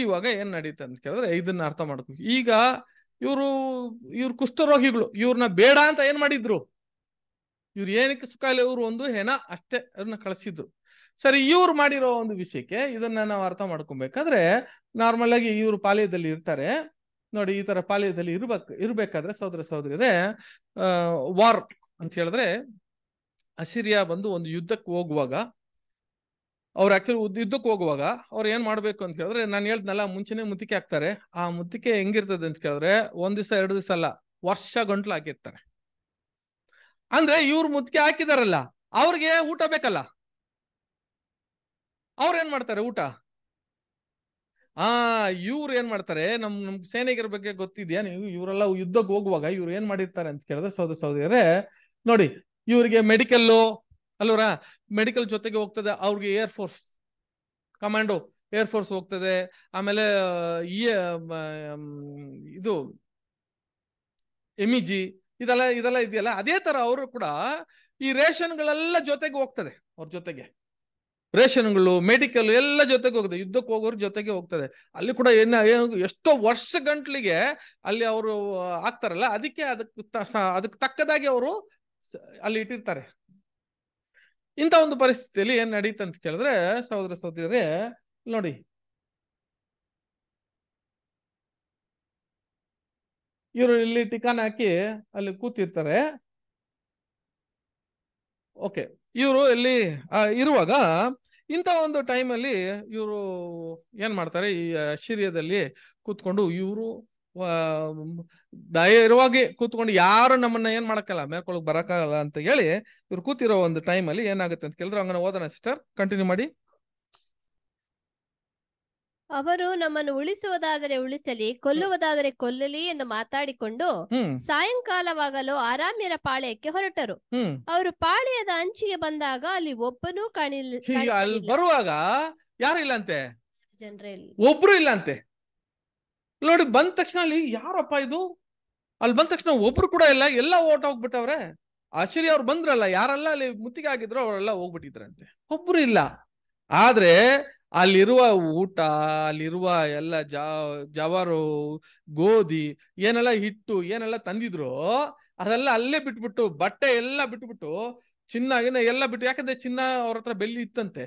ಇವಾಗ ಏನ್ ನಡೀತೆ ಅಂತ ಕೇಳಿದ್ರೆ ಇದನ್ನ ಅರ್ಥ ಮಾಡ್ಕೊ ಈಗ ಇವರು ಇವ್ರ ಕುಷ್ಠರೋಗಿಗಳು ಇವ್ರನ್ನ ಬೇಡ ಅಂತ ಏನ್ ಮಾಡಿದ್ರು ಇವ್ರು ಏನಕ್ಕೆ ಸುಖಾಲೆ ಇವ್ರು ಒಂದು ಹೆಣ ಅಷ್ಟೇ ಅವ್ರನ್ನ ಕಳಿಸಿದ್ರು ಸರಿ ಇವ್ರು ಮಾಡಿರೋ ಒಂದು ವಿಷಯಕ್ಕೆ ಇದನ್ನ ನಾವು ಅರ್ಥ ಮಾಡ್ಕೊಬೇಕಾದ್ರೆ ನಾರ್ಮಲ್ ಆಗಿ ಇವ್ರು ಪಾಲ್ಯದಲ್ಲಿ ಇರ್ತಾರೆ ನೋಡಿ ಈ ತರ ಪಾಲ್ಯದಲ್ಲಿ ಇರ್ಬೇಕು ಇರ್ಬೇಕಾದ್ರೆ ಸಹೋದರ ಆ ವಾರ್ ಅಂತ ಹೇಳಿದ್ರೆ ಅಸಿರಿಯಾ ಬಂದು ಒಂದು ಯುದ್ಧಕ್ಕೆ ಹೋಗುವಾಗ ಅವ್ರು ಆಕ್ಚುಲಿ ಯುದ್ಧಕ್ಕೆ ಹೋಗುವಾಗ ಅವ್ರು ಏನ್ ಮಾಡ್ಬೇಕು ಅಂತ ಹೇಳಿದ್ರೆ ನಾನು ಹೇಳ್ದ್ನಲ್ಲ ಮುಂಚೆನೆ ಮುತ್ತಿಗೆ ಹಾಕ್ತಾರೆ ಆ ಮುತ್ತಿಕೆ ಹೆಂಗಿರ್ತದೆ ಅಂತ ಕೇಳಿದ್ರೆ ಒಂದ್ ದಿವಸ ಎರಡು ದಿವಸ ಅಲ್ಲ ವರ್ಷ ಗಂಟ್ಲು ಹಾಕಿರ್ತಾರೆ ಅಂದ್ರೆ ಇವ್ರು ಮುತ್ತಿಗೆ ಹಾಕಿದಾರಲ್ಲ ಅವ್ರಿಗೆ ಊಟ ಬೇಕಲ್ಲ ಅವ್ರ ಏನ್ ಮಾಡ್ತಾರೆ ಊಟ ಆ ಇವ್ರು ಏನ್ ಮಾಡ್ತಾರೆ ನಮ್ ನಮ್ ಸೈನಿಕರ ಬಗ್ಗೆ ಗೊತ್ತಿದ್ಯಾ ನೀವು ಇವರೆಲ್ಲ ಯುದ್ಧಕ್ಕೆ ಹೋಗುವಾಗ ಇವ್ರು ಏನ್ ಮಾಡಿರ್ತಾರೆ ಅಂತ ಕೇಳಿದ್ರೆ ಸೌದ ಸೌದಿಯರೇ ನೋಡಿ ಇವ್ರಿಗೆ ಮೆಡಿಕಲ್ಲು ಅಲ್ವರ ಮೆಡಿಕಲ್ ಜೊತೆಗೆ ಹೋಗ್ತದೆ ಅವ್ರಿಗೆ air force commando air force ಹೋಗ್ತದೆ ಆಮೇಲೆ ಈ ಇದು ಎಮಿಜಿ ಇದೆಲ್ಲ ಇದೆಲ್ಲ ಇದೆಯಲ್ಲ ಅದೇ ತರ ಅವರು ಕೂಡ ಈ ರೇಷನ್ಗಳೆಲ್ಲ ಜೊತೆಗೆ ಹೋಗ್ತದೆ ಅವ್ರ ಜೊತೆಗೆ ರೇಷನ್ಗಳು ಮೆಡಿಕಲ್ ಎಲ್ಲ ಜೊತೆಗೆ ಹೋಗ್ತದೆ ಯುದ್ಧಕ್ಕೆ ಹೋಗೋರು ಜೊತೆಗೆ ಹೋಗ್ತದೆ ಅಲ್ಲಿ ಕೂಡ ಏನ ಎಷ್ಟೋ ವರ್ಷ ಗಂಟ್ಲಿಗೆ ಅಲ್ಲಿ ಅವರು ಆಗ್ತಾರಲ್ಲ ಅದಕ್ಕೆ ಅದಕ್ಕೆ ಅದಕ್ಕೆ ತಕ್ಕದಾಗಿ ಅವರು ಅಲ್ಲಿ ಇಟ್ಟಿರ್ತಾರೆ ಇಂಥ ಒಂದು ಪರಿಸ್ಥಿತಿಯಲ್ಲಿ ಏನ್ ನಡೀತಂತ ಕೇಳಿದ್ರೆ ಸಹೋದರ ಸಹೋದರಿಯರೇ ನೋಡಿ ಇವರು ಇಲ್ಲಿ ಟಿಕಾನ್ ಹಾಕಿ ಅಲ್ಲಿ ಕೂತಿರ್ತಾರೆ ಓಕೆ ಇವರು ಇಲ್ಲಿ ಇರುವಾಗ ಇಂಥ ಒಂದು ಟೈಮಲ್ಲಿ ಇವರು ಏನ್ ಮಾಡ್ತಾರೆ ಈ ಶಿರಿಯದಲ್ಲಿ ಕೂತ್ಕೊಂಡು ಇವರು ಧೈರ್ಯವಾಗಿ ಕೂತ್ಕೊಂಡು ಯಾರು ನಮ್ಮನ್ನ ಏನ್ ಮಾಡಕ್ಕಲ್ಲ ಮೇಲ್ಕೊಳಕ್ ಬರಕಾಗಲ್ಲ ಅಂತ ಹೇಳಿ ಇವ್ರು ಕೂತಿರೋ ಒಂದು ಟೈಮ್ ಅಲ್ಲಿ ಏನಾಗುತ್ತೆ ಅಂತ ಕೇಳಿದ್ರು ಹಂಗನ ಓದೋಣ ಸಿಸ್ಟರ್ ಕಂಟಿನ್ಯೂ ಮಾಡಿ ಅವರು ನಮ್ಮನ್ನು ಉಳಿಸುವುದಾದರೆ ಉಳಿಸಲಿ ಕೊಲ್ಲುವುದಾದರೆ ಕೊಲ್ಲಲಿ ಎಂದು ಮಾತಾಡಿಕೊಂಡು ಸಾಯಂಕಾಲವಾಗಲು ಆರಾಮ್ಯರ ಪಾಳ್ಯಕ್ಕೆ ಹೊರಟರು ಅವರು ಪಾಳ್ಯದ ಅಂಚಿಗೆ ಬಂದಾಗ ಅಲ್ಲಿ ಒಬ್ಬನೂ ಕಾಣಿಲ್ಲ ಬರುವಾಗ ಯಾರು ಇಲ್ಲಂತೆ ಜನರೇ ಒಬ್ರು ಇಲ್ಲಂತೆ ನೋಡಿ ಬಂದ ತಕ್ಷಣ ಅಲ್ಲಿ ಯಾರಪ್ಪ ಇದು ಅಲ್ಲಿ ಬಂದ ತಕ್ಷಣ ಒಬ್ರು ಕೂಡ ಇಲ್ಲ ಎಲ್ಲ ಓಟ್ ಹೋಗ್ಬಿಟ್ಟವ್ರೆ ಆಶ್ಚರ್ಯ ಅವ್ರು ಬಂದ್ರಲ್ಲ ಯಾರೆಲ್ಲ ಅಲ್ಲಿ ಮುತ್ತಿಗೆ ಆಗಿದ್ರು ಅವರೆಲ್ಲ ಹೋಗ್ಬಿಟ್ಟಿದ್ರಂತೆ ಒಬ್ರು ಇಲ್ಲ ಆದ್ರೆ ಅಲ್ಲಿರುವ ಊಟ ಅಲ್ಲಿರುವ ಎಲ್ಲ ಜವರು ಗೋಧಿ ಏನೆಲ್ಲ ಹಿಟ್ಟು ಏನೆಲ್ಲ ತಂದಿದ್ರು ಅದೆಲ್ಲ ಅಲ್ಲೇ ಬಿಟ್ಬಿಟ್ಟು ಬಟ್ಟೆ ಎಲ್ಲ ಬಿಟ್ಬಿಟ್ಟು ಚಿನ್ನ ಗಿನ್ನ ಎಲ್ಲ ಬಿಟ್ಟು ಯಾಕಂದ್ರೆ ಚಿನ್ನ ಅವ್ರ ಹತ್ರ ಬೆಲ್ಲಿ ಇತ್ತಂತೆ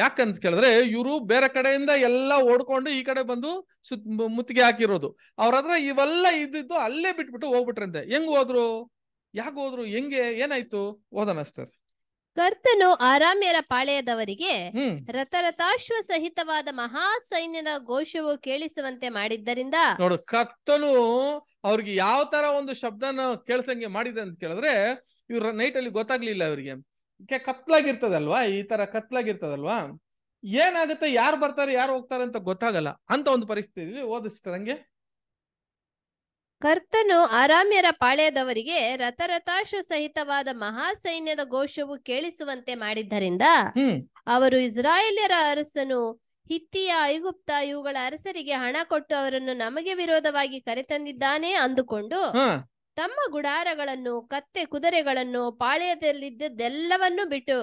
ಯಾಕಂತ ಕೇಳಿದ್ರೆ ಇವರು ಬೇರೆ ಕಡೆಯಿಂದ ಎಲ್ಲ ಓಡ್ಕೊಂಡು ಈ ಕಡೆ ಬಂದು ಸುತ್ ಮುತ್ತಿಗೆ ಹಾಕಿರೋದು ಅವ್ರ ಹತ್ರ ಇವೆಲ್ಲ ಇದ್ದಿದ್ದು ಅಲ್ಲೇ ಬಿಟ್ಬಿಟ್ಟು ಹೋಗ್ಬಿಟ್ರಂತೆ ಹೆಂಗ್ ಹೋದ್ರು ಯಾಕೆ ಹೋದ್ರು ಹೆಂಗೆ ಏನಾಯ್ತು ಓದನ ಕರ್ತನು ಆರಾಮ್ಯರ ಪಾಳೆಯದವರಿಗೆ ರಥರಥಾಶ್ವ ಸಹಿತವಾದ ಮಹಾ ಸೈನ್ಯದ ಘೋಷವು ಕೇಳಿಸುವಂತೆ ಮಾಡಿದ್ದರಿಂದ ನೋಡು ಕರ್ತನು ಅವ್ರಿಗೆ ಯಾವ ತರ ಒಂದು ಶಬ್ದನ ಕೇಳಿಸಂಗೆ ಮಾಡಿದೆ ಅಂತ ಕೇಳಿದ್ರೆ ಇವ್ರ ನೈಟ್ ಅಲ್ಲಿ ಗೊತ್ತಾಗ್ಲಿಲ್ಲ ಅವ್ರಿಗೆ ಕೆ ಕತ್ಲಾಗಿರ್ತದಲ್ವಾ ಈ ತರ ಕತ್ಲಾಗಿರ್ತದಲ್ವಾ ಏನಾಗುತ್ತೆ ಯಾರು ಬರ್ತಾರೆ ಯಾರು ಹೋಗ್ತಾರೆ ಅಂತ ಗೊತ್ತಾಗಲ್ಲ ಅಂತ ಒಂದು ಪರಿಸ್ಥಿತಿ ಓದಿಸ್ತಾರೆ ಹಂಗೆ ಕರ್ತನು ಆರಾಮ್ಯರ ಪಾಳ್ಯದವರಿಗೆ ರಥರಥಾಶು ಸಹಿತವಾದ ಮಹಾಸೈನ್ಯದ ಘೋಷವು ಕೇಳಿಸುವಂತೆ ಮಾಡಿದ್ದರಿಂದ ಅವರು ಇಸ್ರಾಯೇಲ್ಯರ ಅರಸನು ಹಿತ್ತಿಯ ಐಗುಪ್ತ ಇವುಗಳ ಅರಸರಿಗೆ ಹಣ ಕೊಟ್ಟು ಅವರನ್ನು ನಮಗೆ ವಿರೋಧವಾಗಿ ಕರೆತಂದಿದ್ದಾನೆ ಅಂದುಕೊಂಡು ತಮ್ಮ ಗುಡಾರಗಳನ್ನು ಕತ್ತೆ ಕುದುರೆಗಳನ್ನು ಪಾಳ್ಯದಲ್ಲಿದ್ದೆಲ್ಲವನ್ನೂ ಬಿಟ್ಟು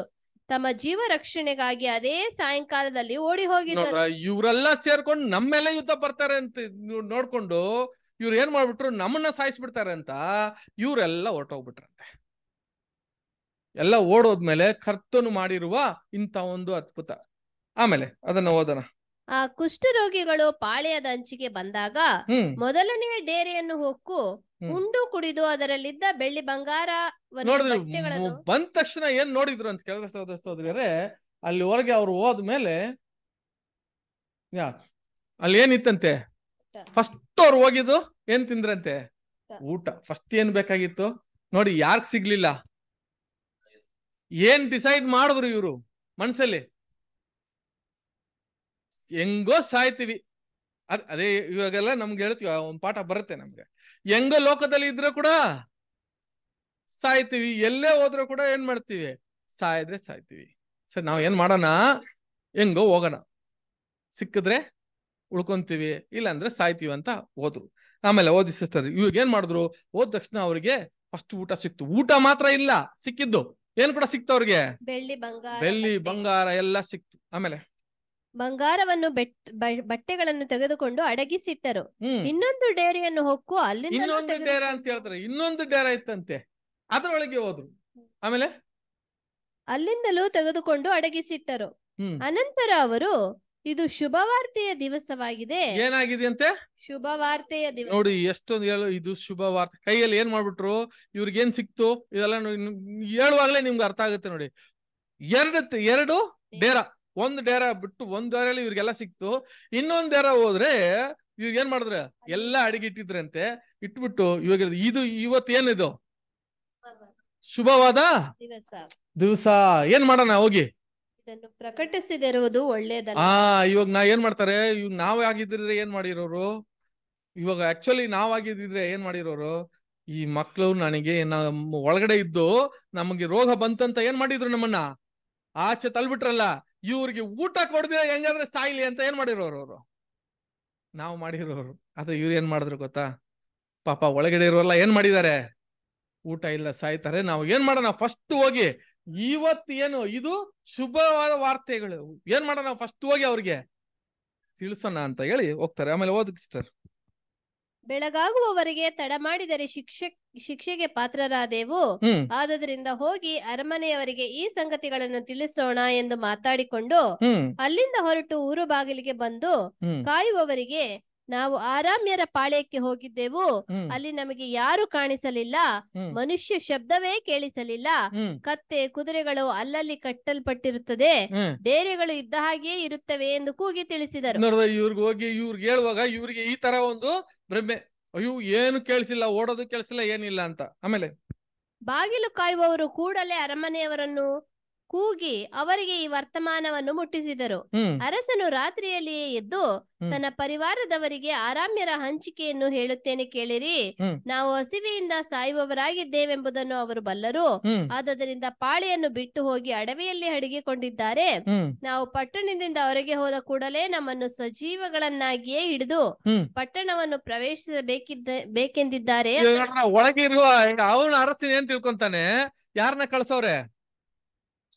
ತಮ್ಮ ಜೀವ ರಕ್ಷಣೆಗಾಗಿ ಅದೇ ಸಾಯಂಕಾಲದಲ್ಲಿ ಓಡಿ ಹೋಗಿದ್ದಾರೆ ಇವರೆಲ್ಲ ಸೇರ್ಕೊಂಡು ನಮ್ಮೆಲ್ಲ ಯುದ್ಧ ಬರ್ತಾರೆ ಅಂತ ನೋಡ್ಕೊಂಡು ಇವ್ರು ಏನ್ ಮಾಡ್ಬಿಟ್ರು ನಮ್ಮನ್ನ ಸಾಯಿಸ್ಬಿಡ್ತಾರೆ ಅಂತ ಇವರೆಲ್ಲ ಹೊರಟೋಗ್ಬಿಟ್ರಂತೆ ಎಲ್ಲ ಓಡೋದ್ಮೇಲೆ ಕರ್ತನು ಮಾಡಿರುವ ಇಂಥ ಒಂದು ಅದ್ಭುತ ಆಮೇಲೆ ಅದನ್ನ ಓದೋಣ ಆ ಕುಷ್ಠರೋಗಿಗಳು ಪಾಳೆಯದ ಅಂಚಿಗೆ ಬಂದಾಗ ಮೊದಲನೆಯ ಡೇರೆಯನ್ನು ಹೊಕ್ಕು ಉಂಡು ಕುಡಿದು ಅದರಲ್ಲಿದ್ದ ಬೆಳ್ಳಿ ಬಂಗಾರ ಬಂದ ತಕ್ಷಣ ಏನ್ ನೋಡಿದ್ರು ಅಂತ ಕೆಲಸ ಸೋದರ ಅಲ್ಲಿ ಹೊರಗೆ ಅವ್ರು ಹೋದ್ಮೇಲೆ ಯಾ ಅಲ್ಲಿ ಏನಿತ್ತಂತೆ ಫಸ್ಟ್ ಅವ್ರು ಹೋಗಿದ್ದು ಏನ್ ತಿಂದ್ರಂತೆ ಊಟ ಫಸ್ಟ್ ಏನ್ ಬೇಕಾಗಿತ್ತು ನೋಡಿ ಯಾರ್ಗ್ ಸಿಗ್ಲಿಲ್ಲ ಏನ್ ಡಿಸೈಡ್ ಮಾಡಿದ್ರು ಇವ್ರು ಮನ್ಸಲ್ಲಿ ಹೆಂಗೋ ಸಾಯ್ತೀವಿ ಅದ್ ಅದೇ ಇವಾಗೆಲ್ಲ ನಮ್ಗೆ ಹೇಳ್ತೀವಿ ಒಂದ್ ಪಾಠ ಬರುತ್ತೆ ನಮ್ಗೆ ಹೆಂಗ ಲೋಕದಲ್ಲಿ ಇದ್ರೆ ಕೂಡ ಸಾಯ್ತೀವಿ ಎಲ್ಲೇ ಹೋದ್ರು ಕೂಡ ಏನ್ ಮಾಡ್ತೀವಿ ಸಾಯಿದ್ರೆ ಸಾಯ್ತೀವಿ ಸರಿ ನಾವ್ ಏನ್ ಮಾಡೋಣ ಹೆಂಗೋ ಹೋಗೋಣ ಸಿಕ್ಕಿದ್ರೆ ಉಳ್ಕೊಂತೀವಿ ಇಲ್ಲಾಂದ್ರೆ ಸಾಯ್ತೀವಿ ಅಂತ ಹೋದ್ರು ಆಮೇಲೆ ಓದಿ ಸಿಸ್ಟರ್ ಇವಾಗ ಏನ್ ಮಾಡಿದ್ರು ಹೋದ ತಕ್ಷಣ ಅವ್ರಿಗೆ ಫಸ್ಟ್ ಊಟ ಸಿಕ್ತು ಊಟ ಮಾತ್ರ ಇಲ್ಲ ಸಿಕ್ಕಿದ್ದು ಏನ್ ಕೂಡ ಸಿಕ್ತ ಅವ್ರಿಗೆ ಬೆಳ್ಳಿ ಬಂಗಾರ ಎಲ್ಲ ಸಿಕ್ತು ಆಮೇಲೆ ಬಂಗಾರವನ್ನು ಬಟ್ಟೆಗಳನ್ನು ತೆಗೆದುಕೊಂಡು ಅಡಗಿಸಿಟ್ಟರು ಇನ್ನೊಂದು ಡೇರಿಯನ್ನು ಹೊಕ್ಕು ಅಲ್ಲಿ ಇನ್ನೊಂದು ಡೇರೆ ಅಂತ ಹೇಳ್ತಾರೆ ಇನ್ನೊಂದು ಡೇರೆ ಇತ್ತಂತೆ ಅದರೊಳಗೆ ಹೋದ್ರು ಆಮೇಲೆ ಅಲ್ಲಿಂದಲೂ ತೆಗೆದುಕೊಂಡು ಅಡಗಿಸಿಟ್ಟರು ಅನಂತರ ಅವರು ಇದು ಶುಭವಾರ್ತೆಯ ದಿವಸವಾಗಿದೆ ಏನಾಗಿದೆ ಅಂತೆ ಶುಭವಾರ್ತೆಯ ದಿವಸ ನೋಡಿ ಎಷ್ಟೊಂದು ಹೇಳು ಇದು ಶುಭವಾರ್ತೆ ಕೈಯಲ್ಲಿ ಏನ್ ಮಾಡ್ಬಿಟ್ರು ಇವ್ರಿಗೇನ್ ಸಿಕ್ತು ಇದೆಲ್ಲ ಹೇಳುವಾಗಲೇ ನಿಮ್ಗೆ ಅರ್ಥ ಆಗುತ್ತೆ ನೋಡಿ ಎರಡು ಎರಡು ಡೇರಾ ಒಂದ್ ಡೇರ ಬಿಟ್ಟು ಒಂದ್ ಡೇರಲ್ಲಿ ಇವ್ರಿಗೆಲ್ಲ ಸಿಕ್ತು ಇನ್ನೊಂದ್ ಡೇರಾ ಹೋದ್ರೆ ಇವಾಗ ಏನ್ ಮಾಡಿದ್ರೆ ಎಲ್ಲಾ ಅಡಿಗೆ ಇಟ್ಟಿದ್ರಂತೆ ಇಟ್ಬಿಟ್ಟು ಇವಾಗ ಇದು ಏನಿದು ಶುಭವಾದ ದಿವಸ ಏನ್ ಮಾಡೋಣ ಹೋಗಿ ಪ್ರಕಟಿಸಿದಿರುವುದು ಹಾ ಆ ಇವಾಗ ನಾ ಏನ್ ಮಾಡ್ತಾರೆ ಇವಾಗ ನಾವ್ ಆಗಿದ್ರೆ ಏನ್ ಮಾಡಿರೋರು ಇವಾಗ ಆಕ್ಚುಲಿ ನಾವ್ ಆಗಿದ್ರೆ ಏನ್ ಮಾಡಿರೋರು ಈ ಮಕ್ಳು ನನಗೆ ನಮ್ಮ ಒಳಗಡೆ ಇದ್ದು ನಮಗೆ ರೋಗ ಬಂತಂತ ಏನ್ ಮಾಡಿದ್ರು ನಮ್ಮನ್ನ ಆಚೆ ತಳ್ಬಿಟ್ರಲ್ಲ ಇವ್ರಿಗೆ ಊಟ ಕೊಡದೆ ಹೆಂಗಾದ್ರೆ ಸಾಯ್ಲಿ ಅಂತ ಏನ್ ಮಾಡಿರೋರು ಅವರು ನಾವು ಮಾಡಿರೋರು ಆದ್ರೆ ಇವ್ರು ಏನ್ ಮಾಡಿದ್ರು ಗೊತ್ತಾ ಪಾಪ ಒಳಗಡೆ ಇರೋಲ್ಲ ಏನ್ ಮಾಡಿದ್ದಾರೆ ಊಟ ಇಲ್ಲ ಸಾಯ್ತಾರೆ ನಾವು ಏನ್ ಮಾಡೋಣ ಫಸ್ಟ್ ಹೋಗಿ ಇವತ್ತು ಏನು ಇದು ಶುಭವಾದ ವಾರ್ತೆಗಳು ಏನ್ ಮಾಡೋಣ ಫಸ್ಟ್ ಹೋಗಿ ಅವ್ರಿಗೆ ತಿಳಿಸೋಣ ಅಂತ ಹೇಳಿ ಹೋಗ್ತಾರೆ ಆಮೇಲೆ ಓದಕ್ ಬೆಳಗಾಗುವವರೆಗೆ ತಡ ಮಾಡಿದರೆ ಶಿಕ್ಷಕ ಶಿಕ್ಷೆಗೆ ಪಾತ್ರರಾದೆವು ಆದ್ದರಿಂದ ಹೋಗಿ ಅರಮನೆಯವರಿಗೆ ಈ ಸಂಗತಿಗಳನ್ನು ತಿಳಿಸೋಣ ಎಂದು ಮಾತಾಡಿಕೊಂಡು ಅಲ್ಲಿಂದ ಹೊರಟು ಊರು ಬಾಗಿಲಿಗೆ ಬಂದು ಕಾಯುವವರಿಗೆ ನಾವು ಆರಾಮ್ಯರ ಪಾಳ್ಯಕ್ಕೆ ಹೋಗಿದ್ದೆವು ಅಲ್ಲಿ ನಮಗೆ ಯಾರು ಕಾಣಿಸಲಿಲ್ಲ ಮನುಷ್ಯ ಶಬ್ದವೇ ಕೇಳಿಸಲಿಲ್ಲ ಕತ್ತೆ ಕುದುರೆಗಳು ಅಲ್ಲಲ್ಲಿ ಕಟ್ಟಲ್ಪಟ್ಟಿರುತ್ತದೆ ಡೇರೆಗಳು ಇದ್ದ ಹಾಗೆಯೇ ಇರುತ್ತವೆ ಎಂದು ಕೂಗಿ ತಿಳಿಸಿದರು ಇವ್ರಿಗೆ ಹೋಗಿ ಇವ್ರಿಗೆ ಹೇಳುವಾಗ ಇವ್ರಿಗೆ ಈ ತರ ಒಂದು ಅಯ್ಯೋ ಏನು ಕೇಳಿಸಿಲ್ಲ ಓಡೋದು ಕೇಳಿಸಿಲ್ಲ ಏನಿಲ್ಲ ಅಂತ ಆಮೇಲೆ ಬಾಗಿಲು ಕಾಯುವವರು ಕೂಡಲೇ ಅರಮನೆಯವರನ್ನು ಕೂಗಿ ಅವರಿಗೆ ಈ ವರ್ತಮಾನವನ್ನು ಮುಟ್ಟಿಸಿದರು ಅರಸನು ರಾತ್ರಿಯಲ್ಲಿಯೇ ಎದ್ದು ತನ್ನ ಪರಿವಾರದವರಿಗೆ ಆರಾಮ್ಯರ ಹಂಚಿಕೆಯನ್ನು ಹೇಳುತ್ತೇನೆ ಕೇಳಿರಿ ನಾವು ಹಸಿವೆಯಿಂದ ಸಾಯುವವರಾಗಿದ್ದೇವೆಂಬುದನ್ನು ಅವರು ಬಲ್ಲರು ಆದ್ದರಿಂದ ಪಾಳೆಯನ್ನು ಬಿಟ್ಟು ಹೋಗಿ ಅಡವಿಯಲ್ಲಿ ಅಡಗಿಕೊಂಡಿದ್ದಾರೆ ನಾವು ಪಟ್ಟಣದಿಂದ ಹೊರಗೆ ಹೋದ ಕೂಡಲೇ ನಮ್ಮನ್ನು ಸಜೀವಗಳನ್ನಾಗಿಯೇ ಹಿಡಿದು ಪಟ್ಟಣವನ್ನು ಪ್ರವೇಶಿಸಬೇಕಿದ್ದ ಬೇಕೆಂದಿದ್ದಾರೆ ಯಾರನ್ನ ಕಳ್ಸವ್ರೆ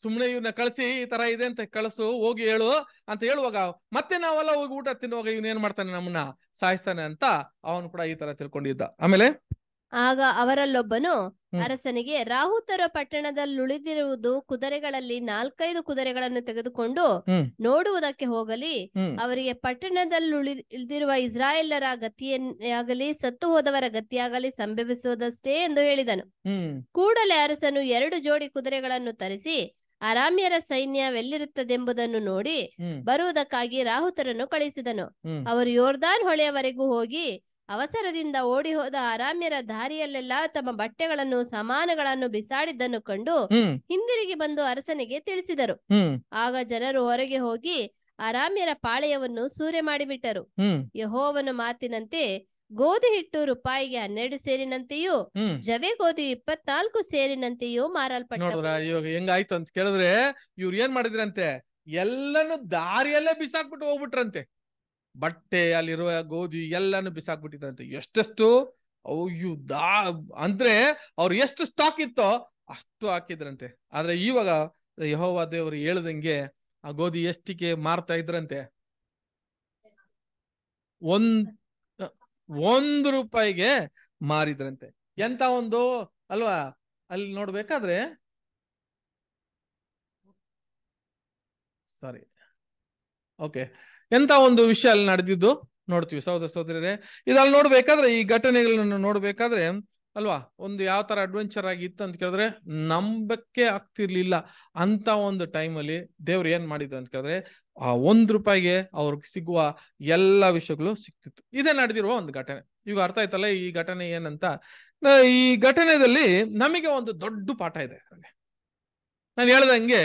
ಸುಮ್ಮನೆ ಇವನ್ನ ಕಳಿಸಿ ಈ ತರ ಇದೆ ಅಂತ ಕಳಿಸು ಹೋಗಿ ಹೇಳು ಅಂತ ಹೇಳುವಾಗ ಮತ್ತೆ ನಾವೆಲ್ಲ ಹೋಗಿ ಊಟ ತಿನ್ನುವಾಗ ಏನ್ ಮಾಡ್ತಾನೆ ನಮ್ಮನ್ನ ಸಾಯಿಸ್ತಾನೆ ಅಂತ ಅವನು ಕೂಡ ಈ ತರ ತಿಳ್ಕೊಂಡಿದ್ದ ಆಮೇಲೆ ಆಗ ಅವರಲ್ಲೊಬ್ಬನು ಅರಸನಿಗೆ ರಾಹುತರ ಪಟ್ಟಣದಲ್ಲುಳಿದಿರುವುದು ಕುದುರೆಗಳಲ್ಲಿ ನಾಲ್ಕೈದು ಕುದುರೆಗಳನ್ನು ತೆಗೆದುಕೊಂಡು ನೋಡುವುದಕ್ಕೆ ಹೋಗಲಿ ಅವರಿಗೆ ಪಟ್ಟಣದಲ್ಲಿ ಉಳಿದಿರುವ ಇಸ್ರಾಯೇಲರ ಗತಿಯನ್ನಾಗಲಿ ಸತ್ತು ಹೋದವರ ಗತಿಯಾಗಲಿ ಸಂಭವಿಸುವುದಷ್ಟೇ ಎಂದು ಹೇಳಿದನು ಕೂಡಲೇ ಅರಸನು ಎರಡು ಜೋಡಿ ಕುದುರೆಗಳನ್ನು ತರಿಸಿ ಅರಾಮ್ಯರ ಎಲ್ಲಿರುತ್ತದೆಂಬುದನ್ನು ನೋಡಿ ಬರುವುದಕ್ಕಾಗಿ ರಾಹುತರನ್ನು ಕಳಿಸಿದನು ಅವರು ಯೋರ್ದಾನ್ ಹೊಳೆಯವರೆಗೂ ಹೋಗಿ ಅವಸರದಿಂದ ಓಡಿ ಹೋದ ಅರಾಮ್ಯರ ದಾರಿಯಲ್ಲೆಲ್ಲ ತಮ್ಮ ಬಟ್ಟೆಗಳನ್ನು ಸಮಾನಗಳನ್ನು ಬಿಸಾಡಿದ್ದನ್ನು ಕಂಡು ಹಿಂದಿರುಗಿ ಬಂದು ಅರಸನಿಗೆ ತಿಳಿಸಿದರು ಆಗ ಜನರು ಹೊರಗೆ ಹೋಗಿ ಅರಾಮ್ಯರ ಪಾಳೆಯವನ್ನು ಸೂರೆ ಮಾಡಿಬಿಟ್ಟರು ಯಹೋವನ ಮಾತಿನಂತೆ ಗೋಧಿ ಹಿಟ್ಟು ರೂಪಾಯಿಗೆ ಹನ್ನೆರಡು ಸೇರಿನಂತೆಯೂ ಜವೆ ಗೋಧಿ ಇಪ್ಪತ್ನಾಲ್ಕು ಸೇರಿನಂತೆಯೂ ಮಾರಲ್ಪಟ್ಟ ನೋಡಿದ್ರ ಇವಾಗ ಹೆಂಗಾಯ್ತು ಅಂತ ಕೇಳಿದ್ರೆ ಇವ್ರು ಏನ್ ಮಾಡಿದ್ರಂತೆ ಎಲ್ಲಾನು ದಾರಿಯಲ್ಲೇ ಬಿಸಾಕ್ಬಿಟ್ಟು ಹೋಗ್ಬಿಟ್ರಂತೆ ಬಟ್ಟೆ ಅಲ್ಲಿರುವ ಗೋಧಿ ಎಲ್ಲಾನು ಬಿಸಾಕ್ಬಿಟ್ಟಿದ್ರಂತೆ ಎಷ್ಟೆಷ್ಟು ಅವು ದಾ ಅಂದ್ರೆ ಅವ್ರು ಎಷ್ಟು ಸ್ಟಾಕ್ ಇತ್ತೋ ಅಷ್ಟು ಹಾಕಿದ್ರಂತೆ ಆದ್ರೆ ಇವಾಗ ಯಹೋವಾ ದೇವರು ಹೇಳ್ದಂಗೆ ಆ ಗೋಧಿ ಎಷ್ಟಿಗೆ ಮಾರ್ತಾ ಇದ್ರಂತೆ ಒಂದ್ ಒಂದು ರೂಪಾಯಿಗೆ ಮಾರಿದ್ರಂತೆ ಎಂತ ಒಂದು ಅಲ್ವಾ ಅಲ್ಲಿ ನೋಡ್ಬೇಕಾದ್ರೆ ಸಾರಿ ಓಕೆ ಎಂತ ಒಂದು ವಿಷಯ ಅಲ್ಲಿ ನಡೆದಿದ್ದು ನೋಡ್ತೀವಿ ಸಹೋದರ ಸಹೋದರರೇ ಇದಲ್ಲಿ ನೋಡ್ಬೇಕಾದ್ರೆ ಈ ಘಟನೆಗಳನ್ನು ನೋಡ್ಬೇಕಾದ್ರೆ ಅಲ್ವಾ ಒಂದು ಯಾವ ತರ ಅಡ್ವೆಂಚರ್ ಆಗಿತ್ತು ಅಂತ ಕೇಳಿದ್ರೆ ನಂಬಕ್ಕೆ ಆಗ್ತಿರ್ಲಿಲ್ಲ ಅಂತ ಒಂದು ಟೈಮಲ್ಲಿ ದೇವ್ರು ಏನ್ ಮಾಡಿದ್ರು ಅಂತ ಕೇಳಿದ್ರೆ ಆ ಒಂದ್ ರೂಪಾಯಿಗೆ ಅವ್ರಿಗೆ ಸಿಗುವ ಎಲ್ಲ ವಿಷಯಗಳು ಸಿಕ್ತಿತ್ತು ಇದೇ ನಡೆದಿರುವ ಒಂದು ಘಟನೆ ಇವಾಗ ಅರ್ಥ ಆಯ್ತಲ್ಲ ಈ ಘಟನೆ ಏನಂತ ಈ ಘಟನೆದಲ್ಲಿ ನಮಗೆ ಒಂದು ದೊಡ್ಡ ಪಾಠ ಇದೆ ನಾನು ಹೇಳ್ದಂಗೆ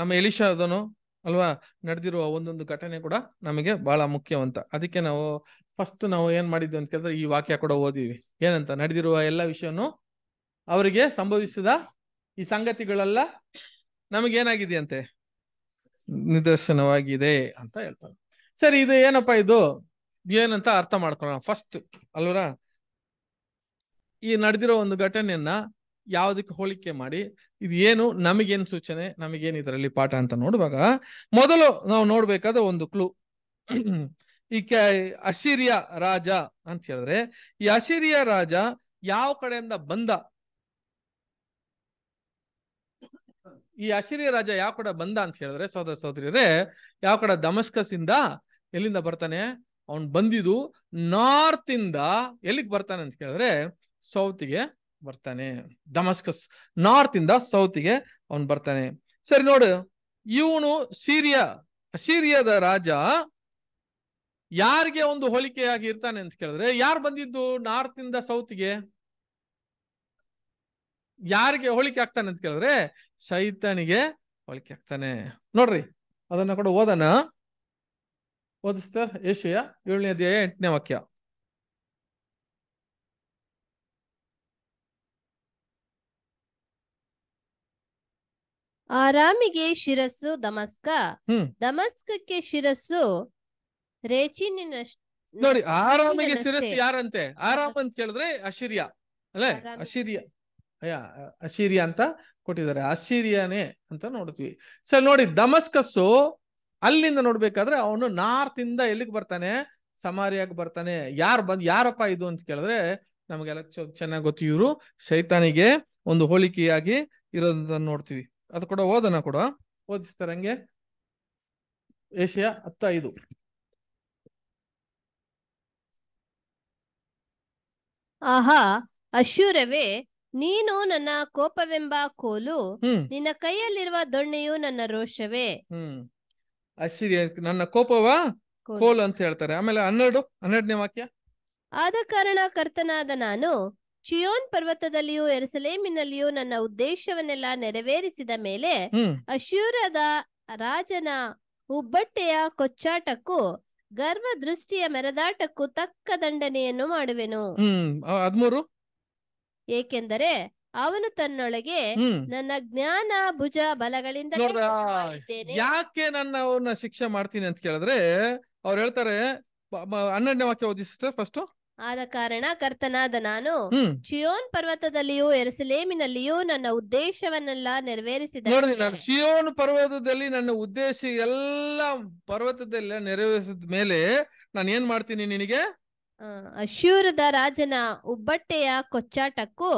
ನಮ್ಮ ಎಲಿಶಾದನು ಅಲ್ವಾ ನಡೆದಿರುವ ಒಂದೊಂದು ಘಟನೆ ಕೂಡ ನಮಗೆ ಬಹಳ ಮುಖ್ಯವಂತ ಅದಕ್ಕೆ ನಾವು ಫಸ್ಟ್ ನಾವು ಏನ್ ಮಾಡಿದ್ವಿ ಅಂತ ಕೇಳಿದ್ರೆ ಈ ವಾಕ್ಯ ಕೂಡ ಓದಿವಿ ಏನಂತ ನಡೆದಿರುವ ಎಲ್ಲ ವಿಷಯನು ಅವರಿಗೆ ಸಂಭವಿಸಿದ ಈ ಸಂಗತಿಗಳೆಲ್ಲ ನಮಗೇನಾಗಿದೆಯಂತೆ ನಿದರ್ಶನವಾಗಿದೆ ಅಂತ ಹೇಳ್ತಾರೆ ಸರಿ ಇದು ಏನಪ್ಪಾ ಇದು ಏನಂತ ಅರ್ಥ ಮಾಡ್ಕೊಳ್ಳೋಣ ಫಸ್ಟ್ ಅಲ್ವರ ಈ ನಡೆದಿರೋ ಒಂದು ಘಟನೆಯನ್ನ ಯಾವುದಕ್ಕೆ ಹೋಲಿಕೆ ಮಾಡಿ ಇದು ಏನು ನಮಗೇನು ಸೂಚನೆ ನಮಗೇನು ಇದರಲ್ಲಿ ಪಾಠ ಅಂತ ನೋಡುವಾಗ ಮೊದಲು ನಾವು ನೋಡ್ಬೇಕಾದ ಒಂದು ಕ್ಲೂ ಈ ಅಸಿರಿಯ ರಾಜ ಅಂತ ಹೇಳಿದ್ರೆ ಈ ಅಸಿರಿಯ ರಾಜ ಯಾವ ಕಡೆಯಿಂದ ಬಂದ ಈ ಅಸಿರಿಯ ರಾಜ ಯಾವ ಕಡೆ ಬಂದ ಅಂತ ಹೇಳಿದ್ರೆ ಸೋದರ ಸೋದರಿಯರೇ ಯಾವ ಕಡೆ ದಮಸ್ಕಸ್ ಇಂದ ಎಲ್ಲಿಂದ ಬರ್ತಾನೆ ಅವನ್ ಬಂದಿದ್ದು ನಾರ್ತ್ ಇಂದ ಎಲ್ಲಿಗ್ ಬರ್ತಾನೆ ಅಂತ ಕೇಳಿದ್ರೆ ಸೌತ್ಗೆ ಬರ್ತಾನೆ ದಮಸ್ಕಸ್ ನಾರ್ತ್ ಇಂದ ಸೌತ್ಗೆ ಅವನ್ ಬರ್ತಾನೆ ಸರಿ ನೋಡು ಇವನು ಸೀರಿಯಾ ಅಸೀರಿಯಾದ ರಾಜ ಯಾರಿಗೆ ಒಂದು ಹೋಲಿಕೆಯಾಗಿ ಇರ್ತಾನೆ ಅಂತ ಕೇಳಿದ್ರೆ ಯಾರು ಬಂದಿದ್ದು ನಾರ್ತ್ ಇಂದ ಸೌತ್ಗೆ ಯಾರಿಗೆ ಹೋಲಿಕೆ ಆಗ್ತಾನೆ ಅಂತ ಕೇಳಿದ್ರೆ ಸೈತನಿಗೆ ಹೋಲಿಕೆ ಆಗ್ತಾನೆ ನೋಡ್ರಿ ಅದನ್ನ ಕೂಡ ಓದನ ಓದಿಸ್ತಾ ಏಷ್ಯ ಏಳನೇ ಅಧ್ಯಾಯ ಎಂಟನೇ ವಾಕ್ಯ ಆರಾಮಿಗೆ ಶಿರಸ್ಸು ದಮಸ್ಕ ದಮಸ್ಕಕ್ಕೆ ಶಿರಸ್ಸು ನೋಡಿ ಆರಾಮಿಗೆ ಶಿರಸ್ ಯಾರಂತೆ ಆರಾಮ್ ಅಂತ ಕೇಳಿದ್ರೆ ಅಶಿರ್ಯ ಅಲ್ಲೇ ಅಶಿರ್ಯ ಅಶಿರ್ಯ ಅಂತ ಕೊಟ್ಟಿದ್ದಾರೆ ಅಶಿರ್ಯನೇ ಅಂತ ನೋಡ್ತೀವಿ ಸರ್ ನೋಡಿ ದಮಸ್ಕಸ್ಸು ಅಲ್ಲಿಂದ ನೋಡ್ಬೇಕಾದ್ರೆ ಅವನು ನಾರ್ತ್ ಇಂದ ಎಲ್ಲಿಗೆ ಬರ್ತಾನೆ ಸಮಾರಿಯಾಗಿ ಬರ್ತಾನೆ ಯಾರು ಬಂದ್ ಯಾರಪ್ಪ ಇದು ಅಂತ ಕೇಳಿದ್ರೆ ನಮಗೆಲ್ಲ ಚೆನ್ನಾಗಿ ಗೊತ್ತು ಇವರು ಶೈತಾನಿಗೆ ಒಂದು ಹೋಲಿಕೆಯಾಗಿ ಇರೋದನ್ನ ನೋಡ್ತೀವಿ ಅದು ಕೂಡ ಓದನ ಕೂಡ ಓದಿಸ್ತಾರೆ ಹಂಗೆ ಏಷ್ಯಾ ಹತ್ತ ಐದು ಆಹಾ ಅಶ್ಯೂರವೇ ನೀನು ನನ್ನ ಕೋಪವೆಂಬ ಕೋಲು ನಿನ್ನ ಕೈಯಲ್ಲಿರುವ ದೊಣ್ಣೆಯು ನನ್ನ ರೋಷವೇ ಹ್ಮ್ ನನ್ನ ಕೋಪವ ಕೋಲು ಅಂತ ಹೇಳ್ತಾರೆ ಆಮೇಲೆ ಹನ್ನೆರಡು ಹನ್ನೆರಡನೇ ವಾಕ್ಯ ಆದ ಕಾರಣ ಕರ್ತನಾದ ನಾನು ಚಿಯೋನ್ ಪರ್ವತದಲ್ಲಿಯೂ ಎರಸಲೇಮಿನಲ್ಲಿಯೂ ನನ್ನ ಉದ್ದೇಶವನ್ನೆಲ್ಲ ನೆರವೇರಿಸಿದ ಮೇಲೆ ಅಶ್ಯೂರದ ರಾಜನ ಉಬ್ಬಟ್ಟೆಯ ಕೊಚ್ಚಾಟಕ್ಕೂ ಗರ್ವ ದೃಷ್ಟಿಯ ಮೆರೆದಾಟಕ್ಕೂ ತಕ್ಕ ದಂಡನೆಯನ್ನು ಮಾಡುವೆನು ಹದ್ಮೂರು ಏಕೆಂದರೆ ಅವನು ತನ್ನೊಳಗೆ ನನ್ನ ಜ್ಞಾನ ಭುಜ ಬಲಗಳಿಂದ ಯಾಕೆ ನನ್ನ ಅವನ್ನ ಶಿಕ್ಷೆ ಮಾಡ್ತೀನಿ ಅಂತ ಕೇಳಿದ್ರೆ ಅವ್ರು ಹೇಳ್ತಾರೆ ಹನ್ನೆರಡನೇ ವಾಕ್ಯ ಓದಿ ಸಿಸ್ಟರ್ ಫಸ್ಟ್ ಆದ ಕಾರಣ ಕರ್ತನಾದ ನಾನು ಶಿಯೋನ್ ಪರ್ವತದಲ್ಲಿಯೂ ಎರಸಲೇಮಿನಲ್ಲಿಯೂ ನನ್ನ ಉದ್ದೇಶವನ್ನೆಲ್ಲ ನೆರವೇರಿಸಿದ ನೋಡಿ ನಾನು ಶಿಯೋನ್ ಪರ್ವತದಲ್ಲಿ ನನ್ನ ಉದ್ದೇಶ ಎಲ್ಲ ಪರ್ವತದಲ್ಲಿ ನೆರವೇರಿಸಿದ ಮೇಲೆ ನಾನು ಏನ್ ಮಾಡ್ತೀನಿ ನಿನಗೆ ಅಶೂರದ ರಾಜನ ಉಬ್ಬಟ್ಟೆಯ ಕೊಚ್ಚಾಟಕ್ಕೂ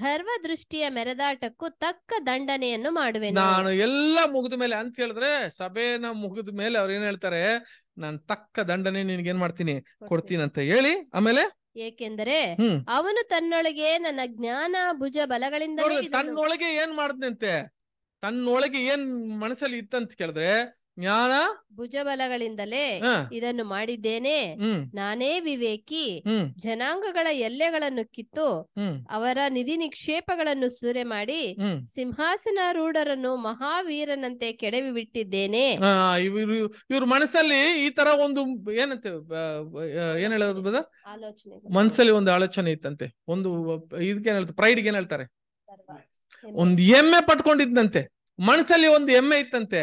ಗರ್ವ ದೃಷ್ಟಿಯ ಮೆರೆದಾಟಕ್ಕೂ ತಕ್ಕ ದಂಡನೆಯನ್ನು ಮಾಡುವೆ ನಾನು ಎಲ್ಲ ಮುಗಿದ ಮೇಲೆ ಅಂತ ಹೇಳಿದ್ರೆ ಸಭೆನ ಮುಗಿದ ಮೇಲೆ ಅವ್ರ ಏನ್ ಹೇಳ್ತಾರೆ ನಾನು ತಕ್ಕ ದಂಡನೆ ಏನ್ ಮಾಡ್ತೀನಿ ಕೊಡ್ತೀನಿ ಅಂತ ಹೇಳಿ ಆಮೇಲೆ ಏಕೆಂದರೆ ಅವನು ತನ್ನೊಳಗೆ ನನ್ನ ಜ್ಞಾನ ಭುಜ ಬಲಗಳಿಂದ ತನ್ನೊಳಗೆ ಏನ್ ಮಾಡ್ದಂತೆ ತನ್ನೊಳಗೆ ಏನ್ ಮನಸ್ಸಲ್ಲಿ ಇತ್ತಂತ ಕೇಳಿದ್ರೆ ಜ್ಞಾನ ಭುಜಬಲಗಳಿಂದಲೇ ಇದನ್ನು ಮಾಡಿದ್ದೇನೆ ನಾನೇ ವಿವೇಕಿ ಜನಾಂಗಗಳ ಎಲ್ಲೆಗಳನ್ನು ಕಿತ್ತು ಅವರ ನಿಧಿ ನಿಕ್ಷೇಪಗಳನ್ನು ಸೂರೆ ಮಾಡಿ ಸಿಂಹಾಸನಾರೂಢರನ್ನು ಮಹಾವೀರನಂತೆ ಕೆಡವಿ ಬಿಟ್ಟಿದ್ದೇನೆ ಇವರು ಇವ್ರ ಮನಸ್ಸಲ್ಲಿ ಈ ತರ ಒಂದು ಏನಂತೆ ಏನ್ ಹೇಳೋದು ಆಲೋಚನೆ ಮನಸ್ಸಲ್ಲಿ ಒಂದು ಆಲೋಚನೆ ಇತ್ತಂತೆ ಒಂದು ಇದಕ್ಕೆ ಹೇಳ್ತಾರೆ ಪ್ರೈಡ್ಗೆ ಏನ್ ಹೇಳ್ತಾರೆ ಒಂದು ಎಮ್ಮೆ ಪಟ್ಕೊಂಡಿದ್ದಂತೆ ಮನಸ್ಸಲ್ಲಿ ಒಂದು ಎಮ್ಮೆ ಇತ್ತಂತೆ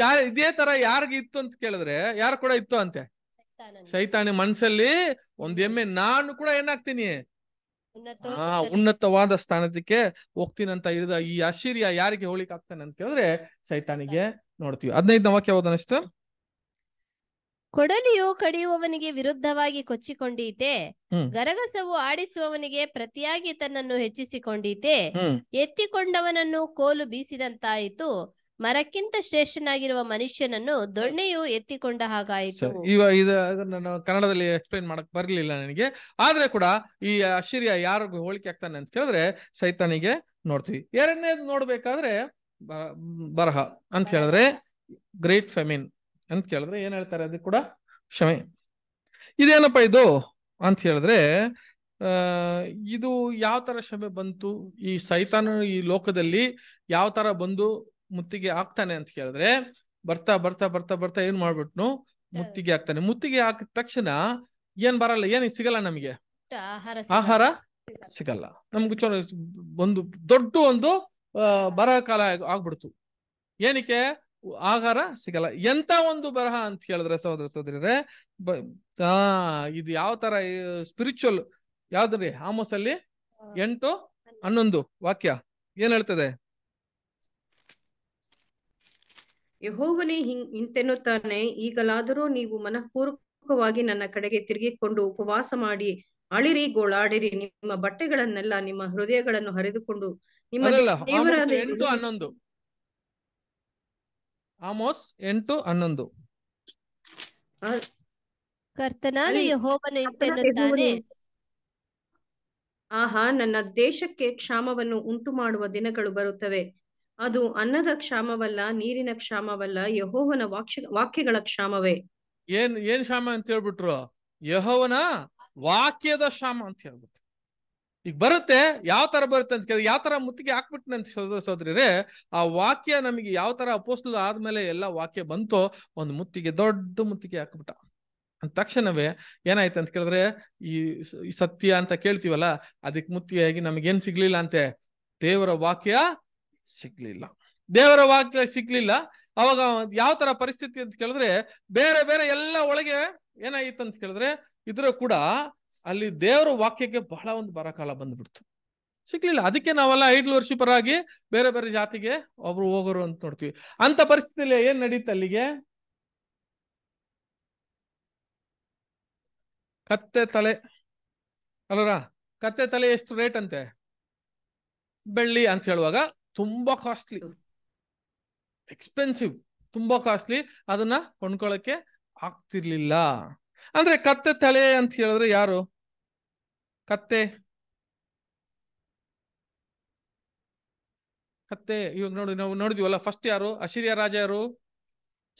ಯಾರ ಇದೇ ತರ ಇತ್ತು ಅಂತ ಕೇಳಿದ್ರೆ ಯಾರು ಕೂಡ ಇತ್ತು ಅಂತೆ ಸೈತಾನಿ ಮನಸ್ಸಲ್ಲಿ ಒಂದ್ ಎಮ್ಮೆ ನಾನು ಕೂಡ ಏನಾಗ್ತೀನಿ ಹಾ ಉನ್ನತವಾದ ಸ್ಥಾನದಕ್ಕೆ ಹೋಗ್ತೀನಂತ ಇಳಿದ ಈ ಅಶೀರ್ಯ ಯಾರಿಗೆ ಹೋಳಿಕ್ ಆಗ್ತಾನೆ ಅಂತ ಕೇಳಿದ್ರೆ ಸೈತಾನಿಗೆ ನೋಡ್ತೀವಿ ಹದಿನೈದನ ವಾಕ್ಯ ಹೋದನಷ್ಟು ಕೊಡಲಿಯು ಕಡಿಯುವವನಿಗೆ ವಿರುದ್ಧವಾಗಿ ಕೊಚ್ಚಿಕೊಂಡೀತೆ ಗರಗಸವು ಆಡಿಸುವವನಿಗೆ ಪ್ರತಿಯಾಗಿ ತನ್ನನ್ನು ಹೆಚ್ಚಿಸಿಕೊಂಡೀತೆ ಎತ್ತಿಕೊಂಡವನನ್ನು ಕೋಲು ಬೀಸಿದಂತಾಯಿತು ಮರಕ್ಕಿಂತ ಶ್ರೇಷ್ಠನಾಗಿರುವ ಮನುಷ್ಯನನ್ನು ದೊಣ್ಣೆಯು ಎತ್ತಿಕೊಂಡ ಹಾಗಾಯಿತು ಇವಾಗ ಇದನ್ನ ನಾನು ಕನ್ನಡದಲ್ಲಿ ಎಕ್ಸ್ಪ್ಲೈನ್ ಮಾಡಕ್ ಬರ್ಲಿಲ್ಲ ನನಗೆ ಆದ್ರೆ ಕೂಡ ಈ ಆಶ್ಚರ್ಯ ಯಾರು ಹೋಳಿಕೆ ಆಗ್ತಾನೆ ಅಂತ ಕೇಳಿದ್ರೆ ಸೈತಾನಿಗೆ ನೋಡ್ತೀವಿ ಎರಡನೇದು ನೋಡ್ಬೇಕಾದ್ರೆ ಬರಹ ಅಂತ ಹೇಳಿದ್ರೆ ಗ್ರೇಟ್ ಫೆಮಿನ್ ಅಂತ ಕೇಳಿದ್ರೆ ಏನ್ ಹೇಳ್ತಾರೆ ಅದು ಕೂಡ ಕ್ಷಮೆ ಇದೇನಪ್ಪ ಇದು ಅಂತ ಹೇಳಿದ್ರೆ ಇದು ಯಾವ ತರ ಕ್ಷಮೆ ಬಂತು ಈ ಸೈತಾನ ಈ ಲೋಕದಲ್ಲಿ ಯಾವ ತರ ಬಂದು ಮುತ್ತಿಗೆ ಹಾಕ್ತಾನೆ ಅಂತ ಕೇಳಿದ್ರೆ ಬರ್ತಾ ಬರ್ತಾ ಬರ್ತಾ ಬರ್ತಾ ಏನ್ ಮಾಡ್ಬಿಟ್ನು ಮುತ್ತಿಗೆ ಹಾಕ್ತಾನೆ ಮುತ್ತಿಗೆ ಹಾಕಿದ ತಕ್ಷಣ ಏನ್ ಬರಲ್ಲ ಏನ್ ಸಿಗಲ್ಲ ನಮಗೆ ಆಹಾರ ಸಿಗಲ್ಲ ನಮ್ಗೆ ಒಂದು ದೊಡ್ಡ ಒಂದು ಕಾಲ ಆಗ್ಬಿಡ್ತು ಏನಕ್ಕೆ ಆಹಾರ ಸಿಗಲ್ಲ ಎಂತ ಒಂದು ಬರಹ ಅಂತ ಕೇಳಿದ್ರೆ ಸಹೋದರ ಸಹೋದರಿ ಆ ಇದು ಯಾವ ತರ ಸ್ಪಿರಿಚುವಲ್ ಯಾವ್ದ್ರಿ ಆಮೋಸಲ್ಲಿ ಎಂಟು ಹನ್ನೊಂದು ವಾಕ್ಯ ಏನ್ ಹೇಳ್ತದೆ ಯಹೋವನೇ ಹಿಂಗ್ ಇಂತೆನ್ನುತ್ತಾನೆ ಈಗಲಾದರೂ ನೀವು ಮನಃಪೂರ್ವಕವಾಗಿ ನನ್ನ ಕಡೆಗೆ ತಿರುಗಿಕೊಂಡು ಉಪವಾಸ ಮಾಡಿ ಅಳಿರಿ ಗೋಳಾಡಿರಿ ನಿಮ್ಮ ಬಟ್ಟೆಗಳನ್ನೆಲ್ಲ ನಿಮ್ಮ ಹೃದಯಗಳನ್ನು ಹರಿದುಕೊಂಡು ನಿಮ್ಮ ಆಮೋಸ್ ಕರ್ತನಾದ ಆಹಾ ನನ್ನ ದೇಶಕ್ಕೆ ಕ್ಷಾಮವನ್ನು ಉಂಟು ಮಾಡುವ ದಿನಗಳು ಬರುತ್ತವೆ ಅದು ಅನ್ನದ ಕ್ಷಾಮವಲ್ಲ ನೀರಿನ ಕ್ಷಾಮವಲ್ಲ ಯಹೋವನ ವಾಕ್ಯ ವಾಕ್ಯಗಳ ಕ್ಷಾಮವೇ ಏನ್ ಏನ್ ಕ್ಷಾಮ ಅಂತ ಹೇಳ್ಬಿಟ್ರು ಯಹೋವನ ವಾಕ್ಯದ ಕ್ಷಾಮ ಅಂತ ಹೇಳ್ಬಿಟ್ರು ಈಗ ಬರುತ್ತೆ ಯಾವ ತರ ಬರುತ್ತೆ ಅಂತ ಕೇಳಿ ಯಾವ ತರ ಮುತ್ತಿಗೆ ಹಾಕ್ಬಿಟ್ಟು ಅಂತ ಸೋದರಿರೇ ಆ ವಾಕ್ಯ ನಮಗೆ ಯಾವ ತರ ಆದ್ಮೇಲೆ ಎಲ್ಲ ವಾಕ್ಯ ಬಂತೋ ಒಂದು ಮುತ್ತಿಗೆ ದೊಡ್ಡ ಮುತ್ತಿಗೆ ಹಾಕ್ಬಿಟ್ಟ ಅಂದ ತಕ್ಷಣವೇ ಏನಾಯ್ತು ಅಂತ ಕೇಳಿದ್ರೆ ಈ ಸತ್ಯ ಅಂತ ಕೇಳ್ತೀವಲ್ಲ ಅದಕ್ಕೆ ಆಗಿ ನಮಗೇನ್ ಸಿಗ್ಲಿಲ್ಲ ಅಂತೆ ದೇವರ ವಾಕ್ಯ ಸಿಗ್ಲಿಲ್ಲ ದೇವರ ವಾಕ್ಯ ಸಿಗ್ಲಿಲ್ಲ ಅವಾಗ ಯಾವ ತರ ಪರಿಸ್ಥಿತಿ ಅಂತ ಕೇಳಿದ್ರೆ ಬೇರೆ ಬೇರೆ ಎಲ್ಲ ಒಳಗೆ ಏನಾಯ್ತು ಅಂತ ಕೇಳಿದ್ರೆ ಇದ್ರ ಕೂಡ ಅಲ್ಲಿ ದೇವರ ವಾಕ್ಯಕ್ಕೆ ಬಹಳ ಒಂದು ಬರಕಾಲ ಬಂದ್ಬಿಡ್ತು ಸಿಗ್ಲಿಲ್ಲ ಅದಕ್ಕೆ ನಾವೆಲ್ಲ ಐಡ್ಲ್ ವರ್ಷ ಆಗಿ ಬೇರೆ ಬೇರೆ ಜಾತಿಗೆ ಒಬ್ರು ಹೋಗೋರು ಅಂತ ನೋಡ್ತೀವಿ ಅಂತ ಪರಿಸ್ಥಿತಿಯಲ್ಲಿ ಏನ್ ನಡೀತು ಅಲ್ಲಿಗೆ ಕತ್ತೆ ತಲೆ ಅಲ್ಲರ ಕತ್ತೆ ತಲೆ ಎಷ್ಟು ರೇಟ್ ಅಂತೆ ಬೆಳ್ಳಿ ಅಂತ ಹೇಳುವಾಗ ತುಂಬಾ ಕಾಸ್ಟ್ಲಿ ಎಕ್ಸ್ಪೆನ್ಸಿವ್ ತುಂಬಾ ಕಾಸ್ಟ್ಲಿ ಅದನ್ನ ಕೊಂಡ್ಕೊಳಕ್ಕೆ ಆಗ್ತಿರ್ಲಿಲ್ಲ ಅಂದ್ರೆ ಕತ್ತೆ ತಲೆ ಅಂತ ಹೇಳಿದ್ರೆ ಯಾರು ಕತ್ತೆ ಕತ್ತೆ ಇವಾಗ ನೋಡಿ ನಾವು ನೋಡಿದ್ವಲ್ಲ ಫಸ್ಟ್ ಯಾರು ಅಶಿರಿಯ ರಾಜ ಯಾರು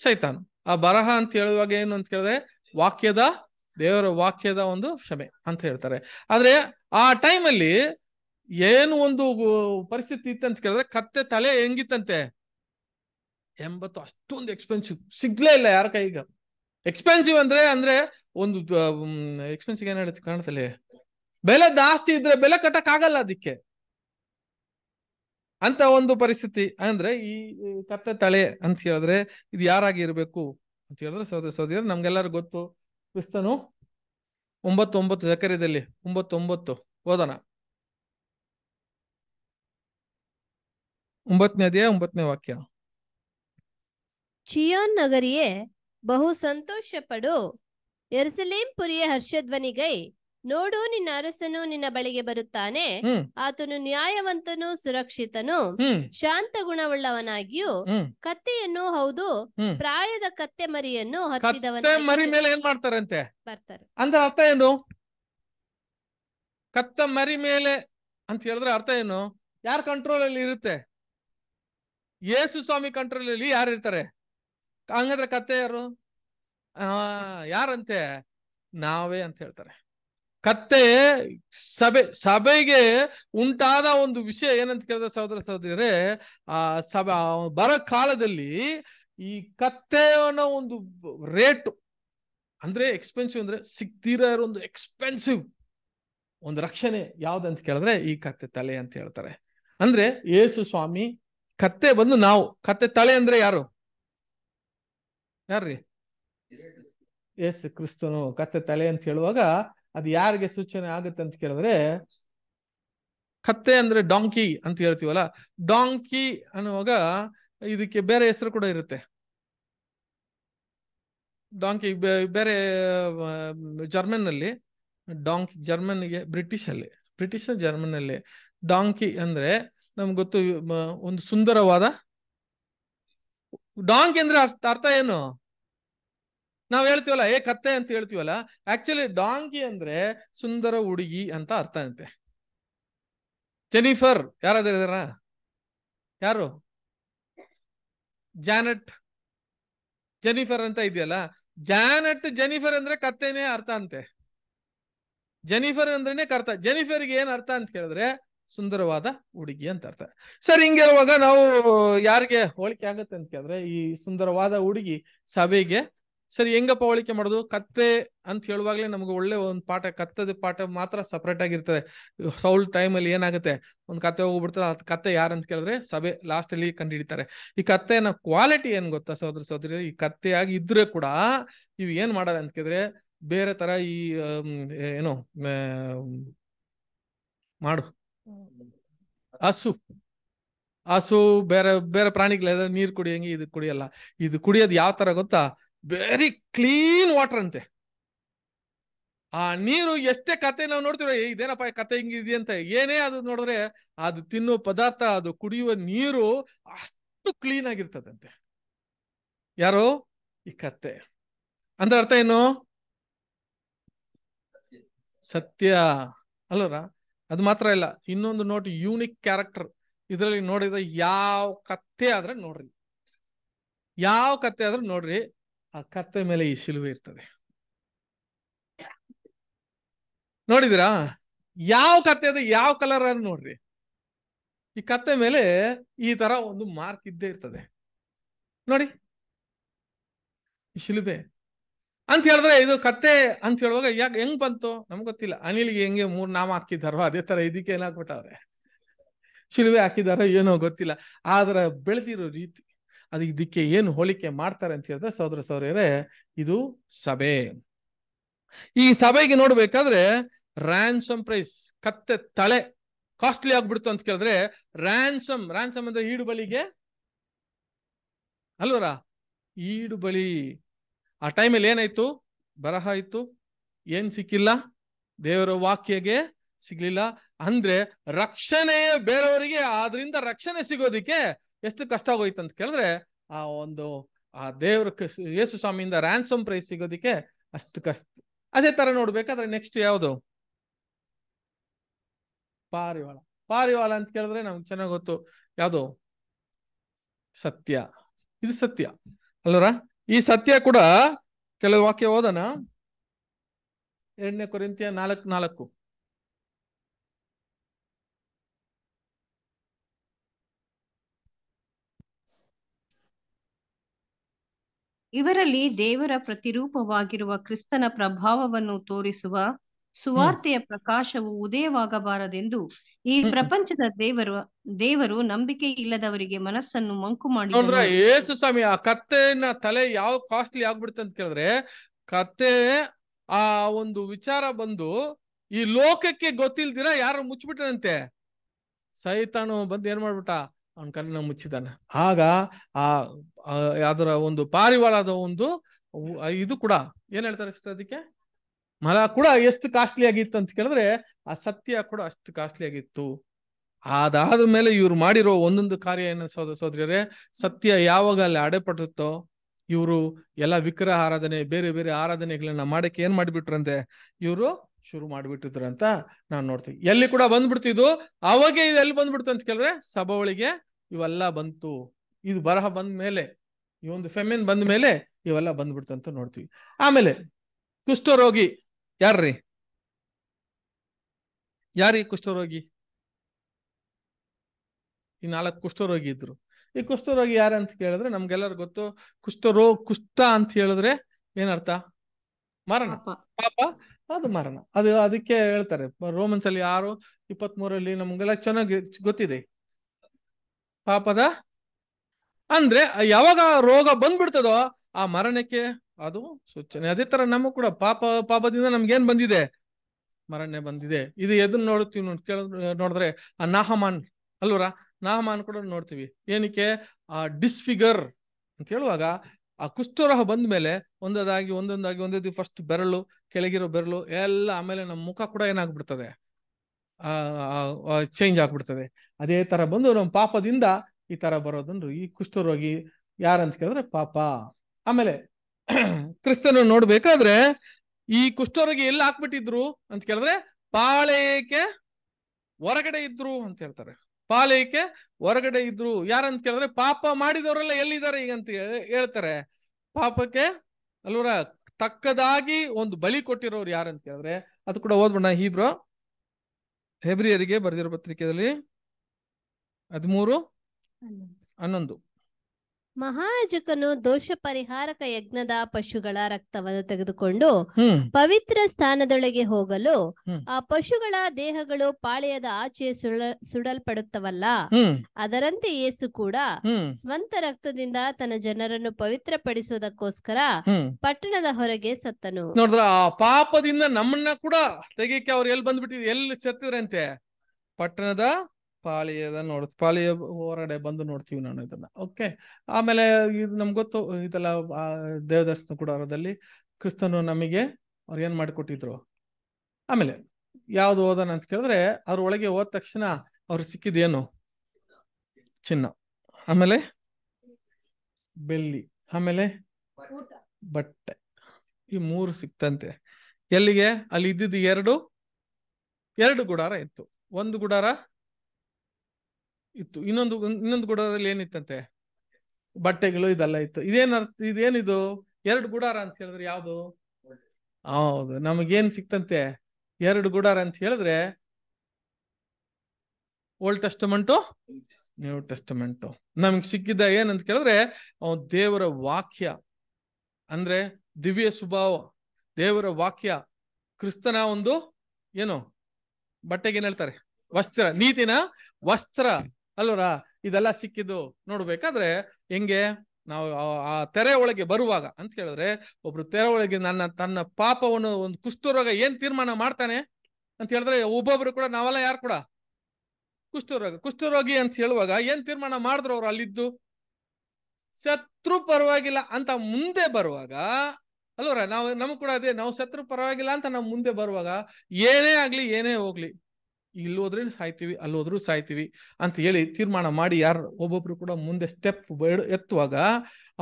ಶೈತಾನ್ ಆ ಬರಹ ಅಂತ ಹೇಳುವಾಗ ಏನು ಅಂತ ಕೇಳಿದ್ರೆ ವಾಕ್ಯದ ದೇವರ ವಾಕ್ಯದ ಒಂದು ಕ್ಷಮೆ ಅಂತ ಹೇಳ್ತಾರೆ ಆದ್ರೆ ಆ ಟೈಮಲ್ಲಿ ಏನು ಒಂದು ಪರಿಸ್ಥಿತಿ ಇತ್ತಂತ ಕೇಳಿದ್ರೆ ಕತ್ತೆ ತಲೆ ಹೆಂಗಿತ್ತಂತೆ ಎಂಬತ್ತು ಅಷ್ಟೊಂದು ಎಕ್ಸ್ಪೆನ್ಸಿವ್ ಸಿಗ್ಲೇ ಇಲ್ಲ ಯಾರ ಕೈಗ ಎಕ್ಸ್ಪೆನ್ಸಿವ್ ಅಂದ್ರೆ ಅಂದ್ರೆ ಒಂದು ಎಕ್ಸ್ಪೆನ್ಸಿವ್ ಏನ್ ಹೇಳುತ್ತೆ ಕಾಣ್ತಲೇ ಬೆಲೆ ಜಾಸ್ತಿ ಇದ್ರೆ ಬೆಲೆ ಕಟ್ಟಕ್ ಆಗಲ್ಲ ಅದಕ್ಕೆ ಅಂತ ಒಂದು ಪರಿಸ್ಥಿತಿ ಅಂದ್ರೆ ಈ ಕತ್ತೆ ತಲೆ ಅಂತ ಹೇಳಿದ್ರೆ ಇದು ಯಾರಾಗಿ ಇರಬೇಕು ಅಂತ ಹೇಳಿದ್ರೆ ಸೌದ ಸೋದರಿಯರು ನಮ್ಗೆಲ್ಲಾರು ಗೊತ್ತು ಕ್ರಿಸ್ತನು ಒಂಬತ್ತೊಂಬತ್ತು ಒಂಬತ್ತು ಒಂಬತ್ತೊಂಬತ್ತು ಒಂಬತ್ತು ಓದೋಣ ಒಂಬತ್ತನೇ ಅಧ್ಯಾಯ ಒಂಬತ್ತನೇ ವಾಕ್ಯ ಚಿಯೋನ್ ನಗರಿಯೇ ಬಹು ಸಂತೋಷ ಪಡು ಎರ್ಸಲೇಂ ಪುರಿಯ ಹರ್ಷಧ್ವನಿಗೈ ನೋಡು ನಿನ್ನ ಅರಸನು ನಿನ್ನ ಬಳಿಗೆ ಬರುತ್ತಾನೆ ಆತನು ನ್ಯಾಯವಂತನು ಸುರಕ್ಷಿತನು ಶಾಂತ ಗುಣವುಳ್ಳವನಾಗಿಯೂ ಕತ್ತೆಯನ್ನು ಹೌದು ಪ್ರಾಯದ ಕತ್ತೆ ಮರಿಯನ್ನು ಮರಿ ಮೇಲೆ ಏನ್ ಮಾಡ್ತಾರಂತೆ ಬರ್ತಾರೆ ಅಂದ್ರೆ ಅರ್ಥ ಏನು ಕತ್ತ ಮರಿ ಮೇಲೆ ಅಂತ ಹೇಳಿದ್ರೆ ಅರ್ಥ ಏನು ಯಾರ ಕಂಟ್ರೋಲ್ ಅಲ್ಲಿ ಇರುತ್ತೆ ಯೇಸು ಸ್ವಾಮಿ ಕಂಟ್ರೋಲಲ್ಲಿ ಅಲ್ಲಿ ಯಾರು ಇರ್ತಾರೆ ಹಂಗಂದ್ರೆ ಕತ್ತೆ ಯಾರು ಆ ಯಾರಂತೆ ನಾವೇ ಅಂತ ಹೇಳ್ತಾರೆ ಕತ್ತೆ ಸಭೆ ಸಭೆಗೆ ಉಂಟಾದ ಒಂದು ವಿಷಯ ಏನಂತ ಕೇಳಿದ್ರೆ ಸಹೋದರ ಸಹೋದರಿಯರೇ ಆ ಸಭೆ ಬರೋ ಕಾಲದಲ್ಲಿ ಈ ಕತ್ತೆಯನ್ನ ಒಂದು ರೇಟ್ ಅಂದ್ರೆ ಎಕ್ಸ್ಪೆನ್ಸಿವ್ ಅಂದ್ರೆ ಸಿಕ್ತಿರೋ ಒಂದು ಎಕ್ಸ್ಪೆನ್ಸಿವ್ ಒಂದು ರಕ್ಷಣೆ ಯಾವ್ದಂತ ಕೇಳಿದ್ರೆ ಈ ಕತ್ತೆ ತಲೆ ಅಂತ ಹೇಳ್ತಾರೆ ಅಂದ್ರೆ ಯೇಸು ಸ್ವಾಮಿ ಕತ್ತೆ ಬಂದು ನಾವು ಕತ್ತೆ ತಲೆ ಅಂದ್ರೆ ಯಾರು ಯಾರ್ರಿ ಎಸ್ ಕ್ರಿಸ್ತನು ಕತ್ತೆ ತಲೆ ಅಂತ ಹೇಳುವಾಗ ಅದು ಯಾರಿಗೆ ಸೂಚನೆ ಆಗುತ್ತೆ ಅಂತ ಕೇಳಿದ್ರೆ ಕತ್ತೆ ಅಂದ್ರೆ ಡಾಂಕಿ ಅಂತ ಹೇಳ್ತೀವಲ್ಲ ಡಾಂಕಿ ಅನ್ನುವಾಗ ಇದಕ್ಕೆ ಬೇರೆ ಹೆಸರು ಕೂಡ ಇರುತ್ತೆ ಡಾಂಕಿ ಬೇರೆ ಜರ್ಮನ್ ಅಲ್ಲಿ ಡಾಂಕಿ ಜರ್ಮನ್ಗೆ ಬ್ರಿಟಿಷ್ ಅಲ್ಲಿ ಬ್ರಿಟಿಷ್ ಜರ್ಮನ್ ಅಲ್ಲಿ ಡಾಂಕಿ ಅಂದ್ರೆ ನಮ್ಗೆ ಗೊತ್ತು ಒಂದು ಸುಂದರವಾದ ಡಾಂಕ್ ಅಂದ್ರೆ ಅರ್ಥ ಅರ್ಥ ಏನು ನಾವ್ ಹೇಳ್ತೀವಲ್ಲ ಏ ಕತ್ತೆ ಅಂತ ಹೇಳ್ತೀವಲ್ಲ ಆಕ್ಚುಲಿ ಡಾಂಕಿ ಅಂದ್ರೆ ಸುಂದರ ಹುಡುಗಿ ಅಂತ ಅರ್ಥ ಅಂತೆ ಜೆನಿಫರ್ ಯಾರಾದ್ರೂ ಇದಾರ ಯಾರು ಜಾನೆಟ್ ಜೆನಿಫರ್ ಅಂತ ಇದೆಯಲ್ಲ ಜಾನೆಟ್ ಜೆನಿಫರ್ ಅಂದ್ರೆ ಕತ್ತೆನೇ ಅರ್ಥ ಅಂತೆ ಜೆನಿಫರ್ ಅಂದ್ರೇನೆ ಕರ್ತ ಜೆನಿಫರ್ಗೆ ಏನ್ ಅರ್ಥ ಅಂತ ಹೇಳಿದ್ರೆ ಸುಂದರವಾದ ಹುಡುಗಿ ಅಂತ ಅರ್ಥ ಸರ್ ಹಿಂಗಿರುವಾಗ ನಾವು ಯಾರಿಗೆ ಹೋಲಿಕೆ ಆಗತ್ತೆ ಅಂತ ಕೇಳಿದ್ರೆ ಈ ಸುಂದರವಾದ ಹುಡುಗಿ ಸಭೆಗೆ ಸರಿ ಹೆಂಗಪ್ಪ ಹೋಳಿಕೆ ಮಾಡೋದು ಕತ್ತೆ ಅಂತ ಹೇಳುವಾಗ್ಲೇ ನಮ್ಗೆ ಒಳ್ಳೆ ಒಂದು ಪಾಠ ಕತ್ತದ ಪಾಠ ಮಾತ್ರ ಸಪ್ರೇಟ್ ಆಗಿರ್ತದೆ ಸೌಲ್ ಟೈಮಲ್ಲಿ ಏನಾಗುತ್ತೆ ಒಂದು ಕತ್ತೆ ಹೋಗ್ಬಿಡ್ತದೆ ಅದು ಕತ್ತೆ ಯಾರು ಅಂತ ಕೇಳಿದ್ರೆ ಸಭೆ ಲಾಸ್ಟಲ್ಲಿ ಕಂಡು ಹಿಡಿತಾರೆ ಈ ಕತ್ತೆನ ಕ್ವಾಲಿಟಿ ಏನು ಗೊತ್ತಾ ಸಹೋದ್ರ ಸಹೋದರಿ ಈ ಕತ್ತೆಯಾಗಿ ಇದ್ರೆ ಕೂಡ ಇವ್ ಏನು ಮಾಡಾರ ಅಂತ ಕೇಳಿದ್ರೆ ಬೇರೆ ತರ ಈ ಏನು ಮಾಡು ಹಸು ಹಸು ಬೇರೆ ಬೇರೆ ಪ್ರಾಣಿಗಳಿದ್ರೆ ನೀರ್ ಕುಡಿಯಂಗೆ ಇದು ಕುಡಿಯಲ್ಲ ಇದು ಕುಡಿಯೋದು ಯಾವ ತರ ಗೊತ್ತಾ ವೆರಿ ಕ್ಲೀನ್ ವಾಟರ್ ಅಂತೆ ಆ ನೀರು ಎಷ್ಟೇ ಕತೆ ನಾವು ನೋಡ್ತೀವಿ ಇದೇನಪ್ಪ ಕತೆ ಹಿಂಗಿದೆ ಅಂತ ಏನೇ ಅದು ನೋಡಿದ್ರೆ ಅದು ತಿನ್ನುವ ಪದಾರ್ಥ ಅದು ಕುಡಿಯುವ ನೀರು ಅಷ್ಟು ಕ್ಲೀನ್ ಆಗಿರ್ತದಂತೆ ಯಾರು ಈ ಕತೆ ಅಂದ್ರೆ ಅರ್ಥ ಏನು ಸತ್ಯ ಅಲ್ಲೋರಾ ಅದು ಮಾತ್ರ ಇಲ್ಲ ಇನ್ನೊಂದು ನೋಟ್ ಯೂನಿಕ್ ಕ್ಯಾರೆಕ್ಟರ್ ಇದರಲ್ಲಿ ನೋಡಿದ ಯಾವ ಕತ್ತೆ ಆದ್ರೆ ನೋಡ್ರಿ ಯಾವ ಕತ್ತೆ ಆದ್ರೆ ನೋಡ್ರಿ ಆ ಕತ್ತೆ ಮೇಲೆ ಈ ಶಿಲುವೆ ಇರ್ತದೆ ನೋಡಿದಿರಾ ಯಾವ ಕತ್ತೆ ಅದು ಯಾವ ಕಲರ್ ಆದ್ರೆ ನೋಡ್ರಿ ಈ ಕತ್ತೆ ಮೇಲೆ ಈ ತರ ಒಂದು ಮಾರ್ಕ್ ಇದ್ದೇ ಇರ್ತದೆ ನೋಡಿ ಈ ಶಿಲುಬೆ ಅಂತ ಹೇಳಿದ್ರೆ ಇದು ಕತ್ತೆ ಅಂತ ಹೇಳುವಾಗ ಯಾಕೆ ಹೆಂಗ್ ಬಂತು ನಮ್ಗೆ ಗೊತ್ತಿಲ್ಲ ಅನಿಲ್ಗೆ ಹೆಂಗೆ ಮೂರ್ ನಾಮ ಹಾಕಿದಾರೋ ಅದೇ ತರ ಇದಕ್ಕೆ ಏನಾಗ್ಬಿಟ್ಟವ್ರೆ ಶಿಲುವೆ ಹಾಕಿದಾರೋ ಏನೋ ಗೊತ್ತಿಲ್ಲ ಆದ್ರ ಬೆಳೆದಿರೋ ರೀತಿ ಅದು ಇದಕ್ಕೆ ಏನು ಹೋಲಿಕೆ ಮಾಡ್ತಾರೆ ಅಂತ ಹೇಳಿದ್ರೆ ಸಹೋದರ ಸಹೋದರೇ ಇದು ಸಭೆ ಈ ಸಭೆಗೆ ನೋಡ್ಬೇಕಾದ್ರೆ ರ್ಯಾನ್ಸಮ್ ಪ್ರೈಸ್ ಕತ್ತೆ ತಲೆ ಕಾಸ್ಟ್ಲಿ ಆಗ್ಬಿಡ್ತು ಅಂತ ಕೇಳಿದ್ರೆ ರ್ಯಾನ್ಸಮ್ ರ್ಯಾನ್ಸಮ್ ಅಂದ್ರೆ ಈಡು ಬಳಿಗೆ ಅಲ್ವರ ಈಡು ಆ ಟೈಮಲ್ಲಿ ಏನಾಯ್ತು ಬರಹ ಇತ್ತು ಏನ್ ಸಿಕ್ಕಿಲ್ಲ ದೇವರ ವಾಕ್ಯಗೆ ಸಿಗ್ಲಿಲ್ಲ ಅಂದ್ರೆ ರಕ್ಷಣೆ ಬೇರೆಯವರಿಗೆ ಆದ್ರಿಂದ ರಕ್ಷಣೆ ಸಿಗೋದಿಕ್ಕೆ ಎಷ್ಟು ಕಷ್ಟ ಆಗೋಯ್ತು ಅಂತ ಕೇಳಿದ್ರೆ ಆ ಒಂದು ಆ ದೇವ್ರ ಯೇಸು ಸ್ವಾಮಿಯಿಂದ ರ್ಯಾನ್ಸಮ್ ಪ್ರೈಸ್ ಸಿಗೋದಿಕ್ಕೆ ಅಷ್ಟು ಕಷ್ಟ ಅದೇ ತರ ನೋಡ್ಬೇಕಾದ್ರೆ ನೆಕ್ಸ್ಟ್ ಯಾವುದು ಪಾರಿವಾಳ ಪಾರಿವಾಳ ಅಂತ ಕೇಳಿದ್ರೆ ನಮ್ಗೆ ಚೆನ್ನಾಗ್ ಗೊತ್ತು ಯಾವುದು ಸತ್ಯ ಇದು ಸತ್ಯ ಅಲ್ಲರ ಈ ಸತ್ಯ ಕೂಡ ಕೆಲವು ವಾಕ್ಯ ಹೋದನ ಎರಡನೇ ಕೊರಿಂತಿಯ ನಾಲ್ಕು ನಾಲ್ಕು ಇವರಲ್ಲಿ ದೇವರ ಪ್ರತಿರೂಪವಾಗಿರುವ ಕ್ರಿಸ್ತನ ಪ್ರಭಾವವನ್ನು ತೋರಿಸುವ ಸುವಾರ್ತೆಯ ಪ್ರಕಾಶವು ಉದಯವಾಗಬಾರದೆಂದು ಈ ಪ್ರಪಂಚದ ದೇವರು ದೇವರು ನಂಬಿಕೆ ಇಲ್ಲದವರಿಗೆ ಮನಸ್ಸನ್ನು ಮಂಕು ಮಾಡಿ ಯೇಸು ಸ್ವಾಮಿ ಆ ಕತ್ತೆನ ತಲೆ ಯಾವ ಕಾಸ್ಟ್ಲಿ ಆಗ್ಬಿಡುತ್ತೆ ಅಂತ ಕೇಳಿದ್ರೆ ಕತ್ತೆ ಆ ಒಂದು ವಿಚಾರ ಬಂದು ಈ ಲೋಕಕ್ಕೆ ಗೊತ್ತಿಲ್ದಿರ ಯಾರು ಮುಚ್ಚಿಬಿಟ್ಟನಂತೆ ಸೈತಾನು ಬಂದು ಏನ್ ಮಾಡ್ಬಿಟ್ಟ ಅವನ ಕಣ್ಣು ಮುಚ್ಚಿದಾನೆ ಆಗ ಆ ಅದರ ಒಂದು ಪಾರಿವಾಳದ ಒಂದು ಇದು ಕೂಡ ಏನ್ ಹೇಳ್ತಾರೆ ಅದಕ್ಕೆ ಮಲ ಕೂಡ ಎಷ್ಟು ಕಾಸ್ಟ್ಲಿ ಆಗಿತ್ತು ಅಂತ ಕೇಳಿದ್ರೆ ಆ ಸತ್ಯ ಕೂಡ ಅಷ್ಟು ಕಾಸ್ಟ್ಲಿ ಆಗಿತ್ತು ಅದಾದ ಮೇಲೆ ಇವ್ರು ಮಾಡಿರೋ ಒಂದೊಂದು ಕಾರ್ಯ ಏನ ಸೋದ ಸೋದರಿಯರೇ ಸತ್ಯ ಯಾವಾಗ ಅಲ್ಲಿ ಅಡೆಪಟ್ಟುತ್ತೋ ಇವರು ಎಲ್ಲ ವಿಗ್ರಹ ಆರಾಧನೆ ಬೇರೆ ಬೇರೆ ಆರಾಧನೆಗಳನ್ನ ಮಾಡಕ್ಕೆ ಏನ್ ಮಾಡಿಬಿಟ್ರಂತೆ ಇವರು ಶುರು ಮಾಡಿಬಿಟ್ಟಿದ್ರು ಅಂತ ನಾನು ನೋಡ್ತೀವಿ ಎಲ್ಲಿ ಕೂಡ ಬಂದ್ಬಿಡ್ತಿದ್ದು ಅವಾಗೆ ಇದು ಎಲ್ಲಿ ಬಂದ್ಬಿಡ್ತು ಅಂತ ಕೇಳಿದ್ರೆ ಸಭಾವಳಿಗೆ ಇವೆಲ್ಲ ಬಂತು ಇದು ಬರಹ ಬಂದ ಮೇಲೆ ಈ ಒಂದು ಫೆಮಿನ್ ಬಂದ ಮೇಲೆ ಇವೆಲ್ಲ ಬಂದ್ಬಿಡ್ತು ಅಂತ ನೋಡ್ತೀವಿ ಆಮೇಲೆ ಕುಷ್ಠರೋಗಿ ಯಾರ್ರಿ ಯಾರೀ ಕುಷ್ಠರೋಗಿ ಈ ನಾಲ್ಕು ಕುಷ್ಠರೋಗಿ ಇದ್ರು ಈ ಕುಷ್ಠರೋಗಿ ಅಂತ ಕೇಳಿದ್ರೆ ನಮ್ಗೆಲ್ಲರೂ ಗೊತ್ತು ಕುಷ್ಠರೋ ಕುಷ್ಠ ಅಂತ ಹೇಳಿದ್ರೆ ಏನರ್ಥ ಮರಣ ಪಾಪ ಅದು ಮರಣ ಅದು ಅದಕ್ಕೆ ಹೇಳ್ತಾರೆ ರೋಮನ್ಸ್ ಅಲ್ಲಿ ಆರು ಇಪ್ಪತ್ ಮೂರಲ್ಲಿ ನಮ್ಗೆಲ್ಲ ಚೆನ್ನಾಗಿ ಗೊತ್ತಿದೆ ಪಾಪದ ಅಂದ್ರೆ ಯಾವಾಗ ರೋಗ ಬಂದ್ಬಿಡ್ತದೋ ಆ ಮರಣಕ್ಕೆ ಅದು ಸೂಚನೆ ಅದೇ ತರ ನಮಗೂ ಕೂಡ ಪಾಪ ಪಾಪದಿಂದ ನಮ್ಗೇನ್ ಬಂದಿದೆ ಮರಣ್ಯ ಬಂದಿದೆ ಇದು ಎದನ್ ನೋಡುತ್ತೀವಿ ಕೇಳ ನೋಡಿದ್ರೆ ಆ ನಾಹಮಾನ್ ಅಲ್ವರ ನಾಹಮಾನ್ ಕೂಡ ನೋಡ್ತೀವಿ ಏನಕ್ಕೆ ಆ ಡಿಸ್ಫಿಗರ್ ಅಂತ ಹೇಳುವಾಗ ಆ ಕುಸ್ತೋರಹ ಬಂದ ಮೇಲೆ ಒಂದದಾಗಿ ಒಂದೊಂದಾಗಿ ಒಂದೊಂದು ಫಸ್ಟ್ ಬೆರಳು ಕೆಳಗಿರೋ ಬೆರಳು ಎಲ್ಲ ಆಮೇಲೆ ನಮ್ಮ ಮುಖ ಕೂಡ ಏನಾಗ್ಬಿಡ್ತದೆ ಆ ಚೇಂಜ್ ಆಗ್ಬಿಡ್ತದೆ ಅದೇ ತರ ಬಂದು ನಮ್ಮ ಪಾಪದಿಂದ ಈ ತರ ಬರೋದಂದ್ರು ಈ ಕುಷ್ಠರೋಗಿ ಯಾರಂತ ಕೇಳಿದ್ರೆ ಪಾಪ ಆಮೇಲೆ ಕ್ರಿಸ್ತನ ನೋಡ್ಬೇಕಾದ್ರೆ ಈ ಕುಷ್ಠರೋಗಿ ಎಲ್ಲಿ ಹಾಕ್ಬಿಟ್ಟಿದ್ರು ಅಂತ ಕೇಳಿದ್ರೆ ಪಾಳೆಯಕ್ಕೆ ಹೊರಗಡೆ ಇದ್ರು ಅಂತ ಹೇಳ್ತಾರೆ ಪಾಳೆಯಕ್ಕೆ ಹೊರಗಡೆ ಇದ್ರು ಯಾರಂತ ಕೇಳಿದ್ರೆ ಪಾಪ ಮಾಡಿದವರೆಲ್ಲ ಎಲ್ಲಿದ್ದಾರೆ ಈಗ ಅಂತ ಹೇಳ್ತಾರೆ ಪಾಪಕ್ಕೆ ಅಲ್ವರ ತಕ್ಕದಾಗಿ ಒಂದು ಬಲಿ ಕೊಟ್ಟಿರೋರು ಯಾರಂತ ಕೇಳಿದ್ರೆ ಅದು ಕೂಡ ಓದ್ಬೋಣ ಹೀಬ್ರೋ ಹೆಬ್ರಿಯರಿಗೆ ಬರೆದಿರೋ ಪತ್ರಿಕೆಯಲ್ಲಿ ಹದಿಮೂರು ಹನ್ನೊಂದು ಮಹಾಜಕನು ದೋಷ ಪರಿಹಾರಕ ಯಜ್ಞದ ಪಶುಗಳ ರಕ್ತವನ್ನು ತೆಗೆದುಕೊಂಡು ಪವಿತ್ರ ಸ್ಥಾನದೊಳಗೆ ಹೋಗಲು ಆ ಪಶುಗಳ ದೇಹಗಳು ಪಾಳೆಯದ ಆಚೆ ಸುಡಲ್ಪಡುತ್ತವಲ್ಲ ಅದರಂತೆ ಏಸು ಕೂಡ ಸ್ವಂತ ರಕ್ತದಿಂದ ತನ್ನ ಜನರನ್ನು ಪವಿತ್ರ ಪಡಿಸೋದಕ್ಕೋಸ್ಕರ ಪಟ್ಟಣದ ಹೊರಗೆ ಸತ್ತನು ಆ ಪಾಪದಿಂದ ನಮ್ಮನ್ನ ಕೂಡ ತೆಗಿಯಕ್ಕೆ ಅವ್ರು ಎಲ್ಲಿ ಬಂದ್ಬಿಟ್ಟಿದ್ರು ಎಲ್ಲಿ ಸತ್ತಿದ್ರಂತೆ ಪಟ್ಟಣದ ಪಾಳಿಯದ ನೋಡ್ ಪಾಳಿಯ ಹೊರಡೆ ಬಂದು ನೋಡ್ತೀವಿ ನಾನು ಇದನ್ನ ಓಕೆ ಆಮೇಲೆ ಇದು ನಮ್ಗೆ ಗೊತ್ತು ಇದೆಲ್ಲ ದೇವದರ್ಶನ ಗುಡಾರದಲ್ಲಿ ಕ್ರಿಸ್ತನು ನಮಗೆ ಅವ್ರು ಏನ್ ಮಾಡಿಕೊಟ್ಟಿದ್ರು ಆಮೇಲೆ ಯಾವ್ದು ಓದೋಣ ಅಂತ ಕೇಳಿದ್ರೆ ಅವ್ರ ಒಳಗೆ ಹೋದ ತಕ್ಷಣ ಅವ್ರು ಸಿಕ್ಕಿದೇನು ಚಿನ್ನ ಆಮೇಲೆ ಬೆಲ್ಲಿ ಆಮೇಲೆ ಬಟ್ಟೆ ಈ ಮೂರು ಸಿಕ್ತಂತೆ ಎಲ್ಲಿಗೆ ಅಲ್ಲಿ ಇದ್ದಿದ್ದು ಎರಡು ಎರಡು ಗುಡಾರ ಇತ್ತು ಒಂದು ಗುಡಾರ ಇತ್ತು ಇನ್ನೊಂದು ಇನ್ನೊಂದು ಗುಡಾರಲ್ಲಿ ಏನಿತ್ತಂತೆ ಬಟ್ಟೆಗಳು ಇದೆಲ್ಲ ಇತ್ತು ಇದೇನ ಇದೇನಿದು ಎರಡು ಗುಡಾರ ಅಂತ ಹೇಳಿದ್ರೆ ಯಾವುದು ಹೌದು ನಮಗೇನ್ ಸಿಕ್ತಂತೆ ಎರಡು ಗುಡಾರ ಅಂತ ಹೇಳಿದ್ರೆ ಓಲ್ಡ್ ಟೆಸ್ಟಮೆಂಟು ನ್ಯೂ ಟೆಸ್ಟಮೆಂಟು ನಮ್ಗೆ ಸಿಕ್ಕಿದ್ದ ಏನಂತ ಕೇಳಿದ್ರೆ ದೇವರ ವಾಕ್ಯ ಅಂದ್ರೆ ದಿವ್ಯ ಸ್ವಭಾವ ದೇವರ ವಾಕ್ಯ ಕ್ರಿಸ್ತನ ಒಂದು ಏನು ಬಟ್ಟೆಗೆ ಹೇಳ್ತಾರೆ ವಸ್ತ್ರ ನೀತಿನ ವಸ್ತ್ರ ಅಲ್ವರ ಇದೆಲ್ಲ ಸಿಕ್ಕಿದ್ದು ನೋಡ್ಬೇಕಾದ್ರೆ ಹೆಂಗೆ ನಾವು ಆ ತೆರೆ ಒಳಗೆ ಬರುವಾಗ ಅಂತ ಹೇಳಿದ್ರೆ ಒಬ್ರು ತೆರೆ ಒಳಗೆ ನನ್ನ ತನ್ನ ಪಾಪವನ್ನು ಒಂದು ಕುಷ್ಠರೋಗ ಏನ್ ತೀರ್ಮಾನ ಮಾಡ್ತಾನೆ ಅಂತ ಹೇಳಿದ್ರೆ ಒಬ್ಬೊಬ್ರು ಕೂಡ ನಾವೆಲ್ಲ ಯಾರು ಕೂಡ ಕುಷ್ಠರೋಗ ಕುಷ್ಠರೋಗಿ ಅಂತ ಹೇಳುವಾಗ ಏನ್ ತೀರ್ಮಾನ ಮಾಡಿದ್ರು ಅವ್ರು ಅಲ್ಲಿದ್ದು ಶತ್ರು ಪರವಾಗಿಲ್ಲ ಅಂತ ಮುಂದೆ ಬರುವಾಗ ಅಲ್ವರ ನಾವು ನಮ್ಗೆ ಕೂಡ ಅದೇ ನಾವು ಶತ್ರು ಪರವಾಗಿಲ್ಲ ಅಂತ ನಾವು ಮುಂದೆ ಬರುವಾಗ ಏನೇ ಆಗ್ಲಿ ಏನೇ ಹೋಗ್ಲಿ ಹೋದ್ರೆ ಸಾಯ್ತೀವಿ ಅಲ್ಲೋದ್ರೂ ಸಾಯ್ತೀವಿ ಅಂತ ಹೇಳಿ ತೀರ್ಮಾನ ಮಾಡಿ ಯಾರು ಒಬ್ಬೊಬ್ರು ಕೂಡ ಮುಂದೆ ಸ್ಟೆಪ್ ಎತ್ತುವಾಗ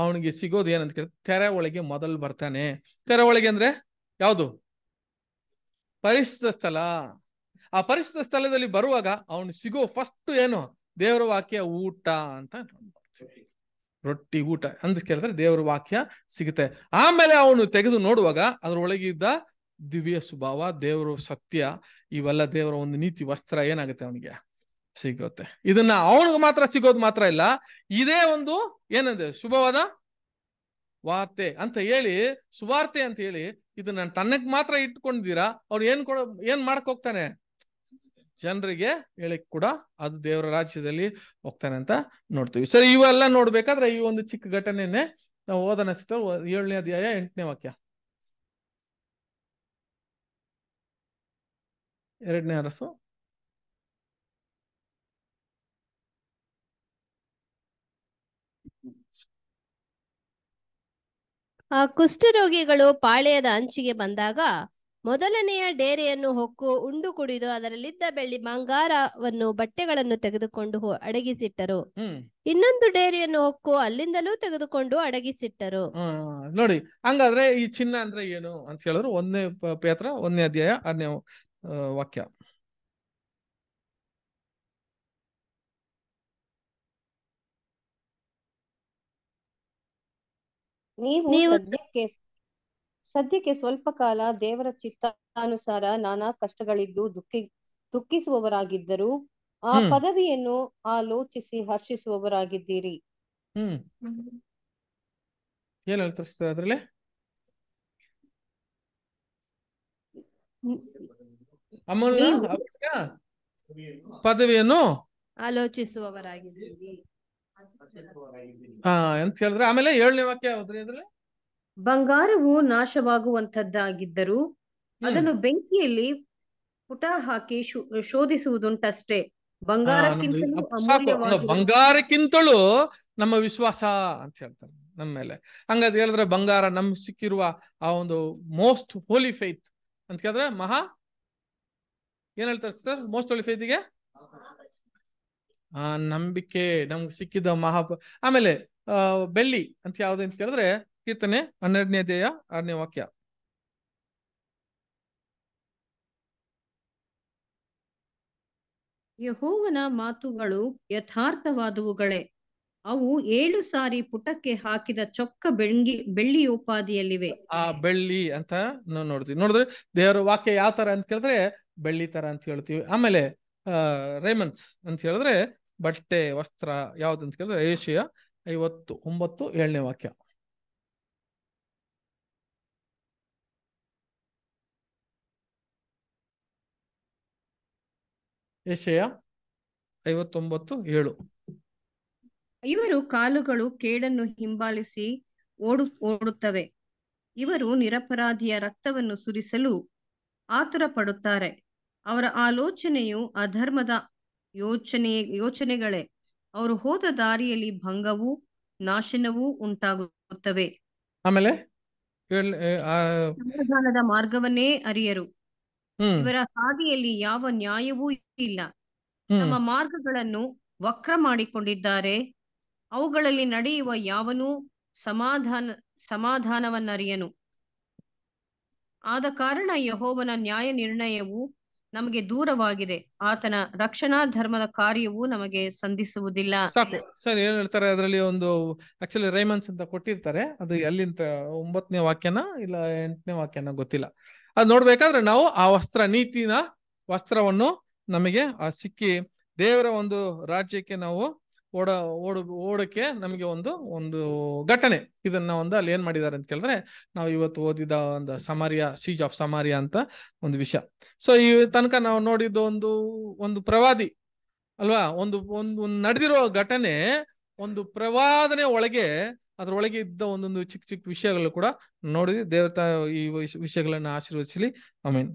ಅವನಿಗೆ ಸಿಗೋದು ಏನಂತ ಕೇಳಿ ತೆರೆ ಒಳಗೆ ಮೊದಲು ಬರ್ತಾನೆ ತೆರೆ ಒಳಗೆ ಅಂದ್ರೆ ಯಾವುದು ಪರಿಶುದ್ಧ ಸ್ಥಳ ಆ ಪರಿಶುದ್ಧ ಸ್ಥಳದಲ್ಲಿ ಬರುವಾಗ ಅವನು ಸಿಗೋ ಫಸ್ಟ್ ಏನು ದೇವರ ವಾಕ್ಯ ಊಟ ಅಂತ ರೊಟ್ಟಿ ಊಟ ಅಂತ ಕೇಳಿದ್ರೆ ದೇವರ ವಾಕ್ಯ ಸಿಗುತ್ತೆ ಆಮೇಲೆ ಅವನು ತೆಗೆದು ನೋಡುವಾಗ ಅದ್ರೊಳಗಿದ್ದ ದಿವ್ಯ ಸ್ವಭಾವ ದೇವರು ಸತ್ಯ ಇವೆಲ್ಲ ದೇವರ ಒಂದು ನೀತಿ ವಸ್ತ್ರ ಏನಾಗುತ್ತೆ ಅವನಿಗೆ ಸಿಗುತ್ತೆ ಇದನ್ನ ಅವನಿಗೆ ಮಾತ್ರ ಸಿಗೋದು ಮಾತ್ರ ಇಲ್ಲ ಇದೇ ಒಂದು ಏನಂದ್ರೆ ಶುಭವಾದ ವಾರ್ತೆ ಅಂತ ಹೇಳಿ ಸುವಾರ್ತೆ ಅಂತ ಹೇಳಿ ಇದನ್ನ ನಾನು ತನ್ನಕ್ ಮಾತ್ರ ಇಟ್ಕೊಂಡಿದ್ದೀರಾ ಅವ್ರು ಏನ್ ಕೊಡ ಏನ್ ಮಾಡಕ್ ಹೋಗ್ತಾನೆ ಜನರಿಗೆ ಹೇಳಿಕ್ ಕೂಡ ಅದು ದೇವರ ರಾಜ್ಯದಲ್ಲಿ ಹೋಗ್ತಾನೆ ಅಂತ ನೋಡ್ತೀವಿ ಸರಿ ಇವೆಲ್ಲ ನೋಡ್ಬೇಕಾದ್ರೆ ಈ ಒಂದು ಚಿಕ್ಕ ಘಟನೆನೆ ನಾವು ಓದನ ಏಳನೇ ಅಧ್ಯಾಯ ಎಂಟನೇ ವಾಕ್ಯ ಎರಡನೇ ಅರಸು ಆ ಕುಷ್ಠರೋಗಿಗಳು ಪಾಳೆಯದ ಅಂಚಿಗೆ ಬಂದಾಗ ಮೊದಲನೆಯ ಡೇರೆಯನ್ನು ಹೊಕ್ಕು ಉಂಡು ಕುಡಿದು ಅದರಲ್ಲಿದ್ದ ಬೆಳ್ಳಿ ಬಂಗಾರವನ್ನು ಬಟ್ಟೆಗಳನ್ನು ತೆಗೆದುಕೊಂಡು ಅಡಗಿಸಿಟ್ಟರು ಇನ್ನೊಂದು ಡೇರೆಯನ್ನು ಹೊಕ್ಕು ಅಲ್ಲಿಂದಲೂ ತೆಗೆದುಕೊಂಡು ಅಡಗಿಸಿಟ್ಟರು ನೋಡಿ ಹಂಗಾದ್ರೆ ಈ ಚಿನ್ನ ಅಂದ್ರೆ ಏನು ಅಂತ ಹೇಳಿದ್ರು ಒಂದನೇ ಪೇತ್ರ ಒಂದನೇ ಅಧ್ಯಾಯ ಆರನೇ ವಾಕ್ಯ ನೀವು ಸದ್ಯಕ್ಕೆ ಸದ್ಯಕ್ಕೆ ಸ್ವಲ್ಪ ಕಾಲ ದೇವರ ಚಿತ್ತಾನುಸಾರ ನಾನಾ ಕಷ್ಟಗಳಿದ್ದು ದುಃಖಿ ದುಃಖಿಸುವವರಾಗಿದ್ದರು ಆ ಪದವಿಯನ್ನು ಆಲೋಚಿಸಿ ಹರ್ಷಿಸುವವರಾಗಿದ್ದೀರಿ ಹ್ಮ್ ಪದವಿಯನ್ನು ಆಲೋಚಿಸುವವರಾಗಿದ್ದೀರಿ ಆಮೇಲೆ ಏಳನೇ ವಾಕ್ಯ ಬಂಗಾರವು ನಾಶವಾಗುವಂತದ್ದಾಗಿದ್ದರೂ ಅದನ್ನು ಬೆಂಕಿಯಲ್ಲಿ ಪುಟ ಹಾಕಿ ಶೋಧಿಸುವುದುಂಟಷ್ಟೇ ಬಂಗಾರಕ್ಕಿಂತಲೂ ಬಂಗಾರಕ್ಕಿಂತಲೂ ನಮ್ಮ ವಿಶ್ವಾಸ ಅಂತ ಹೇಳ್ತಾರೆ ನಮ್ಮ ಮೇಲೆ ಹಂಗಂತ ಹೇಳಿದ್ರೆ ಬಂಗಾರ ನಮ್ ಸಿಕ್ಕಿರುವ ಆ ಒಂದು ಮೋಸ್ಟ್ ಹೋಲಿ ಫೇತ್ ಅಂತ ಕೇಳಿದ್ರೆ ಮಹಾ ಏನ್ ಹೇಳ್ತಾರೆ ಸರ್ ಮೋಸ್ಟ್ ಓಲಿ ಫೇತಿಗೆ ಆ ನಂಬಿಕೆ ನಮ್ಗೆ ಸಿಕ್ಕಿದ ಮಹಾ ಆಮೇಲೆ ಬೆಳ್ಳಿ ಅಂತ ಯಾವ್ದು ಅಂತ ಕೇಳಿದ್ರೆ ಕೀರ್ತನೆ ಹನ್ನೆರಡನೇ ದೇಯ ಆರನೇ ವಾಕ್ಯ ಯಹೋವನ ಮಾತುಗಳು ಯಥಾರ್ಥವಾದವುಗಳೇ ಅವು ಏಳು ಸಾರಿ ಪುಟಕ್ಕೆ ಹಾಕಿದ ಚೊಕ್ಕ ಬೆಳ್ಳಿ ಬೆಳ್ಳಿ ಉಪಾದಿಯಲ್ಲಿವೆ ಆ ಬೆಳ್ಳಿ ಅಂತ ನೋಡ್ತೀವಿ ನೋಡಿದ್ರೆ ದೇವರ ವಾಕ್ಯ ಯಾವ ತರ ಅಂತ ಕೇಳಿದ್ರೆ ಬೆಳ್ಳಿ ತರ ಅಂತ ಹೇಳ್ತೀವಿ ಆಮೇಲೆ ರೇಮನ್ಸ್ ಅಂತ ಹೇಳಿದ್ರೆ ಬಟ್ಟೆ ವಸ್ತ್ರ ಯಾವ್ದು ಅಂತ ಕೇಳಿದ್ರೆ ಏಷ್ಯಾ ಐವತ್ತು ಒಂಬತ್ತು ಏಳನೇ ವಾಕ್ಯ ಏಷ್ಯಾ ಐವತ್ತೊಂಬತ್ತು ಏಳು ಇವರು ಕಾಲುಗಳು ಕೇಡನ್ನು ಹಿಂಬಾಲಿಸಿ ಓಡು ಓಡುತ್ತವೆ ಇವರು ನಿರಪರಾಧಿಯ ರಕ್ತವನ್ನು ಸುರಿಸಲು ಆತುರ ಪಡುತ್ತಾರೆ ಅವರ ಆಲೋಚನೆಯು ಅಧರ್ಮದ ಯೋಚನೆ ಯೋಚನೆಗಳೇ ಅವರು ಹೋದ ದಾರಿಯಲ್ಲಿ ಭಂಗವೂ ನಾಶನವೂ ಉಂಟಾಗುತ್ತವೆ ಆಮೇಲೆ ಮಾರ್ಗವನ್ನೇ ಅರಿಯರು ಇವರ ಹಾದಿಯಲ್ಲಿ ಯಾವ ನ್ಯಾಯವೂ ಇಲ್ಲ ನಮ್ಮ ಮಾರ್ಗಗಳನ್ನು ವಕ್ರ ಮಾಡಿಕೊಂಡಿದ್ದಾರೆ ಅವುಗಳಲ್ಲಿ ನಡೆಯುವ ಯಾವನೂ ಸಮಾಧಾನ ಸಮಾಧಾನವನ್ನರಿಯನು ಆದ ಕಾರಣ ಯಹೋವನ ನ್ಯಾಯ ನಿರ್ಣಯವು ನಮಗೆ ದೂರವಾಗಿದೆ ಆತನ ರಕ್ಷಣಾ ಧರ್ಮದ ಕಾರ್ಯವು ನಮಗೆ ಸಂಧಿಸುವುದಿಲ್ಲ ಸಾಕು ಸರ್ ಏನ್ ಹೇಳ್ತಾರೆ ಅದರಲ್ಲಿ ಒಂದು ಆಕ್ಚುಲಿ ರೈಮನ್ಸ್ ಅಂತ ಕೊಟ್ಟಿರ್ತಾರೆ ಅದು ಅಲ್ಲಿಂದ ಒಂಬತ್ತನೇ ವಾಕ್ಯನ ಇಲ್ಲ ಎಂಟನೇ ವಾಕ್ಯನ ಗೊತ್ತಿಲ್ಲ ಅದ್ ನೋಡ್ಬೇಕಾದ್ರೆ ನಾವು ಆ ವಸ್ತ್ರ ನೀತಿನ ವಸ್ತ್ರವನ್ನು ನಮಗೆ ಆ ಸಿಕ್ಕಿ ದೇವರ ಒಂದು ರಾಜ್ಯಕ್ಕೆ ನಾವು ಓಡ ಓಡ ಓಡಕ್ಕೆ ನಮಗೆ ಒಂದು ಒಂದು ಘಟನೆ ಇದನ್ನ ಒಂದು ಅಲ್ಲಿ ಏನ್ ಮಾಡಿದ್ದಾರೆ ಅಂತ ಕೇಳಿದ್ರೆ ನಾವು ಇವತ್ತು ಓದಿದ ಒಂದು ಸಮಾರಿಯ ಸೀಜ್ ಆಫ್ ಸಮಾರಿಯ ಅಂತ ಒಂದು ವಿಷಯ ಸೊ ಈ ತನಕ ನಾವು ನೋಡಿದ್ದ ಒಂದು ಒಂದು ಪ್ರವಾದಿ ಅಲ್ವಾ ಒಂದು ಒಂದು ನಡೆದಿರೋ ಘಟನೆ ಒಂದು ಪ್ರವಾದನೆ ಒಳಗೆ ಅದರೊಳಗೆ ಇದ್ದ ಒಂದೊಂದು ಚಿಕ್ಕ ಚಿಕ್ಕ ವಿಷಯಗಳು ಕೂಡ ನೋಡಿ ದೇವತಾ ಈ ವಿಷಯಗಳನ್ನ ಆಶೀರ್ವದಿಸಲಿ ಐ ಮೀನ್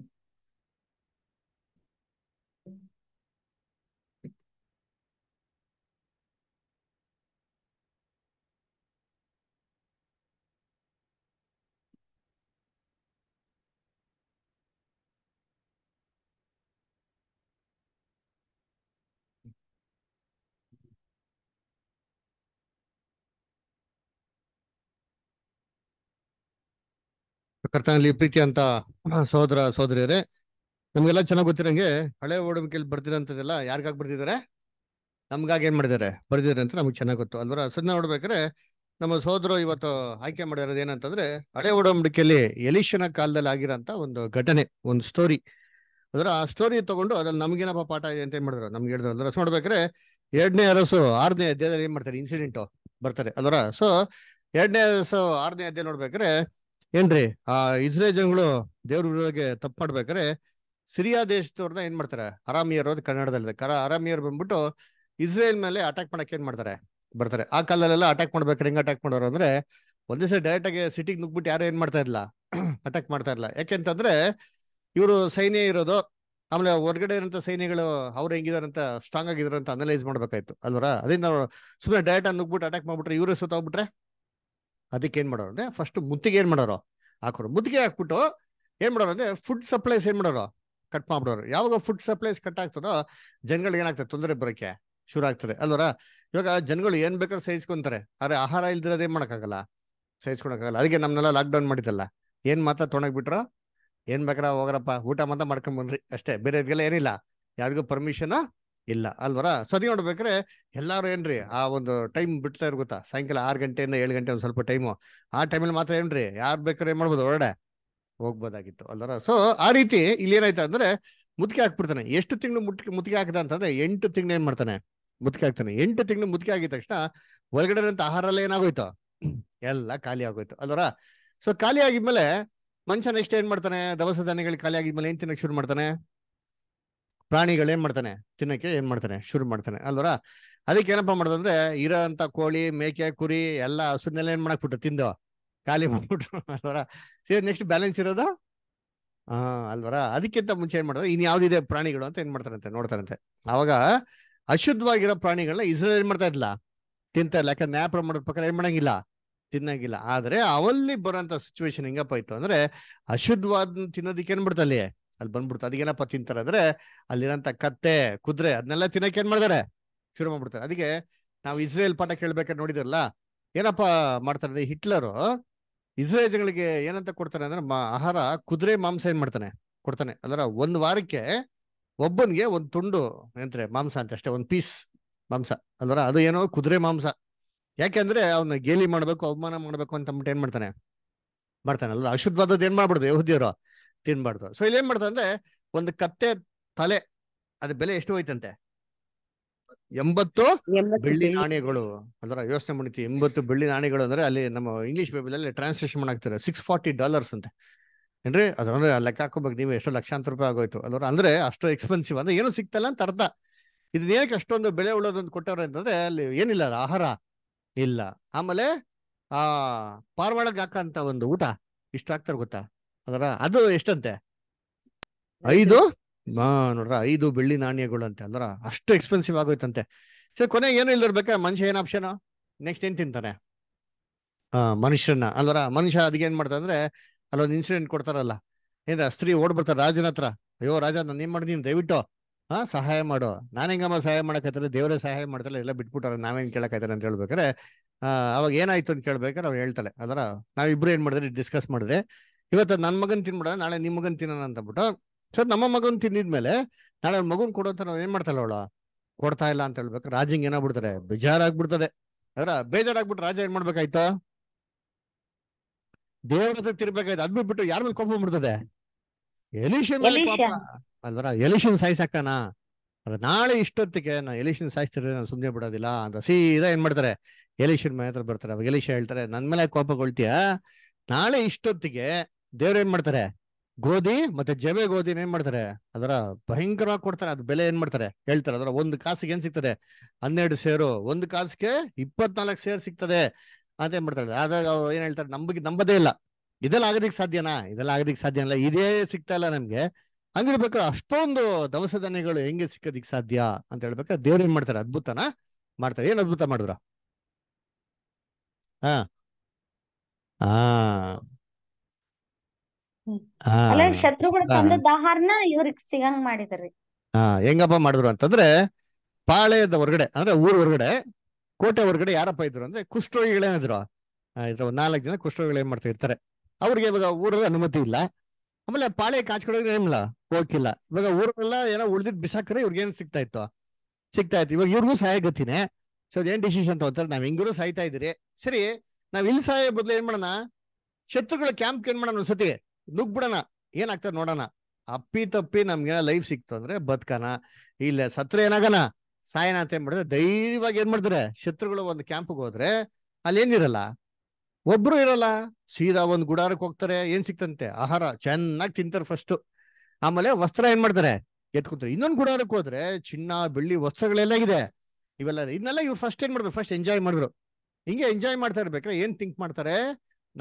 ಕರ್ತನಲ್ಲಿ ಪ್ರೀತಿ ಅಂತ ಸಹೋದರ ಸಹೋದರಿಯರೇ ನಮಗೆಲ್ಲ ಚೆನ್ನಾಗಿ ಗೊತ್ತಿರಂಗೆ ಹಳೆ ಓಡುವಿಕೆಯಲ್ಲಿ ಬರ್ದಿರೋಂಥದ್ದೆಲ್ಲ ಯಾರಿಗಾಗಿ ಬರ್ದಿದ್ದಾರೆ ನಮ್ಗಾಗಿ ಏನ್ ಮಾಡಿದ್ದಾರೆ ಬರ್ದಿದ್ದಾರೆ ಅಂತ ನಮ್ಗೆ ಚೆನ್ನಾಗಿ ಗೊತ್ತು ಅಲ್ವರ ಅದನ್ನ ನೋಡ್ಬೇಕಾದ್ರೆ ನಮ್ಮ ಸಹೋದರ ಇವತ್ತು ಆಯ್ಕೆ ಮಾಡಿರೋದು ಏನಂತಂದ್ರೆ ಹಳೆ ಓಡಂಬಡಿಕೆಯಲ್ಲಿ ಎಲಿಶನ ಕಾಲದಲ್ಲಿ ಆಗಿರೋಂತ ಒಂದು ಘಟನೆ ಒಂದು ಸ್ಟೋರಿ ಅದರ ಆ ಸ್ಟೋರಿ ತಗೊಂಡು ಅದ್ರಲ್ಲಿ ನಮ್ಗೇನಪ್ಪ ಪಾಠ ಇದೆ ಅಂತ ಏನ್ ಮಾಡಿದ್ರು ನಮ್ಗೆ ಹೇಳಿದ್ರು ಅಂದ್ರೆ ನೋಡ್ಬೇಕ್ರೆ ಎರಡನೇ ಅರಸು ಆರನೇ ಅಧ್ಯಾಯದಲ್ಲಿ ಏನ್ ಮಾಡ್ತಾರೆ ಇನ್ಸಿಡೆಂಟ್ ಬರ್ತಾರೆ ಅಲ್ವರ ಸೊ ಎರಡನೇ ಅರಸು ಆರನೇ ಅಧ್ಯಾಯ ನೋಡ್ಬೇಕ್ರೆ ಏನ್ರಿ ಆ ಇಸ್ರೇಲ್ ಜನಗಳು ದೇವ್ರ ವಿರೋಧಕ್ಕೆ ತಪ್ಪು ಸಿರಿಯಾ ದೇಶದವ್ರನ್ನ ಏನ್ ಮಾಡ್ತಾರೆ ಅದು ಕನ್ನಡದಲ್ಲಿ ಕರ ಅರಾಮಿಯರ್ ಬಂದ್ಬಿಟ್ಟು ಇಸ್ರೇಲ್ ಮೇಲೆ ಅಟ್ಯಾಕ್ ಮಾಡಕ್ ಏನ್ ಮಾಡ್ತಾರೆ ಬರ್ತಾರೆ ಆ ಕಾಲದಲ್ಲೆಲ್ಲ ಅಟ್ಯಾಕ್ ಮಾಡ್ಬೇಕಾರೆ ಹೆಂಗ್ ಅಟ್ಯಾಕ್ ಮಾಡೋರು ಅಂದ್ರೆ ಒಂದೇ ಸಲ ಡೈರೆಕ್ಟ್ ಆಗಿ ಸಿಟಿಗೆ ನುಗ್ಬಿಟ್ಟು ಯಾರು ಏನ್ ಮಾಡ್ತಾ ಇಲ್ಲ ಅಟ್ಯಾಕ್ ಮಾಡ್ತಾ ಇಲ್ಲ ಯಾಕೆಂತಂದ್ರೆ ಇವರು ಸೈನ್ಯ ಇರೋದು ಆಮೇಲೆ ಹೊರಗಡೆ ಇರೋಂಥ ಸೈನ್ಯಗಳು ಅವ್ರು ಹೆಂಗಿದಾರಂತ ಸ್ಟ್ರಾಂಗ್ ಅಂತ ಅನಲೈಸ್ ಮಾಡ್ಬೇಕಾಯ್ತು ಅಲ್ವರ ಅದರಿಂದ ಸುಮ್ಮನೆ ಡೈರೆಕ್ಟ್ ಆಗಿ ನುಗ್ಬಿಟ್ಟು ಅಟ್ಯಾಕ್ ಮಾಡ್ಬಿಟ್ರೆ ಇವರು ಸುತ್ತ ಹೋಗ್ಬಿಟ್ರೆ ಅದಕ್ಕೆ ಏನ್ ಮಾಡೋರು ಅಂದ್ರೆ ಫಸ್ಟ್ ಮುತ್ತಿಗೆ ಏನ್ ಮಾಡೋರು ಹಾಕೋರು ಮುತ್ತಿಗೆ ಹಾಕ್ಬಿಟ್ಟು ಏನ್ ಮಾಡೋರು ಅಂದ್ರೆ ಫುಡ್ ಸಪ್ಲೈಸ್ ಏನ್ ಮಾಡೋರು ಕಟ್ ಮಾಡ್ಬಿಡೋರು ಯಾವಾಗ ಫುಡ್ ಸಪ್ಲೈಸ್ ಕಟ್ ಆಗ್ತದೋ ಜನಗಳಿಗೆ ಏನಾಗ್ತದೆ ತೊಂದರೆ ಬರೋಕೆ ಶುರು ಆಗ್ತದೆ ಅಲ್ವರ ಇವಾಗ ಜನಗಳು ಏನ್ ಬೇಕಾದ್ರೆ ಸಹಿಸ್ಕೊಂತಾರೆ ಅರೆ ಆಹಾರ ಇಲ್ದಿರೋದು ಏನ್ ಮಾಡಕ್ಕಾಗಲ್ಲ ಸಹಿಸ್ಕೊಳಕ್ಕಾಗಲ್ಲ ಅದಕ್ಕೆ ನಮ್ನೆಲ್ಲ ಲಾಕ್ಡೌನ್ ಮಾಡಿದಲ್ಲ ಏನ್ ಮಾತ್ರ ತೊಣಗ್ ಬಿಟ್ರ ಏನ್ ಬೇಕಾರ ಹೋಗ್ರಪ್ಪ ಊಟ ಮಾತ್ರ ಮಾಡ್ಕೊಂಡ್ ಬಂದ್ರಿ ಅಷ್ಟೇ ಬೇರೆ ಇದ್ಗೆಲ್ಲ ಏನಿಲ್ಲ ಯಾರಿಗೂ ಪರ್ಮಿಷನ್ ಇಲ್ಲ ಅಲ್ವರ ಸದಿ ನೋಡ್ಬೇಕ್ರೆ ಎಲ್ಲಾರು ಏನ್ರಿ ಆ ಒಂದು ಟೈಮ್ ಬಿಡ್ತಾ ಇರ್ ಗೊತ್ತಾ ಸಾಯಂಕಾಲ ಆರು ಗಂಟೆಯಿಂದ ಏಳು ಗಂಟೆ ಒಂದ್ ಸ್ವಲ್ಪ ಟೈಮು ಆ ಟೈಮಲ್ಲಿ ಮಾತ್ರ ಏನ್ರಿ ಯಾರು ಬೇಕಾದ್ರೆ ಏನ್ ಮಾಡ್ಬೋದು ಹೊರಡೆ ಹೋಗ್ಬೋದಾಗಿತ್ತು ಅಲ್ವರ ಸೊ ಆ ರೀತಿ ಇಲ್ಲಿ ಏನಾಯ್ತು ಅಂದ್ರೆ ಮುದುಕಿ ಹಾಕ್ಬಿಡ್ತಾನೆ ಎಷ್ಟು ತಿಂಗಳು ಮುಟ್ಕಿ ಮುದುಕಿ ಹಾಕಿದ ಅಂತಂದ್ರೆ ಎಂಟು ತಿಂಗಳು ಏನ್ ಮಾಡ್ತಾನೆ ಮುದುಕಿ ಹಾಕ್ತಾನೆ ಎಂಟು ತಿಂಗಳು ಮುದುಕಿ ಆಗಿದ ತಕ್ಷಣ ಒಳಗಡೆ ಅಂತ ಆಹಾರ ಎಲ್ಲ ಏನಾಗೋಯ್ತು ಎಲ್ಲ ಖಾಲಿ ಆಗೋಯ್ತು ಅಲ್ವರ ಸೊ ಖಾಲಿ ಆಗಿದ್ಮೇಲೆ ಮನುಷ್ಯ ನೆಕ್ಸ್ಟ್ ಏನ್ ಮಾಡ್ತಾನೆ ದವಸ ಧಾನ್ಯಗಳು ಖಾಲಿ ಆಗಿದ್ಮೇಲೆ ಏನ್ ತಿನ್ನಕ್ ಶುರು ಮಾಡ್ತಾನೆ ಪ್ರಾಣಿಗಳು ಏನ್ ಮಾಡ್ತಾನೆ ತಿನ್ನಕ್ಕೆ ಏನ್ ಮಾಡ್ತಾನೆ ಶುರು ಮಾಡ್ತಾನೆ ಅಲ್ವರ ಅದಕ್ಕೆ ಏನಪ್ಪಾ ಮಾಡೋದಂದ್ರೆ ಇರೋ ಕೋಳಿ ಮೇಕೆ ಕುರಿ ಎಲ್ಲ ಹಸುನೆಲ್ಲ ಏನ್ ಬಿಟ್ಟು ತಿಂದು ಖಾಲಿ ಮಾಡ್ಬಿಟ್ರು ಅಲ್ವರ ಸೇ ನೆಕ್ಸ್ಟ್ ಬ್ಯಾಲೆನ್ಸ್ ಇರೋದು ಹಾ ಅಲ್ವರ ಅದಕ್ಕಿಂತ ಮುಂಚೆ ಏನ್ ಮಾಡೋದು ಇನ್ ಯಾವ್ದಿದೆ ಪ್ರಾಣಿಗಳು ಅಂತ ಏನ್ ಮಾಡ್ತಾರಂತೆ ನೋಡ್ತಾರಂತೆ ಅವಾಗ ಅಶುದ್ಧವಾಗಿರೋ ಪ್ರಾಣಿಗಳನ್ನ ಇಸ್ರೇಲ್ ಏನ್ ಮಾಡ್ತಾ ಇರ್ಲಿಲ್ಲ ತಿಂತ ಇಲ್ಲ ಯಾಕಂದ್ರೆ ನ್ಯಾಪ್ರ ಮಾಡೋದ್ ಪ್ರಕಾರ ಏನ್ ಮಾಡಂಗಿಲ್ಲ ತಿನ್ನಂಗಿಲ್ಲ ಆದ್ರೆ ಅವಲ್ಲಿ ಬರೋಂತ ಸಿಚುವೇಶನ್ ಹೆಂಗಪ್ಪ ಇತ್ತು ಅಂದ್ರೆ ಅಶುದ್ಧವಾದ ತಿನ್ನೋದಕ್ಕೆ ಏನ್ ಅಲ್ಲಿ ಅಲ್ಲಿ ಬಂದ್ಬಿಡ್ತಾರೆ ಅದಕ್ಕೇನಪ್ಪ ತಿಂತಾರೆ ಅಂದ್ರೆ ಅಲ್ಲಿರೋಂಥ ಕತ್ತೆ ಕುದುರೆ ಅದನ್ನೆಲ್ಲ ತಿನ್ನಕ್ಕೆ ಏನ್ ಮಾಡ್ತಾರೆ ಶುರು ಮಾಡ್ಬಿಡ್ತಾರೆ ಅದಕ್ಕೆ ನಾವು ಇಸ್ರೇಲ್ ಪಾಠ ಕೇಳ್ಬೇಕಾದ್ರೆ ನೋಡಿದ್ರಲ್ಲ ಏನಪ್ಪ ಮಾಡ್ತಾರೆ ಹಿಟ್ಲರು ಜನಗಳಿಗೆ ಏನಂತ ಕೊಡ್ತಾರೆ ಅಂದ್ರೆ ಆಹಾರ ಕುದುರೆ ಮಾಂಸ ಏನ್ ಮಾಡ್ತಾನೆ ಕೊಡ್ತಾನೆ ಅಂದ್ರೆ ಒಂದ್ ವಾರಕ್ಕೆ ಒಬ್ಬನಿಗೆ ಒಂದ್ ತುಂಡು ಏನಂತಾರೆ ಮಾಂಸ ಅಂತ ಅಷ್ಟೇ ಒಂದ್ ಪೀಸ್ ಮಾಂಸ ಅಂದ್ರೆ ಅದು ಏನೋ ಕುದುರೆ ಮಾಂಸ ಯಾಕೆ ಅಂದ್ರೆ ಅವ್ನ ಗೇಲಿ ಮಾಡ್ಬೇಕು ಅವಮಾನ ಮಾಡ್ಬೇಕು ಅಂತ ಅಂದ್ಬಿಟ್ಟು ಏನ್ ಮಾಡ್ತಾನೆ ಮಾಡ್ತಾನೆ ಅಲ್ಲ ಅಶುದ್ಧವಾದದ್ದು ಏನ್ ಮಾಡ್ಬಿಡುದು ಯಹುದಿಯವರು ತಿನ್ಬಾರ್ದು ಸೊ ಇಲ್ಲೇನ್ ಮಾಡ್ತಾರೆ ಅಂದ್ರೆ ಒಂದು ಕತ್ತೆ ತಲೆ ಅದ್ರ ಬೆಲೆ ಎಷ್ಟು ಹೋಯ್ತಂತೆ ಎಂಬತ್ತು ಬೆಳ್ಳಿ ನಾಣ್ಯಗಳು ಅದರ ಯೋಚನೆ ಮಾಡಿತಿ ಎಂಬತ್ತು ಬೆಳ್ಳಿ ನಾಣ್ಯಗಳು ಅಂದ್ರೆ ಅಲ್ಲಿ ನಮ್ಮ ಇಂಗ್ಲಿಷ್ ಬೇಬಲ್ ಅಲ್ಲಿ ಟ್ರಾನ್ಸ್ಲೇಷನ್ ಆಗ್ತಾರೆ ಸಿಕ್ಸ್ ಫಾರ್ಟಿ ಡಾಲರ್ಸ್ ಅಂತೆ ಏನ್ರಿ ಅದಂದ್ರೆ ಲೆಕ್ಕ ಹಾಕೋಬೇಕು ನೀವು ಎಷ್ಟು ಲಕ್ಷಾಂತರ ರೂಪಾಯಿ ಆಗೋಯ್ತು ಅದ್ರ ಅಂದ್ರೆ ಅಷ್ಟು ಎಕ್ಸ್ಪೆನ್ಸಿವ್ ಅಂದ್ರೆ ಏನು ಸಿಗ್ತಲ್ಲ ಅಂತ ಅರ್ಥ ಏನಕ್ಕೆ ಅಷ್ಟೊಂದು ಬೆಲೆ ಉಳ್ಳೋದೊಂದು ಕೊಟ್ಟವ್ರೆ ಅಂತಂದ್ರೆ ಅಲ್ಲಿ ಏನಿಲ್ಲ ಆಹಾರ ಇಲ್ಲ ಆಮೇಲೆ ಆ ಪಾರ್ವಾಳಗ್ ಹಾಕಂತ ಒಂದು ಊಟ ಇಷ್ಟ ಆಗ್ತಾರೆ ಗೊತ್ತಾ ಅದರ ಅದು ಎಷ್ಟಂತೆ ಐದು ಹಾ ನೋಡ್ರ ಐದು ಬೆಳ್ಳಿ ನಾಣ್ಯಗಳು ಅಂತೆ ಅಂದ್ರ ಅಷ್ಟು ಎಕ್ಸ್ಪೆನ್ಸಿವ್ ಆಗೋಯ್ತಂತೆ ಸರ್ ಕೊನೆಗೆ ಏನು ಇಲ್ದಿರ್ಬೇಕ ಮನುಷ್ಯ ಏನ್ ಆಪ್ಷನ್ ನೆಕ್ಸ್ಟ್ ಏನ್ ತಿಂತಾನೆ ಆ ಮನುಷ್ಯನ ಅಲ್ವರ ಮನುಷ್ಯ ಏನ್ ಮಾಡ್ತಾ ಅಂದ್ರೆ ಅಲ್ಲೊಂದು ಇನ್ಸಿಡೆಂಟ್ ಕೊಡ್ತಾರಲ್ಲ ಏನ್ರ ಸ್ತ್ರೀ ಓಡ್ ಬರ್ತಾರೆ ರಾಜನ ಹತ್ರ ಅಯ್ಯೋ ರಾಜ ನಾನು ಏನ್ ಮಾಡಿದೀನಿ ದಯವಿಟ್ಟು ಹಾ ಸಹಾಯ ಮಾಡು ನಾನು ಹೆಂಗಮ್ಮ ಸಹಾಯ ಮಾಡಕತ್ತಾರೆ ದೇವರೇ ಸಹಾಯ ಮಾಡ್ತಾರೆ ಎಲ್ಲ ಬಿಟ್ಬಿಟ್ಟಾರೆ ನಾವೇನ್ ಕೇಳಕತ್ತಾರೆ ಅಂತ ಹೇಳ್ಬೇಕಾರೆ ಅವಾಗ ಏನಾಯ್ತು ಅಂತ ಕೇಳ್ಬೇಕಾರೆ ಅವ್ರು ಹೇಳ್ತಾರೆ ಅದರ ನಾವಿಬ್ರು ಏನ್ ಮಾಡಿದ್ರೆ ಡಿಸ್ಕಸ್ ಮಾಡಿದ್ರೆ ಇವತ್ತು ನನ್ನ ಮಗನ್ ತಿನ್ಬಿಡ ನಾಳೆ ನಿಮ್ ಮಗನ್ ತಿನ್ನೋಣ ಅಂತ ಬಿಟ್ಟು ಸೊ ನಮ್ಮ ಮಗನ್ ತಿಂದಿದ್ಮೇಲೆ ನಾಳೆ ಮಗನ್ ಕೊಡೋ ಅಂತ ಏನ್ ಮಾಡ್ತಾಳ ಅವಳು ಕೊಡ್ತಾ ಇಲ್ಲ ಅಂತ ಹೇಳ್ಬೇಕು ರಾಜಿಂಗ್ ಏನಾಗ್ಬಿಡ್ತಾರೆ ಬೇಜಾರಾಗ್ಬಿಡ್ತದೆ ಅದರ ಬೇಜಾರಾಗ್ಬಿಟ್ಟು ರಾಜ ಏನ್ ಮಾಡ್ಬೇಕಾಯ್ತು ದೇವ್ರ ತಿರ್ಬೇಕಾಯ್ತು ಅದ್ ಬಿಟ್ಬಿಟ್ಟು ಯಾರ ಮೇಲೆ ಕೋಪ ಬಿಡ್ತದೆ ಎಲಿಷನ್ ಅಲ್ವರ ಎಲಿಷನ್ ಸಾಯ್ಸಾಕನ ನಾಳೆ ಇಷ್ಟೊತ್ತಿಗೆ ನಾ ಎಲಿಷನ್ ಸಾಯಿಸ್ತಿರ ನಾನು ಬಿಡೋದಿಲ್ಲ ಅಂತ ಸೀದಾ ಏನ್ ಮಾಡ್ತಾರೆ ಎಲಿಷನ್ ಮನೆ ಹತ್ರ ಬರ್ತಾರೆ ಅವಾಗ ಎಲಿಷ ಹೇಳ್ತಾರೆ ನನ್ ಮೇಲೆ ಕೋಪಗೊಳ್ತೀಯ ನಾಳೆ ಇಷ್ಟೊತ್ತಿಗೆ ದೇವ್ರ ಏನ್ ಮಾಡ್ತಾರೆ ಗೋಧಿ ಮತ್ತೆ ಜವೆ ಗೋಧಿನ ಏನ್ ಮಾಡ್ತಾರೆ ಅದರ ಭಯಂಕರವಾಗಿ ಕೊಡ್ತಾರೆ ಅದ್ ಬೆಲೆ ಏನ್ ಮಾಡ್ತಾರೆ ಹೇಳ್ತಾರೆ ಅದರ ಒಂದು ಕಾಸಿಗೆ ಏನ್ ಸಿಗ್ತದೆ ಹನ್ನೆರಡು ಸೇರು ಒಂದು ಕಾಸಿಗೆ ಇಪ್ಪತ್ನಾಲ್ಕು ಸೇರ್ ಸಿಗ್ತದೆ ಅಂತ ಏನ್ ಮಾಡ್ತಾರೆ ಆದಾಗ ಅವ್ರು ಏನ್ ಹೇಳ್ತಾರೆ ನಂಬಿಕೆ ನಂಬದೇ ಇಲ್ಲ ಇದೆಲ್ಲ ಆಗದಿಕ್ ಸಾಧ್ಯನಾ ಇದೆಲ್ಲ ಆಗದಿಕ್ ಸಾಧ್ಯ ಇದೇ ಸಿಗ್ತಾ ಇಲ್ಲ ನಮ್ಗೆ ಹಂಗಿರ್ಬೇಕಾದ್ರೆ ಅಷ್ಟೊಂದು ದವಸ ಧಾನ್ಯಗಳು ಹೆಂಗೆ ಸಿಕ್ಕದಿಕ್ ಸಾಧ್ಯ ಅಂತ ಹೇಳ್ಬೇಕಾದ್ರೆ ದೇವ್ರು ಏನ್ ಮಾಡ್ತಾರೆ ಅದ್ಭುತನ ಮಾಡ್ತಾರೆ ಏನ್ ಅದ್ಭುತ ಮಾಡಿದ್ರ ಹಾ ಹಾ ಅಲ್ಲ ಶತ್ರುಗಳು ಮಾಡಿದ್ರಿ ಹೆಂಗಪ್ಪ ಮಾಡಿದ್ರು ಅಂತಂದ್ರೆ ಪಾಳೆಯದ ಹೊರಗಡೆ ಅಂದ್ರೆ ಊರ್ ಹೊರಗಡೆ ಕೋಟೆ ಹೊರಗಡೆ ಯಾರಪ್ಪ ಇದ್ರು ಅಂದ್ರೆ ಕುಷ್ಠರೋಗಿಗಳೇನಿದ್ರು ಇದ್ರ ನಾಲ್ಕು ಜನ ಕುಷ್ಠರೋಗಿಗಳು ಏನ್ ಮಾಡ್ತಾ ಇರ್ತಾರೆ ಅವ್ರಿಗೆ ಇವಾಗ ಊರಲ್ಲಿ ಅನುಮತಿ ಇಲ್ಲ ಆಮೇಲೆ ಪಾಳೆ ಕಾಚ್ಕೊಡೋದ್ರೆ ಏನಿಲ್ಲ ಹೋಗಿಲ್ಲ ಇವಾಗ ಊರಲ್ಲ ಏನೋ ಉಳ್ದಿದ್ ಬಿಸಾಕ್ರೆ ಏನ್ ಸಿಗ್ತಾ ಇತ್ತು ಸಿಗ್ತಾ ಇತ್ತು ಇವಾಗ ಇವ್ರಿಗೂ ಸಹಾಯ ಗೊತ್ತಿನೇ ಸೊ ಅದೇನ್ ಡಿಸಿಷನ್ ತಗೋತಾರೆ ನಾವ್ ಹೆಂಗರು ಸಾಯ್ತಾ ಇದೀರಿ ಸರಿ ನಾವ್ ಇಲ್ಲಿ ಸಹಾಯ ಬದಲು ಏನ್ ಮಾಡೋಣ ಶತ್ರುಗಳ ಕ್ಯಾಂಪ್ ಏನ್ ಮಾಡೋಣ ಒಂದ್ಸತಿ ನುಗ್ಬಿಡೋಣ ಏನಾಗ್ತದೆ ನೋಡೋಣ ಅಪ್ಪಿ ತಪ್ಪಿ ನಮ್ಗೇನ ಲೈಫ್ ಸಿಕ್ತು ಅಂದ್ರೆ ಬದ್ಕನ ಇಲ್ಲ ಸತ್ರ ಏನಾಗನ ಸಾಯನ ಅಂತ ಏನ್ ಮಾಡಿದ್ರೆ ಧೈರ್ಯವಾಗಿ ಏನ್ ಮಾಡ್ತಾರೆ ಶತ್ರುಗಳು ಒಂದು ಕ್ಯಾಂಪ್ಗೆ ಹೋದ್ರೆ ಅಲ್ಲಿ ಏನಿರಲ್ಲ ಒಬ್ರು ಇರಲ್ಲ ಸೀದಾ ಒಂದು ಗುಡಾರಕ್ಕೆ ಹೋಗ್ತಾರೆ ಏನ್ ಸಿಕ್ತಂತೆ ಆಹಾರ ಚೆನ್ನಾಗಿ ತಿಂತಾರೆ ಫಸ್ಟ್ ಆಮೇಲೆ ವಸ್ತ್ರ ಏನ್ ಮಾಡ್ತಾರೆ ಎತ್ಕೊತಾರೆ ಇನ್ನೊಂದು ಗುಡಾರಕ್ಕೆ ಹೋದ್ರೆ ಚಿನ್ನ ಬೆಳ್ಳಿ ವಸ್ತ್ರಗಳೆಲ್ಲ ಇದೆ ಇವೆಲ್ಲ ಇನ್ನೆಲ್ಲ ಇವ್ರು ಫಸ್ಟ್ ಏನ್ ಮಾಡಿದ್ರು ಫಸ್ಟ್ ಎಂಜಾಯ್ ಮಾಡಿದ್ರು ಹಿಂಗೆ ಎಂಜಾಯ್ ಮಾಡ್ತಾ ಇರ್ಬೇಕ್ರೆ ಏನ್ ಥಿಂಕ್ ಮಾಡ್ತಾರೆ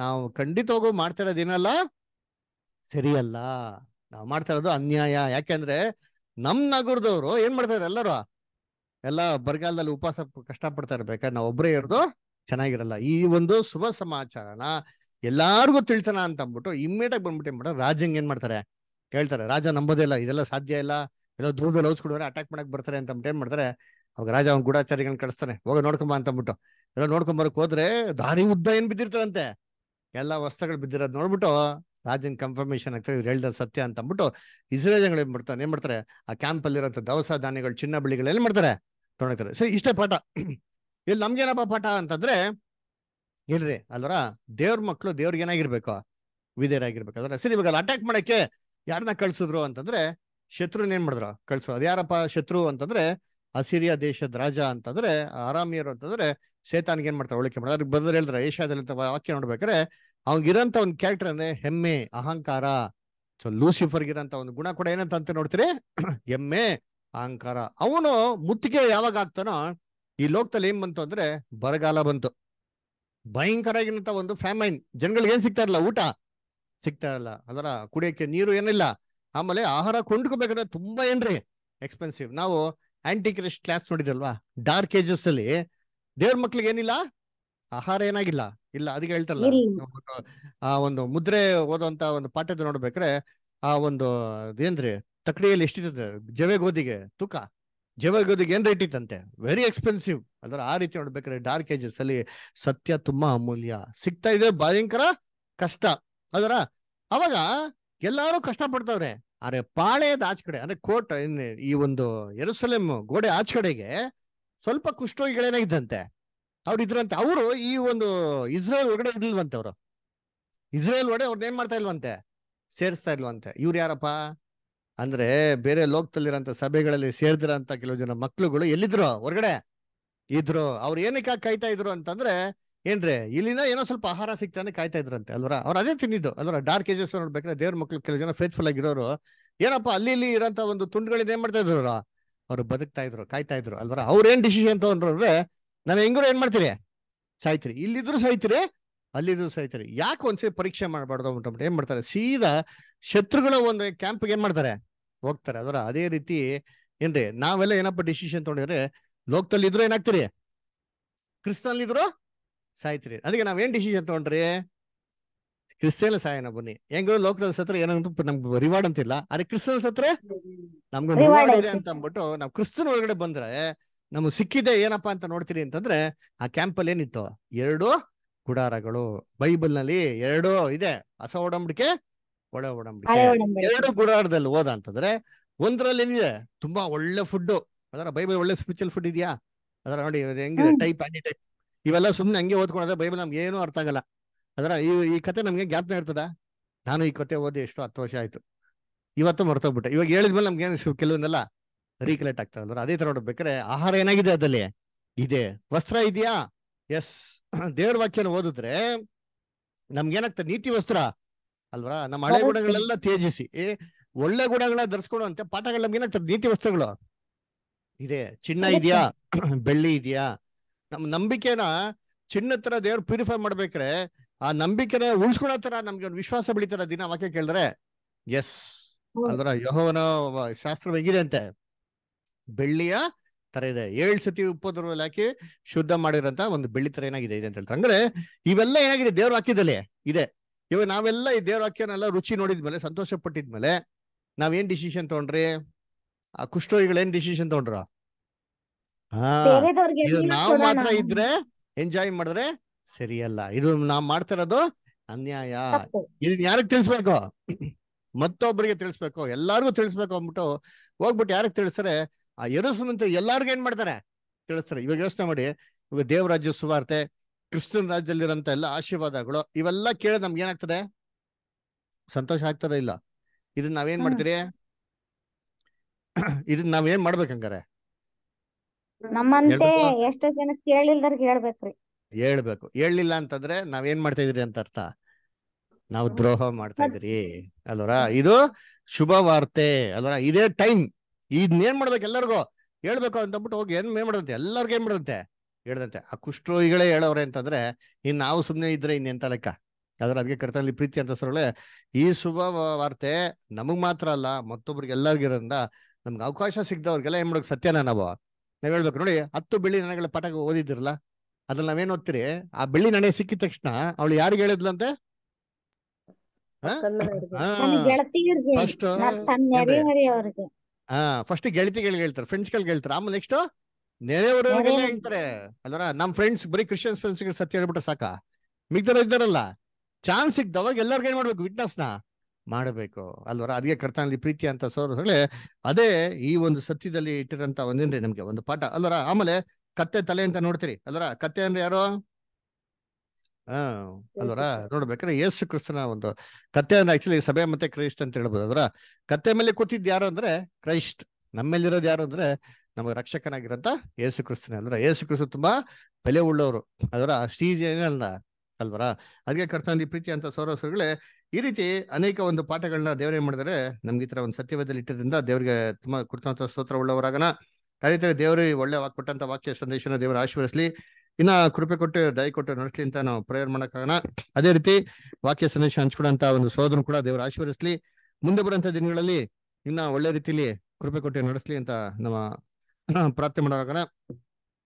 ನಾವು ಖಂಡಿತ ಹೋಗೋ ಮಾಡ್ತಾ ಇರೋದೇನಲ್ಲ ಸರಿಯಲ್ಲ ನಾವು ಮಾಡ್ತಾ ಇರೋದು ಅನ್ಯಾಯ ಯಾಕೆಂದ್ರೆ ನಮ್ ನಗರದವ್ರು ಏನ್ ಮಾಡ್ತಾರೆ ಎಲ್ಲರೂ ಎಲ್ಲ ಬರಗಾಲದಲ್ಲಿ ಉಪವಾಸ ಕಷ್ಟ ಪಡ್ತಾ ಇರ್ಬೇಕಾದ್ರೆ ನಾವು ಒಬ್ಬರೇ ಇರೋದು ಚೆನ್ನಾಗಿರಲ್ಲ ಈ ಒಂದು ಶುಭ ಸಮಾಚಾರನ ಎಲ್ಲಾರ್ಗು ತಿಳ್ಸೋಣ ಅಂತ ಅಂದ್ಬಿಟ್ಟು ಇಮ್ಮಿಡಿಯೇಟ್ ಬಂದ್ಬಿಟ್ಟು ಏನ್ ಮಾಡ್ತಾರೆ ರಾಜಂಗ್ ಏನ್ ಮಾಡ್ತಾರೆ ಹೇಳ್ತಾರೆ ರಾಜ ಇಲ್ಲ ಇದೆಲ್ಲ ಸಾಧ್ಯ ಇಲ್ಲ ಎಲ್ಲ ದೂರದಲ್ಲಿ ಓದ್ಸ್ಕೊಡಿದ್ರೆ ಅಟ್ಯಾಕ್ ಮಾಡಕ್ ಬರ್ತಾರೆ ಅಂತ ಅಂದ್ಬಿಟ್ಟು ಏನ್ ಮಾಡ್ತಾರೆ ಅವಾಗ ರಾಜ ಅವ್ನ ಗೂಢಾಚಾರಿಗಳನ್ನ ಕಳಿಸ್ತಾನೆ ಹೋಗ ನೋಡ್ಕೊಂಬ ಅಂತ ಅಂದ್ಬಿಟ್ಟು ಎಲ್ಲ ನೋಡ್ಕೊಂಬರಕ್ ಹೋದ್ರೆ ದಾರಿ ಉದ್ದ ಏನ್ ಬಿದ್ದಿರ್ತಾರಂತೆ ಎಲ್ಲಾ ವಸ್ತುಗಳು ಬಿದ್ದಿರೋದು ನೋಡ್ಬಿಟ್ಟು ರಾಜನ್ ಕನ್ಫರ್ಮೇಶನ್ ಆಗ್ತದೆ ಇವ್ರು ಹೇಳ್ದ ಸತ್ಯ ಅಂತ ಅಂದ್ಬಿಟ್ಟು ಇಸ್ರೇಲ್ ಜನಗಳು ಏನ್ ಮಾಡ್ತಾರೆ ಏನ್ ಮಾಡ್ತಾರೆ ಆ ಕ್ಯಾಂಪ್ ಇರೋ ದವಸ ಧಾನ್ಯಗಳು ಚಿನ್ನ ಬಳ್ಳಿಗಳು ಏನ್ ಮಾಡ್ತಾರೆ ತೊಗೊಂಡ್ತಾರೆ ಸರಿ ಇಷ್ಟೇ ಪಾಠ ಇಲ್ಲಿ ನಮ್ಗೇನಪ್ಪ ಪಾಠ ಅಂತಂದ್ರೆ ಇಲ್ರಿ ಅಲ್ವರ ದೇವ್ರ ಮಕ್ಕಳು ದೇವ್ರಿಗೆ ಏನಾಗಿರ್ಬೇಕು ವಿಧೇರಾಗಿರ್ಬೇಕು ಅದ್ರ ಸರಿ ಇವಾಗ ಅಟ್ಯಾಕ್ ಮಾಡಕ್ಕೆ ಯಾರನ್ನ ಕಳ್ಸಿದ್ರು ಅಂತಂದ್ರೆ ಶತ್ರು ಏನ್ ಮಾಡಿದ್ರು ಕಳ್ಸೋ ಅದು ಶತ್ರು ಅಂತಂದ್ರೆ ಅಸಿರಿಯಾ ದೇಶದ ರಾಜ ಅಂತಂದ್ರೆ ಆರಾಮಿಯರು ಅಂತಂದ್ರೆ ಶೇತಾನ್ಗೆ ಏನ್ ಮಾಡ್ತಾರೆ ಹೋಳಿಕೆ ಮಾಡ್ತಾರೆ ಅದ್ರ ಬದಲು ಹೇಳಿದ್ರೆ ಏಷ್ಯಾದಲ್ಲಿ ವಾಕ್ಯ ನೋಡ್ಬೇಕಾರೆ ಅವ್ನಿಗಿರೋಂಥ ಒಂದು ಕ್ಯಾರೆಕ್ಟರ್ ಅಂದ್ರೆ ಹೆಮ್ಮೆ ಅಹಂಕಾರ ಸೊ ಲೂಸಿಫರ್ ಇರೋಂಥ ಒಂದು ಗುಣ ಕೂಡ ಏನಂತ ಅಂತ ನೋಡ್ತೀರಿ ಹೆಮ್ಮೆ ಅಹಂಕಾರ ಅವನು ಮುತ್ತಿಗೆ ಯಾವಾಗ ಆಗ್ತಾನೋ ಈ ಲೋಕದಲ್ಲಿ ಏನ್ ಬಂತು ಅಂದ್ರೆ ಬರಗಾಲ ಬಂತು ಭಯಂಕರ ಆಗಿರೋಂಥ ಒಂದು ಫ್ಯಾಮೈನ್ ಜನಗಳಿಗೆ ಏನ್ ಸಿಗ್ತಾ ಇರಲ್ಲ ಊಟ ಸಿಗ್ತಾ ಇರಲ್ಲ ಅದರ ಕುಡಿಯೋಕೆ ನೀರು ಏನಿಲ್ಲ ಆಮೇಲೆ ಆಹಾರ ಕೊಂಡ್ಕೋಬೇಕಂದ್ರೆ ತುಂಬಾ ಏನ್ರಿ ಎಕ್ಸ್ಪೆನ್ಸಿವ್ ನಾವು ಆಂಟಿ ಕ್ರಿಸ್ಟ್ ಕ್ಲಾಸ್ ನೋಡಿದಲ್ವಾ ಡಾರ್ಕ್ ಏಜಸ್ ಅಲ್ಲಿ ದೇವ್ರ ಮಕ್ಳಿಗೆ ಏನಿಲ್ಲ ಆಹಾರ ಏನಾಗಿಲ್ಲ ಇಲ್ಲ ಅದಕ್ಕೆ ಹೇಳ್ತಲ್ಲ ಆ ಒಂದು ಮುದ್ರೆ ಓದುವಂತ ಒಂದು ಪಾಠದ ನೋಡ್ಬೇಕ್ರೆ ಆ ಒಂದು ಏನ್ರಿ ತಕ್ಕಡಿಯಲ್ಲಿ ಎಷ್ಟಿತ್ತ ಜವೆ ಗೋಧಿಗೆ ತೂಕ ಜವೆ ಗೋಧಿಗೆ ಏನ್ ರೇಟ್ ಇತ್ತಂತೆ ವೆರಿ ಎಕ್ಸ್ಪೆನ್ಸಿವ್ ಅಂದ್ರೆ ಆ ರೀತಿ ನೋಡ್ಬೇಕ್ರೆ ಡಾರ್ಕ್ ಏಜಸ್ ಅಲ್ಲಿ ಸತ್ಯ ತುಂಬಾ ಅಮೂಲ್ಯ ಸಿಗ್ತಾ ಇದೆ ಭಯಂಕರ ಕಷ್ಟ ಅದರ ಅವಾಗ ಎಲ್ಲಾರು ಕಷ್ಟ ಪಡ್ತಾವ್ರೆ ಅರೆ ಪಾಳೆಯದ ಆಚ ಕಡೆ ಅಂದ್ರೆ ಕೋಟ್ ಈ ಒಂದು ಎರಸಲೆಮ್ ಗೋಡೆ ಆಚ ಕಡೆಗೆ ಸ್ವಲ್ಪ ಇದ್ದಂತೆ ಅವ್ರು ಇದ್ರಂತೆ ಅವರು ಈ ಒಂದು ಇಸ್ರೇಲ್ ಒಳಗಡೆ ಇದಿಲ್ವಂತೆ ಅವರು ಇಸ್ರೇಲ್ ಒಡೆ ಅವ್ರ್ ಏನ್ ಮಾಡ್ತಾ ಇಲ್ವಂತೆ ಸೇರಿಸ್ತಾ ಇಲ್ವಂತೆ ಇವ್ರು ಯಾರಪ್ಪ ಅಂದ್ರೆ ಬೇರೆ ಲೋಕದಲ್ಲಿರೋಂಥ ಸಭೆಗಳಲ್ಲಿ ಸೇರಿದಿರೋಂಥ ಕೆಲವು ಜನ ಮಕ್ಳುಗಳು ಎಲ್ಲಿದ್ರು ಹೊರಗಡೆ ಇದ್ರು ಅವ್ರು ಏನಕ್ಕೆ ಕಾಯ್ತಾ ಇದ್ರು ಅಂತಂದ್ರೆ ಏನ್ರಿ ಇಲ್ಲಿನ ಏನೋ ಸ್ವಲ್ಪ ಆಹಾರ ಸಿಗ್ತಾನೆ ಕಾಯ್ತಾ ಇದ್ರಂತೆ ಅಲ್ವರ ಅವ್ರು ಅದೇ ತಿಂದಿದ್ದು ಅಲ್ವರ ಡಾರ್ಕ್ ಏಜಸ್ ನೋಡ್ಬೇಕಾದ್ರೆ ದೇವ್ರ ಮಕ್ಳು ಕೆಲವು ಜನ ಫೇತ್ಫುಲ್ ಆಗಿರೋರು ಏನಪ್ಪ ಅಲ್ಲಿ ಇಲ್ಲಿ ಇರೋಂಥ ಒಂದು ತುಂಡುಗಳನ್ನ ಏನ್ ಮಾಡ್ತಾ ಇದ್ರು ಅವ್ರು ಬದುಕ್ತಾ ಇದ್ರು ಕಾಯ್ತಾ ಇದ್ರು ಅಲ್ವರ ಅವ್ರ ಏನ್ ಡಿಸಿಷನ್ ತಗೊಂಡ್ರು ಅಂದ್ರೆ ನಾನು ಹೆಂಗ್ರು ಏನ್ ಮಾಡ್ತೀರಿ ಸಾಯ್ತಿರಿ ಇಲ್ಲಿದ್ರು ಸಾಯ್ತಿರಿ ಅಲ್ಲಿದ್ರು ಸಾಯ್ತಿರಿ ಯಾಕೆ ಒಂದ್ಸರಿ ಪರೀಕ್ಷೆ ಮಾಡಬಾರ್ದು ಅಂದ್ಬಿಟ್ಟು ಏನ್ ಮಾಡ್ತಾರೆ ಸೀದಾ ಶತ್ರುಗಳ ಒಂದು ಕ್ಯಾಂಪ್ಗೆ ಏನ್ ಮಾಡ್ತಾರೆ ಹೋಗ್ತಾರೆ ಅದರ ಅದೇ ರೀತಿ ಏನ್ರಿ ನಾವೆಲ್ಲ ಏನಪ್ಪ ಡಿಸಿಷನ್ ತಗೊಂಡಿದ್ರೆ ಲೋಕದಲ್ಲಿ ಇದ್ರು ಏನಾಗ್ತಿರಿ ಕ್ರಿಸ್ತನಲ್ಲಿ ಇದ್ರು ಸಾಯ್ತಿರಿ ಅದಕ್ಕೆ ಏನ್ ಡಿಸಿಷನ್ ತಗೊಂಡ್ರಿ ಕ್ರಿಸ್ತಿಯನ್ ಸಾಯನ ಬನ್ನಿ ಹೆಂಗ ಲೋಕದಲ್ಲಿ ಸತ್ರ ಏನಂತ ನಮ್ಗೆ ರಿವಾರ್ಡ್ ಅಂತಿಲ್ಲ ಅದೇ ಕ್ರಿಸ್ತನ ಸತ್ರ ನಮ್ಗೆ ರಿವಾರ್ಡ್ ಅಂತ ಅಂದ್ಬಿಟ್ಟು ನಾವು ಕ್ರಿಸ್ತನ ಒಳಗಡೆ ಬಂದ್ರೆ ನಮಗೆ ಸಿಕ್ಕಿದೆ ಏನಪ್ಪಾ ಅಂತ ನೋಡ್ತೀರಿ ಅಂತಂದ್ರೆ ಆ ಕ್ಯಾಂಪಲ್ಲಿ ಏನಿತ್ತು ಎರಡು ಗುಡಾರಗಳು ಬೈಬಲ್ ನಲ್ಲಿ ಎರಡು ಇದೆ ಹೊಸ ಒಡಂಬಡಿಕೆ ಒಳ ಒಡಂಬಡಿಕೆ ಎರಡು ಗುಡಾರದಲ್ಲಿ ಹೋದ ಅಂತಂದ್ರೆ ಒಂದ್ರಲ್ಲಿ ಏನಿದೆ ತುಂಬಾ ಒಳ್ಳೆ ಫುಡ್ ಅದರ ಬೈಬಲ್ ಒಳ್ಳೆ ಸ್ಪಿರಿಚುವಲ್ ಫುಡ್ ಇದೆಯಾ ಅದರ ನೋಡಿ ಹೆಂಗಿದೆ ಟೈಪ್ ಆಂಟಿ ಟೈಪ್ ಇವೆಲ್ಲ ಸುಮ್ಮನೆ ಹಂಗೆ ಓದ್ಕೊಂಡ್ರೆ ಬೈಬಲ್ ನಮ್ಗೆ ಏನೂ ಅರ್ಥ ಆಗಲ್ಲ ಅದರ ಈ ಈ ಕತೆ ನಮ್ಗೆ ಜ್ಞಾಪನ ಇರ್ತದ ನಾನು ಈ ಕತೆ ಓದಿ ಎಷ್ಟೋ ಹತ್ತು ವರ್ಷ ಆಯ್ತು ಇವತ್ತು ಮರ್ತೋಗ್ಬಿಟ್ಟೆ ಇವಾಗ ಹೇಳಿದ್ಮೇಲೆ ನಮ್ಗೆ ಏನು ಕೆಲವನ್ನೆಲ್ಲ ರೀಕಲೆಕ್ಟ್ ಆಗ್ತದೆ ಅಂದ್ರೆ ಅದೇ ತರ ನೋಡ್ಬೇಕಾರೆ ಆಹಾರ ಏನಾಗಿದೆ ಅದಲ್ಲಿ ಇದೆ ವಸ್ತ್ರ ಇದೆಯಾ ಎಸ್ ದೇವ್ರ ವಾಕ್ಯನ ಓದಿದ್ರೆ ನಮ್ಗೆ ಏನಾಗ್ತದೆ ನೀತಿ ವಸ್ತ್ರ ಅಲ್ವಾ ನಮ್ಮ ಹಳೆ ಗುಣಗಳೆಲ್ಲ ತೇಜಿಸಿ ಒಳ್ಳೆ ಗುಣಗಳನ್ನ ಧರಿಸ್ಕೊಳೋ ಅಂತ ಪಾಠಗಳು ನಮ್ಗೆ ಏನಾಗ್ತದೆ ನೀತಿ ವಸ್ತ್ರಗಳು ಇದೆ ಚಿನ್ನ ಇದೆಯಾ ಬೆಳ್ಳಿ ಇದೆಯಾ ನಮ್ಮ ನಂಬಿಕೆನ ಚಿನ್ನತ್ರ ತರ ಪ್ಯೂರಿಫೈ ಮಾಡ್ಬೇಕ್ರೆ ಆ ನಂಬಿಕೆನ ಉಳ್ಸ್ಕೊಳ್ಳೋ ತರ ನಮ್ಗೆ ಒಂದು ವಿಶ್ವಾಸ ಬೆಳಿತಾರ ದಿನ ವಾಕ್ಯ ಕೇಳಿದ್ರೆ ಎಸ್ ಅಲ್ವರ ಯಹೋವನ ಶಾಸ್ತ್ರ ಹೇಗಿದೆ ಅಂತೆ ಬೆಳ್ಳಿಯ ತರ ಇದೆ ಏಳು ಸತಿ ಉಪ್ಪದ್ರಲ್ಲಿ ಹಾಕಿ ಶುದ್ಧ ಮಾಡಿರೋಂತ ಒಂದು ಬೆಳ್ಳಿ ತರ ಏನಾಗಿದೆ ಇದೆ ಅಂತ ಹೇಳ್ತಾರೆ ಅಂದ್ರೆ ಇವೆಲ್ಲ ಏನಾಗಿದೆ ದೇವ್ರ ವಾಕ್ಯದಲ್ಲಿ ಇದೆ ಇವಾಗ ನಾವೆಲ್ಲ ಈ ದೇವ್ರ ವಾಕ್ಯನೆಲ್ಲ ರುಚಿ ನೋಡಿದ್ಮೇಲೆ ಸಂತೋಷ ಪಟ್ಟಿದ್ಮೇಲೆ ನಾವೇನ್ ಡಿಸಿಷನ್ ತಗೊಂಡ್ರಿ ಆ ಏನ್ ಡಿಸಿಷನ್ ತಗೊಂಡ್ರ ಹಾ ಇದು ನಾವು ಮಾತ್ರ ಇದ್ರೆ ಎಂಜಾಯ್ ಮಾಡಿದ್ರೆ ಸರಿಯಲ್ಲ ಇದು ನಾವ್ ಮಾಡ್ತಾ ಅನ್ಯಾಯ ಇದನ್ನ ಯಾರಿಗ್ ತಿಳಿಸ್ಬೇಕು ಮತ್ತೊಬ್ಬರಿಗೆ ತಿಳಿಸ್ಬೇಕು ಎಲ್ಲಾರ್ಗು ತಿಳಿಸ್ಬೇಕು ಅಂದ್ಬಿಟ್ಟು ಹೋಗ್ಬಿಟ್ಟು ಯಾರಿಗ್ ತಿಳಿಸ್ತಾರೆ ಆ ಯರುಸಲಂತ ಎಲ್ಲಾರ್ಗು ಏನ್ ಮಾಡ್ತಾರೆ ತಿಳಿಸ್ತಾರೆ ಇವಾಗ ಯೋಚನೆ ಮಾಡಿ ಇವಾಗ ದೇವರಾಜ್ಯ ಸುವಾರ್ತೆ ಕ್ರಿಸ್ತನ್ ರಾಜ್ಯದಲ್ಲಿರೋಂಥ ಎಲ್ಲ ಆಶೀರ್ವಾದಗಳು ಇವೆಲ್ಲ ಕೇಳಿ ನಮ್ಗೆ ಏನಾಗ್ತದೆ ಸಂತೋಷ ಆಗ್ತದ ಇಲ್ಲ ಇದನ್ನ ನಾವೇನ್ ಮಾಡ್ತೀರಿ ಇದನ್ನ ನಾವೇನ್ ಮಾಡ್ಬೇಕಂಗಾರೆ ನಮ್ಮಂತೆ ಹೇಳ್ಬೇಕು ಹೇಳಲಿಲ್ಲ ಅಂತಂದ್ರೆ ನಾವೇನ್ ಮಾಡ್ತಾ ಇದ್ರಿ ಅಂತ ಅರ್ಥ ನಾವು ದ್ರೋಹ ಮಾಡ್ತಾ ಇದ್ರಿ ಅಲ್ವರ ಇದು ಶುಭ ವಾರ್ತೆ ಅಲ್ವರ ಇದೇ ಟೈಮ್ ಇದನ್ನೇನ್ ಮಾಡ್ಬೇಕು ಎಲ್ಲರಿಗೂ ಹೇಳ್ಬೇಕು ಅಂತಂದ್ಬಿಟ್ಟು ಹೋಗಿ ಏನ್ ಏನ್ ಮಾಡದಂತೆ ಎಲ್ಲರಿಗೂ ಏನ್ ಮಾಡದಂತೆ ಹೇಳ್ದಂತೆ ಆ ಕುಷ್ಠರೋಗಿಗಳೇ ಹೇಳೋರೆ ಅಂತಂದ್ರೆ ಇನ್ ನಾವು ಸುಮ್ಮನೆ ಇದ್ರೆ ಇನ್ನೆಂತ ಲೆಕ್ಕ ಆದ್ರೆ ಅದಕ್ಕೆ ಕರ್ತನಲ್ಲಿ ಪ್ರೀತಿ ಅಂತ ಸರಳೆ ಈ ಶುಭ ವಾರ್ತೆ ನಮಗ್ ಮಾತ್ರ ಅಲ್ಲ ಮತ್ತೊಬ್ರಿಗೆ ಎಲ್ಲರಿಗಿರೋದ್ರಿಂದ ನಮ್ಗೆ ಅವಕಾಶ ಸಿಗ್ದವ್ರಿಗೆಲ್ಲ ಏನ್ ಮಾಡೋಕೆ ಸತ್ಯನ ನಾವು ನಾವ್ ಹೇಳ್ಬೇಕು ನೋಡಿ ಹತ್ತು ಬೆಳ್ಳಿ ನನಗಳ ಪಟಾಕ ಓದಿದ್ರಲ್ಲ ಅದ್ರಲ್ಲಿ ನಾವೇನ್ ಓದ್ತೀರಿ ಆ ಬೆಳ್ಳಿ ನನಗೆ ಸಿಕ್ಕಿದ ತಕ್ಷಣ ಅವಳು ಯಾರಿಗೆ ಹೇಳಿದ್ಲಂತೆ ಫಸ್ಟ್ ಹಾ ಫಸ್ಟ್ ಗೆಳತಿಗಳಿಗೆ ಹೇಳ್ತಾರೆ ಫ್ರೆಂಡ್ಸ್ ಗಳಿಗೆ ಹೇಳ್ತಾರೆ ಆಮೇಲೆ ನೆಕ್ಸ್ಟ್ ಹೇಳ್ತಾರೆ ಅಲ್ವರ ನಮ್ ಫ್ರೆಂಡ್ಸ್ ಬರೀ ಕ್ರಿಶ್ಚಿಯನ್ ಫ್ರೆಂಡ್ಸ್ ಸತ್ಯ ಹೇಳ್ಬಿಟ್ಟು ಸಾಕ ಮಿಗ್ದರ ಇದ್ದಾರಲ್ಲ ಚಾನ್ಸ್ ಸಿಗ್ತಾವಾಗ ಎಲ್ಲರಿಗೂ ಏನ್ ಮಾಡ್ಬೇಕು ನ ಮಾಡಬೇಕು ಅಲ್ವರ ಅದೇ ಕರ್ತನಲ್ಲಿ ಪ್ರೀತಿ ಅಂತ ಹೇಳಿ ಅದೇ ಈ ಒಂದು ಸತ್ಯದಲ್ಲಿ ಇಟ್ಟಿರಂತ ಒಂದೇನ್ರಿ ನಮ್ಗೆ ಒಂದು ಪಾಠ ಅಲ್ವರ ಆಮೇಲೆ ಕತ್ತೆ ತಲೆ ಅಂತ ನೋಡ್ತೀರಿ ಅಲ್ವರ ಕತ್ತೆ ಅಂದ್ರೆ ಯಾರೋ ಹಾ ಅಲ್ವರ ನೋಡ್ಬೇಕಾದ್ರೆ ಯೇಸು ಕ್ರಿಸ್ತನ ಒಂದು ಕತ್ತೆ ಅಂದ್ರೆ ಆಕ್ಚುಲಿ ಸಭೆ ಮತ್ತೆ ಕ್ರೈಸ್ಟ್ ಅಂತ ಹೇಳ್ಬೋದು ಅದರ ಕತ್ತೆ ಮೇಲೆ ಕೂತಿದ್ ಯಾರು ಅಂದ್ರೆ ಕ್ರೈಸ್ಟ್ ನಮ್ಮಲ್ಲಿರೋದು ಯಾರು ಅಂದ್ರೆ ನಮ್ಗೆ ರಕ್ಷಕನಾಗಿರಂತ ಯೇಸು ಕ್ರಿಸ್ತನ ಅಂದ್ರೆ ಯೇಸು ಕ್ರಿಸ್ತು ತುಂಬಾ ಬೆಲೆ ಉಳ್ಳವರು ಅದರ ಸ್ಟೀಜ್ ಏನಲ್ಲ ಅಲ್ವರ ಅದಕ್ಕೆ ಕರ್ತನ ಪ್ರೀತಿ ಅಂತ ಸೌರಸ್ಗಳೇ ಈ ರೀತಿ ಅನೇಕ ಒಂದು ಪಾಠಗಳನ್ನ ದೇವರೇ ಮಾಡಿದರೆ ನಮ್ಗೆ ಈ ತರ ಒಂದು ಸತ್ಯವೇದಲ್ಲಿ ಇಟ್ಟಿದ್ರಿಂದ ದೇವರಿಗೆ ತುಂಬಾ ಕುರಿತಂತ ಸ್ತೋತ್ರ ಉಳ್ಳವರಾಗನ ಅದೇ ತರ ದೇವರು ಒಳ್ಳೆ ಕೊಟ್ಟಂತ ವಾಕ್ಯ ಸಂದೇಶನ ದೇವರ ಆಶೀರ್ವಸ್ಲಿ ಇನ್ನ ಕೃಪೆ ಕೊಟ್ಟು ದಯ ಕೊಟ್ಟು ನಡೆಸಲಿ ಅಂತ ನಾವು ಪ್ರೇಯರ್ ಮಾಡೋಕ್ಕಾಗೋಣ ಅದೇ ರೀತಿ ವಾಕ್ಯ ಸಂದೇಶ ಹಂಚ್ಕೊಡಂತ ಒಂದು ಸೋದರನು ಕೂಡ ದೇವರ ಆಶೀರ್ವದಿಸ್ಲಿ ಮುಂದೆ ಬರುವಂತ ದಿನಗಳಲ್ಲಿ ಇನ್ನ ಒಳ್ಳೆ ರೀತಿಲಿ ಕೃಪೆ ಕೊಟ್ಟು ನಡೆಸಲಿ ಅಂತ ನಮ್ಮ ಪ್ರಾರ್ಥನೆ ಮಾಡೋಣ